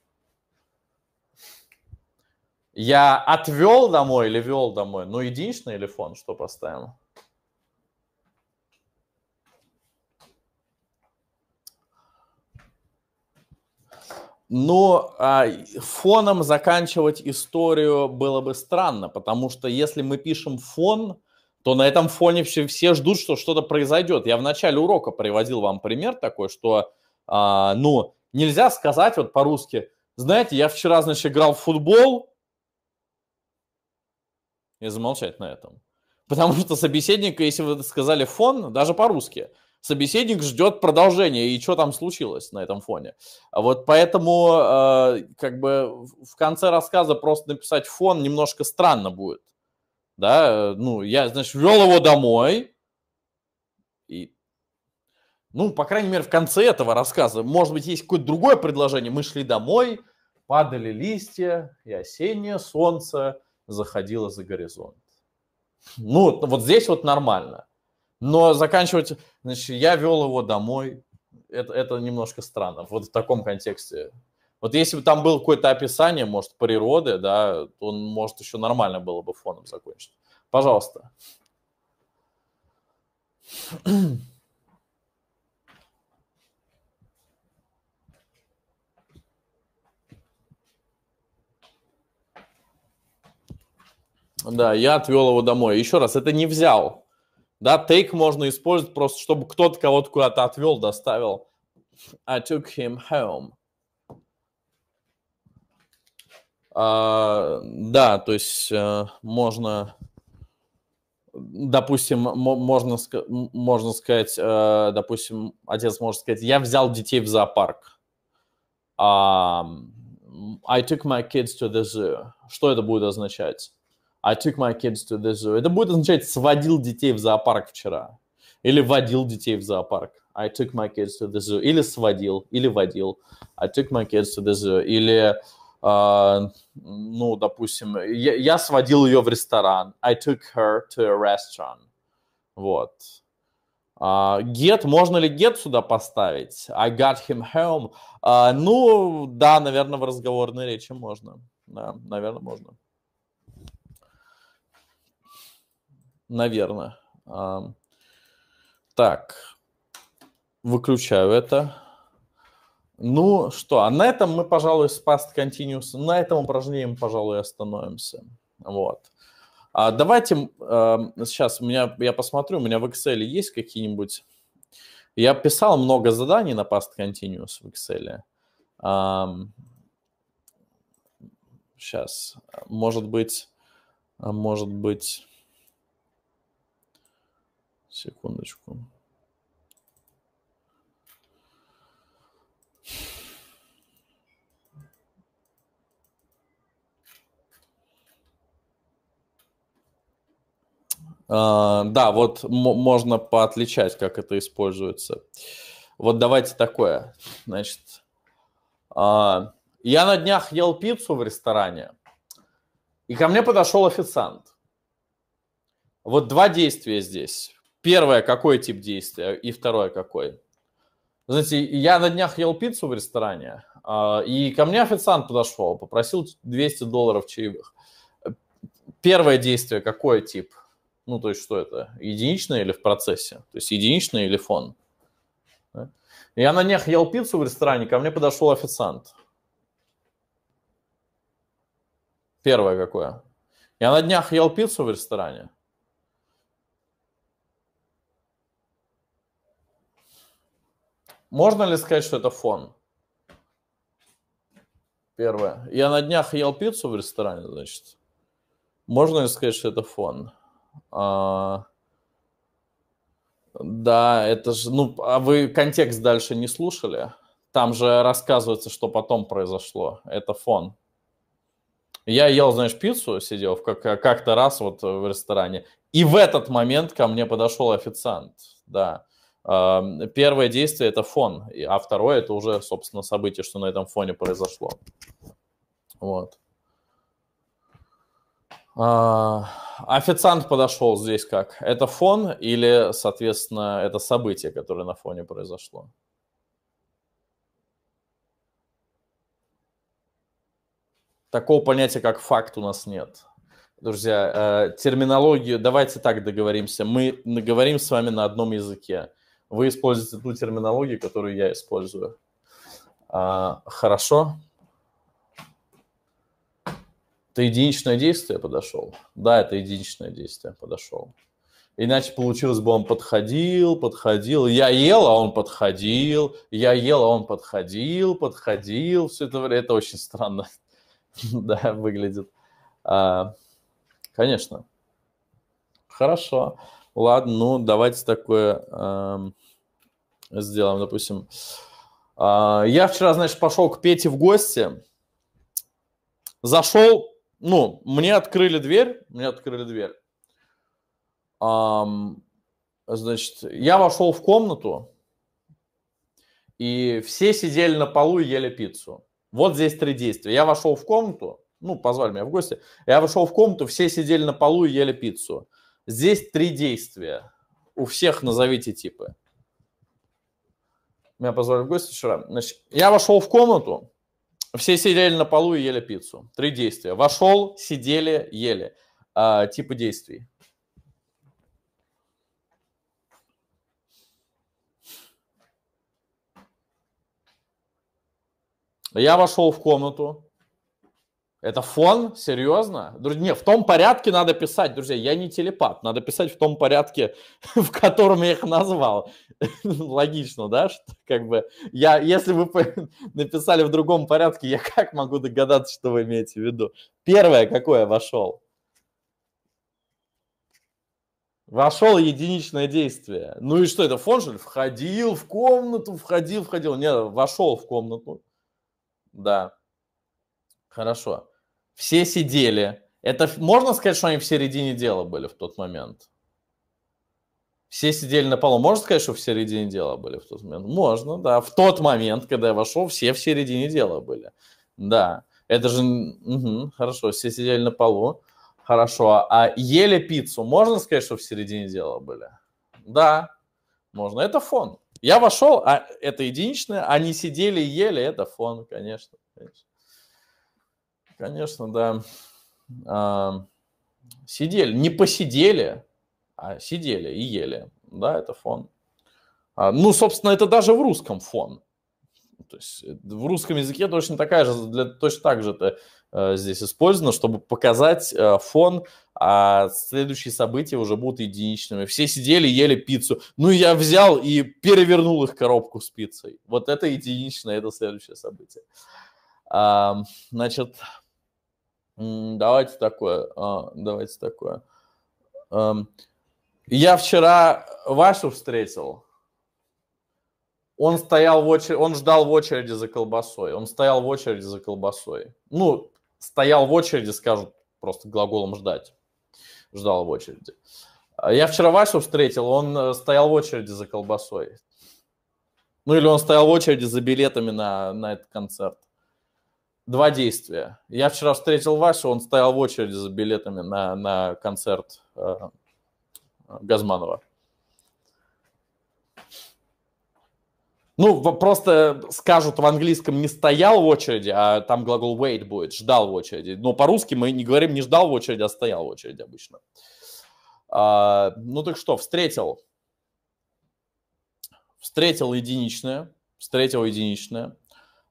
Я отвел домой или вел домой? Ну, единичный или фон, что поставим? Ну а, фоном заканчивать историю было бы странно, потому что если мы пишем фон, то на этом фоне все, все ждут, что что-то произойдет. Я в начале урока приводил вам пример такой, что, а, ну, нельзя сказать вот по-русски, знаете, я вчера, значит, играл в футбол, и замолчать на этом. Потому что собеседник, если вы сказали фон, даже по-русски, собеседник ждет продолжения, и что там случилось на этом фоне. А вот поэтому э, как бы в конце рассказа просто написать фон немножко странно будет. Да, э, ну, я, значит, вел его домой, и, ну, по крайней мере, в конце этого рассказа, может быть, есть какое-то другое предложение. Мы шли домой, падали листья, и осеннее солнце, заходила за горизонт. Ну, вот здесь вот нормально. Но заканчивать, значит, я вел его домой, это, это немножко странно, вот в таком контексте. Вот если бы там было какое-то описание, может, природы, да, то, он, может, еще нормально было бы фоном закончить. Пожалуйста. Да, я отвел его домой. Еще раз, это не взял. Да, take можно использовать просто, чтобы кто-то кого-то куда-то отвел, доставил. I took him home. А, да, то есть э, можно, допустим, можно, можно сказать, э, допустим, отец может сказать, я взял детей в зоопарк. Um, I took my kids to the zoo. Что это будет означать? I took my kids to the zoo. Это будет означать «сводил детей в зоопарк вчера». Или «водил детей в зоопарк». I took my kids to the zoo. Или «сводил», или «водил». I took my kids to the zoo. Или, э, ну, допустим, я, я сводил ее в ресторан. I took her to a restaurant. Вот. Uh, get, можно ли get сюда поставить? I got him home. Uh, ну, да, наверное, в разговорной речи можно. Да, наверное, можно. наверное. Так, выключаю это. Ну что, а на этом мы, пожалуй, с Past Continuous, на этом упражнении мы, пожалуй, остановимся. Вот. А давайте, э, сейчас у меня, я посмотрю, у меня в Excel есть какие-нибудь... Я писал много заданий на Past Continuous в Excel. Эм, сейчас, может быть, а может быть... Секундочку. Uh, да, вот можно поотличать, как это используется. Вот давайте такое. Значит, uh, я на днях ел пиццу в ресторане, и ко мне подошел официант. Вот два действия здесь. Первое, какой тип действия, и второе, какой. Знаете, я на днях ел пиццу в ресторане, а, и ко мне официант подошел, попросил 200 долларов чаевых. Первое действие, какой тип? Ну, то есть что это? Единичное или в процессе? То есть единичное или фон? Я на днях ел пиццу в ресторане, ко мне подошел официант. Первое какое? Я на днях ел пиццу в ресторане. Можно ли сказать, что это фон? Первое. Я на днях ел пиццу в ресторане, значит. Можно ли сказать, что это фон? А... Да, это же... Ну, а вы контекст дальше не слушали? Там же рассказывается, что потом произошло. Это фон. Я ел, знаешь, пиццу, сидел как- как-то раз вот в ресторане. И в этот момент ко мне подошел официант, да. Эм, первое действие – это фон, а второе – это уже, собственно, событие, что на этом фоне произошло. Вот. А, официант подошел здесь как? Это фон или, соответственно, это событие, которое на фоне произошло? Такого понятия, как факт, у нас нет. Друзья, э, терминологию, давайте так договоримся. Мы говорим с вами на одном языке вы используете ту терминологию, которую я использую. А, хорошо. Это единичное действие подошел. Да, это единичное действие подошел. Иначе получилось бы, он подходил, подходил. Я ел, а он подходил. Я ел, а он подходил, подходил. Все это время. Это очень странно *laughs* да, выглядит. А, конечно. Хорошо. Ладно, ну давайте такое э, сделаем, допустим. Э, я вчера, значит, пошел к Пете в гости. Зашел, ну, мне открыли дверь, мне открыли дверь. Э, значит, я вошел в комнату, и все сидели на полу и ели пиццу. Вот здесь три действия. Я вошел в комнату, ну, позвали меня в гости. Я вошел в комнату, все сидели на полу и ели пиццу. Здесь три действия. У всех назовите типы. Меня позвали в гости вчера. Значит, я вошел в комнату, все сидели на полу и ели пиццу. Три действия. Вошел, сидели, ели. А, типы действий. Я вошел в комнату, это фон? Серьезно? друзья. Не, в том порядке надо писать, друзья. Я не телепат. Надо писать в том порядке, *laughs* в котором я их назвал. *laughs* Логично, да? Что, как бы я, если вы *laughs* написали в другом порядке, я как могу догадаться, что вы имеете в виду? Первое, какое вошел? Вошел единичное действие. Ну и что это, фон же? Входил в комнату, входил, входил. Нет, вошел в комнату. Да. Хорошо все сидели. Это можно сказать, что они в середине дела были в тот момент? Все сидели на полу. Можно сказать, что в середине дела были в тот момент? Можно, да. В тот момент, когда я вошел, все в середине дела были. Да. Это же... Угу, хорошо, все сидели на полу. Хорошо. А, а ели пиццу. Можно сказать, что в середине дела были? Да, можно. Это фон. Я вошел, а это единичное. Они сидели и ели. Это фон, конечно. конечно. Конечно, да. А, сидели, не посидели, а сидели и ели. Да, это фон. А, ну, собственно, это даже в русском фон. То есть э, в русском языке точно такая же, для, точно так же это э, здесь использовано, чтобы показать э, фон, а следующие события уже будут единичными. Все сидели, ели пиццу. Ну, я взял и перевернул их коробку с пиццей. Вот это единичное, это следующее событие. А, значит, Давайте такое, а, давайте такое. Эм, я вчера Вашу встретил. Он стоял в очереди, он ждал в очереди за колбасой. Он стоял в очереди за колбасой. Ну, стоял в очереди, скажут просто глаголом ждать. Ждал в очереди. А я вчера Вашу встретил, он э, стоял в очереди за колбасой. Ну или он стоял в очереди за билетами на, на этот концерт два действия. Я вчера встретил Васю, он стоял в очереди за билетами на, на концерт э, Газманова. Ну, просто скажут в английском не стоял в очереди, а там глагол wait будет, ждал в очереди. Но по-русски мы не говорим не ждал в очереди, а стоял в очереди обычно. А, ну так что, встретил. Встретил единичное. Встретил единичное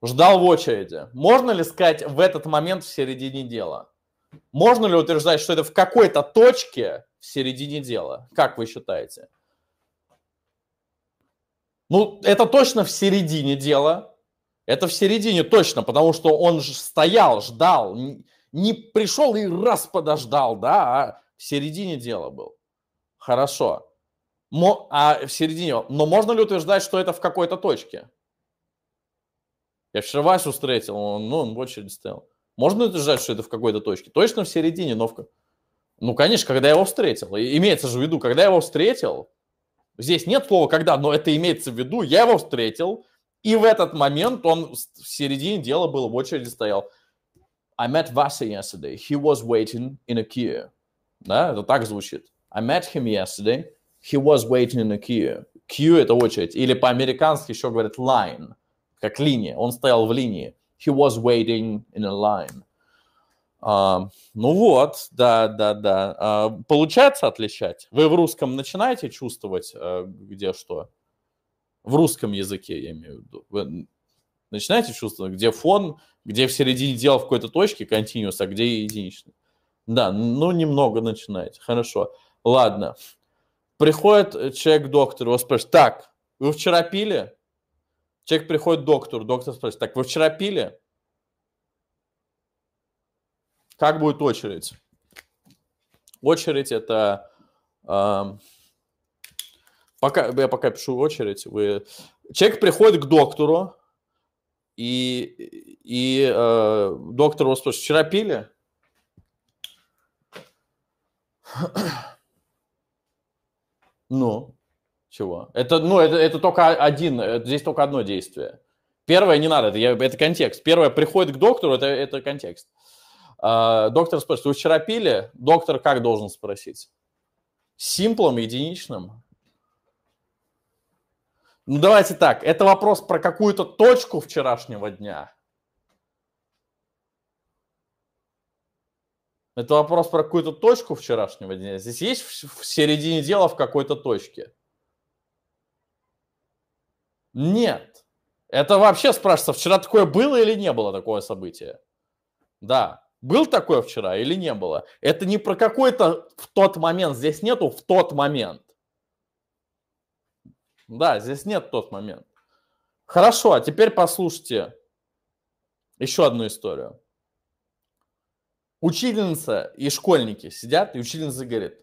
ждал в очереди. Можно ли сказать в этот момент в середине дела? Можно ли утверждать, что это в какой-то точке в середине дела? Как вы считаете? Ну, это точно в середине дела. Это в середине точно, потому что он же стоял, ждал, не пришел и раз подождал, да, а в середине дела был. Хорошо. Мо, а в середине, но можно ли утверждать, что это в какой-то точке? Я вчера встретил, он, ну, он в очереди стоял. Можно утверждать, что это в какой-то точке? Точно в середине, но в... Ну, конечно, когда я его встретил. И имеется же в виду, когда я его встретил, здесь нет слова «когда», но это имеется в виду, я его встретил, и в этот момент он в середине дела был, в очереди стоял. I met Vasa yesterday. He was waiting in a queue. Да, это так звучит. I met him yesterday. He was waiting in a queue. Queue – это очередь. Или по-американски еще говорят line – как линия. Он стоял в линии. He was waiting in a line. Uh, ну вот, да, да, да. Uh, получается отличать? Вы в русском начинаете чувствовать, э, где что? В русском языке, я имею в виду. Вы начинаете чувствовать, где фон, где в середине дела в какой-то точке continuous, а где единичный? Да, ну немного начинаете. Хорошо. Ладно. Приходит э, человек к доктору, его спрашивает, так, вы вчера пили? Человек приходит к доктору, доктор спрашивает, так, вы вчера пили? Как будет очередь? Очередь это... Э, пока, я пока пишу очередь. Вы... Человек приходит к доктору, и, и э, доктор его спрашивает, вчера пили? *clears throat* Ну, чего? Это, ну, это, это только один, э, здесь только одно действие. Первое не надо, это, я, это контекст. Первое приходит к доктору, это, это контекст. А, доктор спрашивает, вы вчера пили? Доктор как должен спросить? Симплом, единичным? Ну, давайте так, это вопрос про какую-то точку вчерашнего дня. Это вопрос про какую-то точку вчерашнего дня. Здесь есть в середине дела в какой-то точке. Нет. Это вообще спрашивается, вчера такое было или не было такое событие? Да. Был такое вчера или не было? Это не про какой-то в тот момент. Здесь нету в тот момент. Да, здесь нет тот момент. Хорошо, а теперь послушайте еще одну историю. Учительница и школьники сидят, и учительница говорит,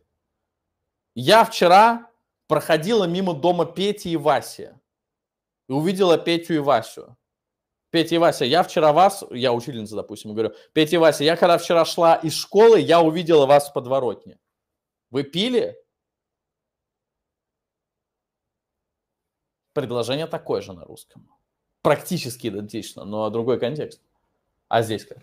я вчера проходила мимо дома Пети и Васи и увидела Петю и Васю. Петя и Вася, я вчера вас, я учительница, допустим, говорю, Петя и Вася, я когда вчера шла из школы, я увидела вас в подворотне. Вы пили? Предложение такое же на русском. Практически идентично, но другой контекст. А здесь как?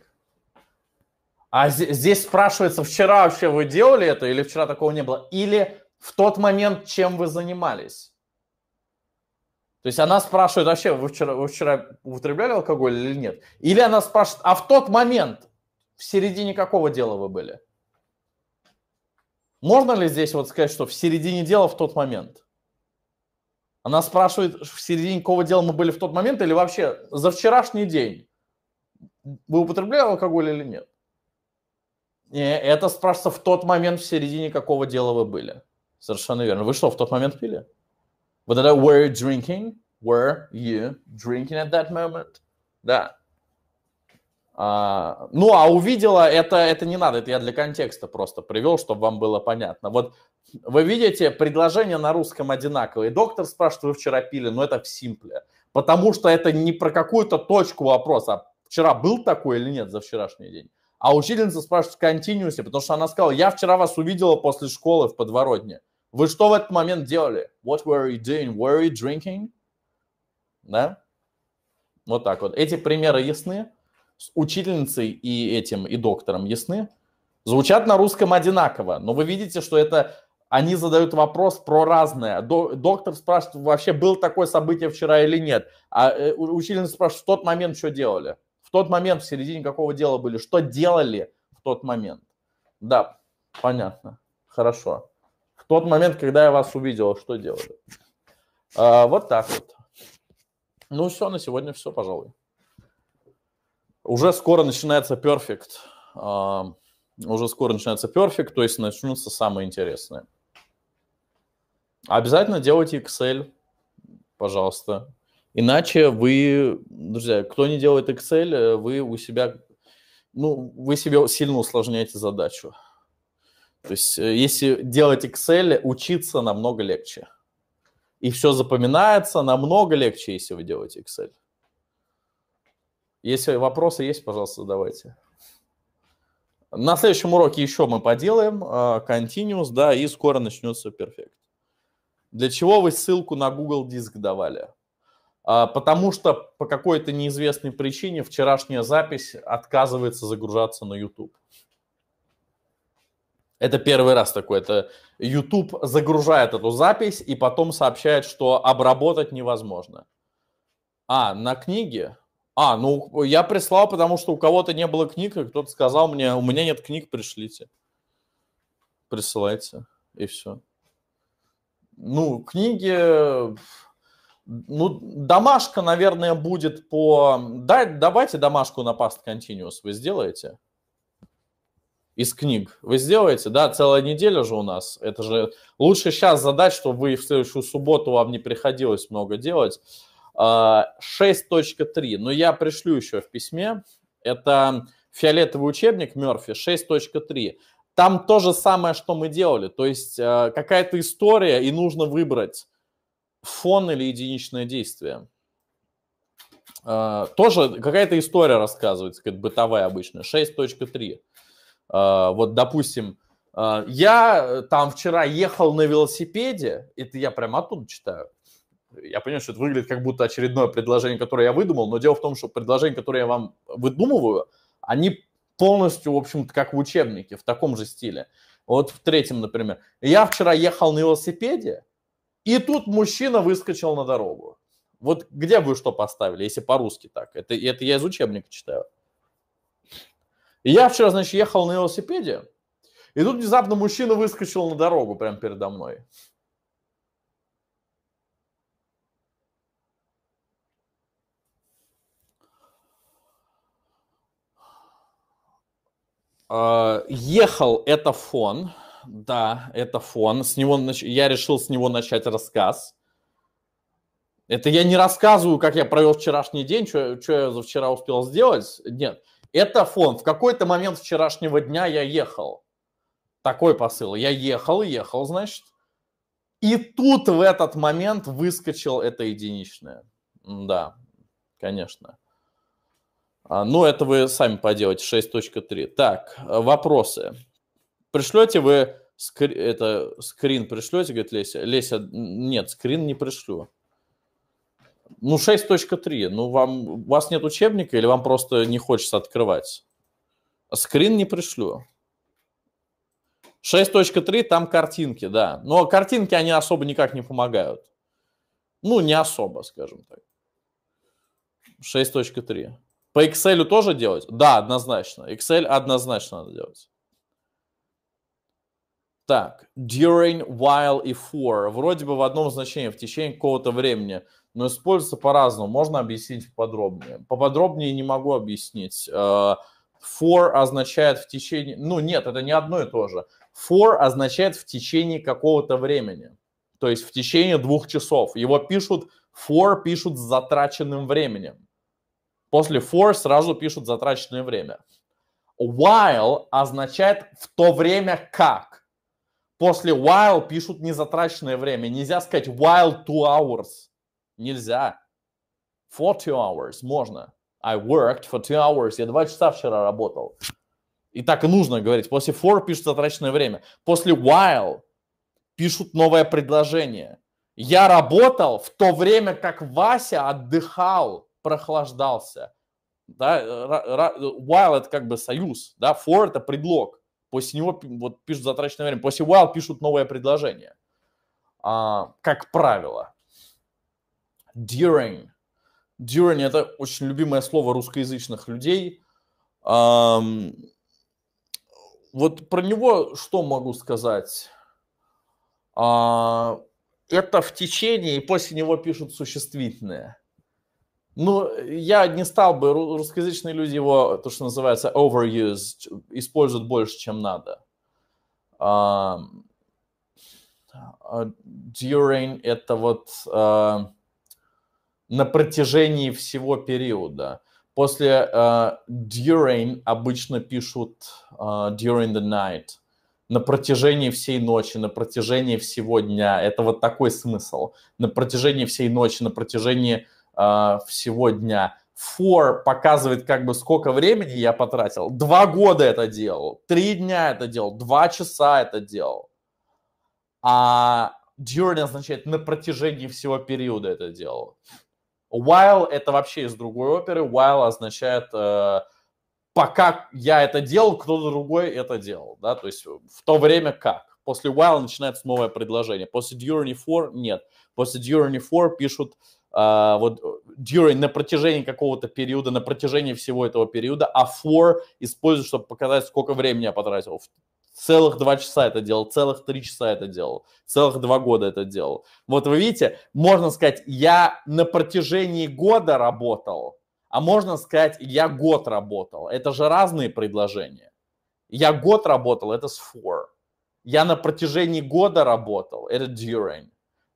А здесь спрашивается, вчера вообще вы делали это или вчера такого не было? Или в тот момент, чем вы занимались? То есть она спрашивает вообще, вы вчера, вы вчера употребляли алкоголь или нет? Или она спрашивает, а в тот момент, в середине какого дела вы были? Можно ли здесь вот сказать, что в середине дела в тот момент? Она спрашивает, в середине какого дела мы были в тот момент или вообще за вчерашний день? Вы употребляли алкоголь или нет? И это спрашивается в тот момент, в середине какого дела вы были. Совершенно верно. Вы что, в тот момент пили? Вот это were drinking, were you drinking at that moment? Да. А, ну, а увидела, это, это не надо, это я для контекста просто привел, чтобы вам было понятно. Вот вы видите, предложение на русском одинаковое. Доктор спрашивает, вы вчера пили, но ну, это в симпле. Потому что это не про какую-то точку вопроса, а вчера был такой или нет за вчерашний день. А учительница спрашивает в континуусе, потому что она сказала, я вчера вас увидела после школы в подворотне. Вы что в этот момент делали? What were you doing? Were you drinking? Да? Вот так вот. Эти примеры ясны? С учительницей и этим, и доктором ясны? Звучат на русском одинаково, но вы видите, что это они задают вопрос про разное. Доктор спрашивает, вообще было такое событие вчера или нет. А э, учительница спрашивает, в тот момент что делали? В тот момент, в середине какого дела были? Что делали в тот момент? Да, понятно. Хорошо тот момент, когда я вас увидел, что делали. А, вот так вот. Ну все, на сегодня все, пожалуй. Уже скоро начинается Perfect. А, уже скоро начинается Perfect, то есть начнутся самые интересные. Обязательно делайте Excel, пожалуйста. Иначе вы, друзья, кто не делает Excel, э, вы у себя, ну, вы себе сильно усложняете задачу. То есть, э, если делать Excel, учиться намного легче. И все запоминается намного легче, если вы делаете Excel. Если вопросы есть, пожалуйста, задавайте. На следующем уроке еще мы поделаем э, Continuous, да, и скоро начнется Perfect. Для чего вы ссылку на Google Диск давали? А, потому что по какой-то неизвестной причине вчерашняя запись отказывается загружаться на YouTube. Это первый раз такое. Это YouTube загружает эту запись и потом сообщает, что обработать невозможно. А, на книге? А, ну я прислал, потому что у кого-то не было книг, и кто-то сказал мне, у меня нет книг, пришлите. Присылайте, и все. Ну, книги... Ну, домашка, наверное, будет по... Да, давайте домашку на Past Continuous вы сделаете из книг вы сделаете, да, целая неделя же у нас, это же лучше сейчас задать, чтобы вы в следующую субботу вам не приходилось много делать. 6.3, а, но я пришлю еще в письме, это фиолетовый учебник Мерфи 6.3. Там то же самое, что мы делали, то есть а, какая-то история, и нужно выбрать фон или единичное действие. А, тоже какая-то история рассказывается, как бытовая обычная. 6.3. А, вот, допустим, а, я э, там вчера ехал на велосипеде, это я прямо оттуда читаю. Я понимаю, что это выглядит как будто очередное предложение, которое я выдумал, но дело в том, что предложения, которые я вам выдумываю, они полностью, в общем-то, как в учебнике, в таком же стиле. Вот в третьем, например. Я вчера ехал на велосипеде, и тут мужчина выскочил на дорогу. Вот где бы вы что поставили, если по-русски так? Это, это я из учебника читаю. И я вчера, значит, ехал на велосипеде, и тут внезапно мужчина выскочил на дорогу прямо передо мной. А, ехал это фон, да, это фон. С него нач... я решил с него начать рассказ. Это я не рассказываю, как я провел вчерашний день, что я за вчера успел сделать. Нет, это фон. В какой-то момент вчерашнего дня я ехал. Такой посыл. Я ехал, ехал, значит. И тут в этот момент выскочил это единичное. Да, конечно. А, Но ну, это вы сами поделаете, 6.3. Так, вопросы. Пришлете вы скри... это, скрин, пришлете, говорит Леся? Леся, нет, скрин не пришлю. Ну, 6.3. Ну, вам, у вас нет учебника или вам просто не хочется открывать? Скрин не пришлю. 6.3, там картинки, да. Но картинки, они особо никак не помогают. Ну, не особо, скажем так. 6.3. По Excel тоже делать? Да, однозначно. Excel однозначно надо делать. Так, during, while и for. Вроде бы в одном значении, в течение какого-то времени – но используется по-разному. Можно объяснить подробнее. Поподробнее не могу объяснить. Э, for означает в течение... Ну, нет, это не одно и то же. For означает в течение какого-то времени. То есть в течение двух часов. Его пишут... For пишут с затраченным временем. После for сразу пишут затраченное время. While означает в то время как. После while пишут незатраченное время. Нельзя сказать while two hours Нельзя. 40 hours можно. I worked for two hours. Я два часа вчера работал. И так и нужно говорить. После for пишут затраченное время. После while пишут новое предложение. Я работал в то время, как Вася отдыхал, прохлаждался. Да, while это как бы союз, да, for это предлог. После него вот пишут затраченное время. После while пишут новое предложение. А, как правило during. During – это очень любимое слово русскоязычных людей. Um, вот про него что могу сказать? Uh, это в течение, и после него пишут существительные. Ну, я не стал бы, русскоязычные люди его, то, что называется, overuse, используют больше, чем надо. Uh, during – это вот uh, на протяжении всего периода. После uh, during обычно пишут uh, during the night. На протяжении всей ночи, на протяжении всего дня. Это вот такой смысл. На протяжении всей ночи, на протяжении uh, всего дня. For показывает как бы сколько времени я потратил. Два года это делал, три дня это делал, два часа это делал. А during означает на протяжении всего периода это делал. While это вообще из другой оперы. While означает э, пока я это делал, кто-то другой это делал, да, то есть в то время как. После while начинается новое предложение. После during for нет. После during for пишут Uh, вот during, на протяжении какого-то периода, на протяжении всего этого периода, а for использую, чтобы показать, сколько времени я потратил. Целых два часа это делал, целых три часа это делал, целых два года это делал. Вот вы видите, можно сказать, я на протяжении года работал, а можно сказать, я год работал. Это же разные предложения. Я год работал, это с for. Я на протяжении года работал, это during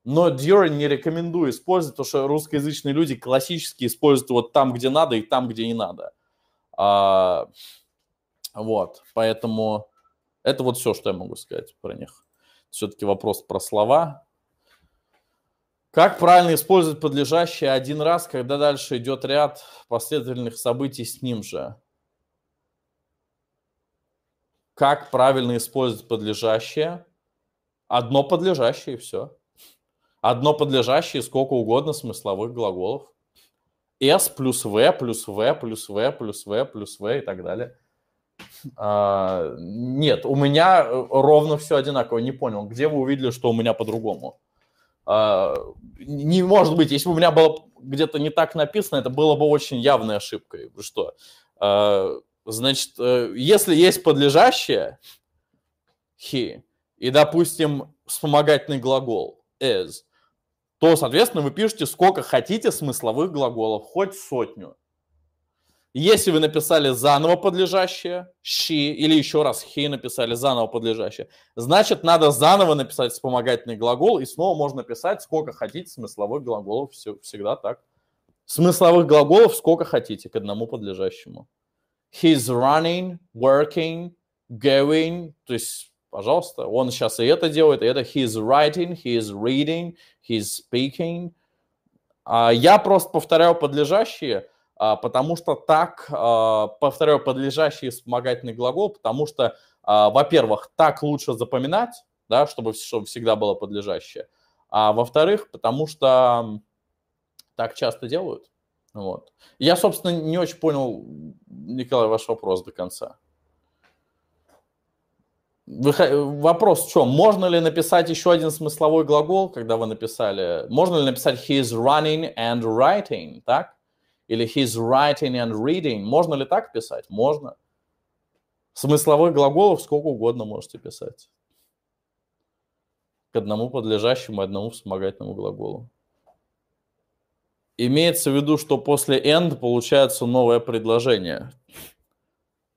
но Dura не рекомендую использовать, потому что русскоязычные люди классически используют вот там, где надо, и там, где не надо. А, вот, поэтому это вот все, что я могу сказать про них. Все-таки вопрос про слова. Как правильно использовать подлежащее один раз, когда дальше идет ряд последовательных событий с ним же? Как правильно использовать подлежащее? Одно подлежащее и все одно подлежащее сколько угодно смысловых глаголов. S плюс V плюс V плюс V плюс V плюс V и так далее. А, нет, у меня э, ровно все одинаково. Не понял, где вы увидели, что у меня по-другому? А, не может быть, если бы у меня было где-то не так написано, это было бы очень явной ошибкой. Вы что? А, значит, э, если есть подлежащее he и, допустим, вспомогательный глагол is – то, соответственно, вы пишете сколько хотите смысловых глаголов, хоть сотню. Если вы написали заново подлежащее, she, или еще раз he написали заново подлежащее, значит, надо заново написать вспомогательный глагол, и снова можно писать сколько хотите смысловых глаголов, все, всегда так. Смысловых глаголов сколько хотите к одному подлежащему. He's running, working, going, то есть Пожалуйста, он сейчас и это делает, и это is writing, he is reading, he is speaking. А Я просто повторяю подлежащие, а, потому что так, а, повторяю подлежащие вспомогательный глагол, потому что, а, во-первых, так лучше запоминать, да, чтобы, чтобы всегда было подлежащее. А во-вторых, потому что так часто делают. Вот. Я, собственно, не очень понял, Николай, ваш вопрос до конца. Вопрос в чем? Можно ли написать еще один смысловой глагол, когда вы написали... Можно ли написать he's running and writing, так? Или he's writing and reading. Можно ли так писать? Можно. Смысловых глаголов сколько угодно можете писать. К одному подлежащему, одному вспомогательному глаголу. Имеется в виду, что после end получается новое предложение.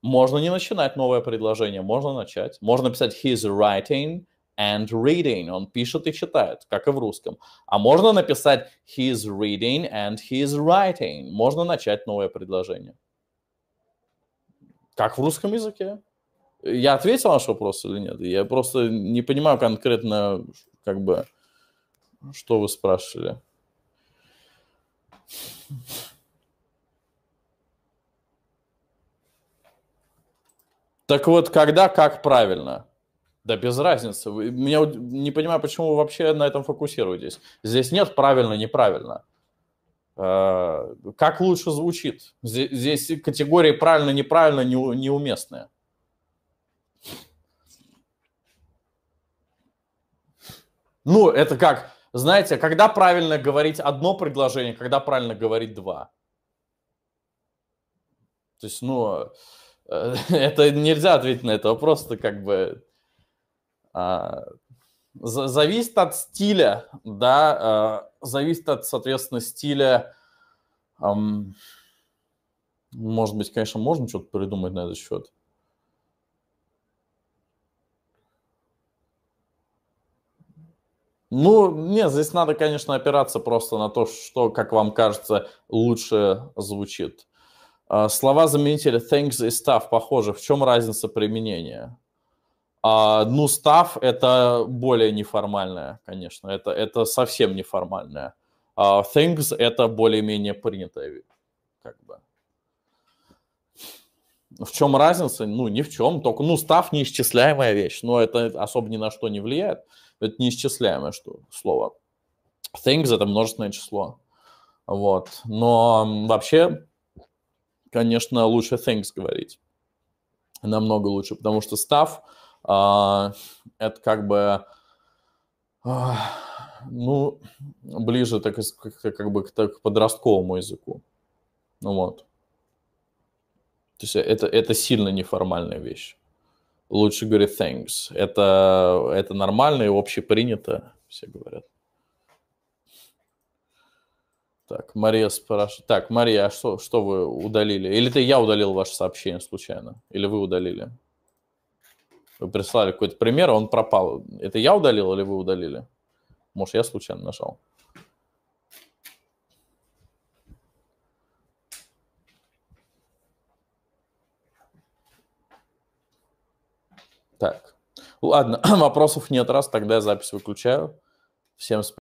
Можно не начинать новое предложение, можно начать. Можно писать he's writing and reading. Он пишет и читает, как и в русском. А можно написать he's reading and he's writing. Можно начать новое предложение. Как в русском языке. Я ответил на ваш вопрос или нет? Я просто не понимаю конкретно, как бы, что вы спрашивали. Так вот, когда, как правильно? Да без разницы. Я не понимаю, почему вы вообще на этом фокусируетесь. Здесь нет правильно, неправильно. Э, как лучше звучит? Здесь категории правильно, неправильно неуместные. Ну, это как, знаете, когда правильно говорить одно предложение, когда правильно говорить два. То есть, ну, Э, *laughs* это нельзя ответить на это вопрос, а это как бы а, зависит от стиля, да, а, зависит от, соответственно, стиля. Ам, может быть, конечно, можно что-то придумать на этот счет. Ну, нет, здесь надо, конечно, опираться просто на то, что, как вам кажется, лучше звучит. А, слова заменителя thanks и stuff похожи. В чем разница применения? А, ну, став – это более неформальное, конечно. Это, это совсем неформальное. А thanks – это более-менее принятое. Как бы. В чем разница? Ну, ни в чем. Только, ну, став – неисчисляемая вещь. Но это особо ни на что не влияет. Это неисчисляемое что, слово. Things – это множественное число. Вот. Но вообще конечно, лучше thanks говорить. Намного лучше, потому что став э, это как бы э, ну, ближе так, как, как бы так, к подростковому языку. Ну вот. То есть это, это сильно неформальная вещь. Лучше говорить thanks. Это, это нормально и общепринято, все говорят. Так, Мария спрашивает. Так, Мария, а что, что вы удалили? Или это я удалил ваше сообщение случайно? Или вы удалили? Вы прислали какой-то пример, а он пропал. Это я удалил или вы удалили? Может, я случайно нажал? Так. Ладно, *clears throat* вопросов нет, раз тогда я запись выключаю. Всем спасибо.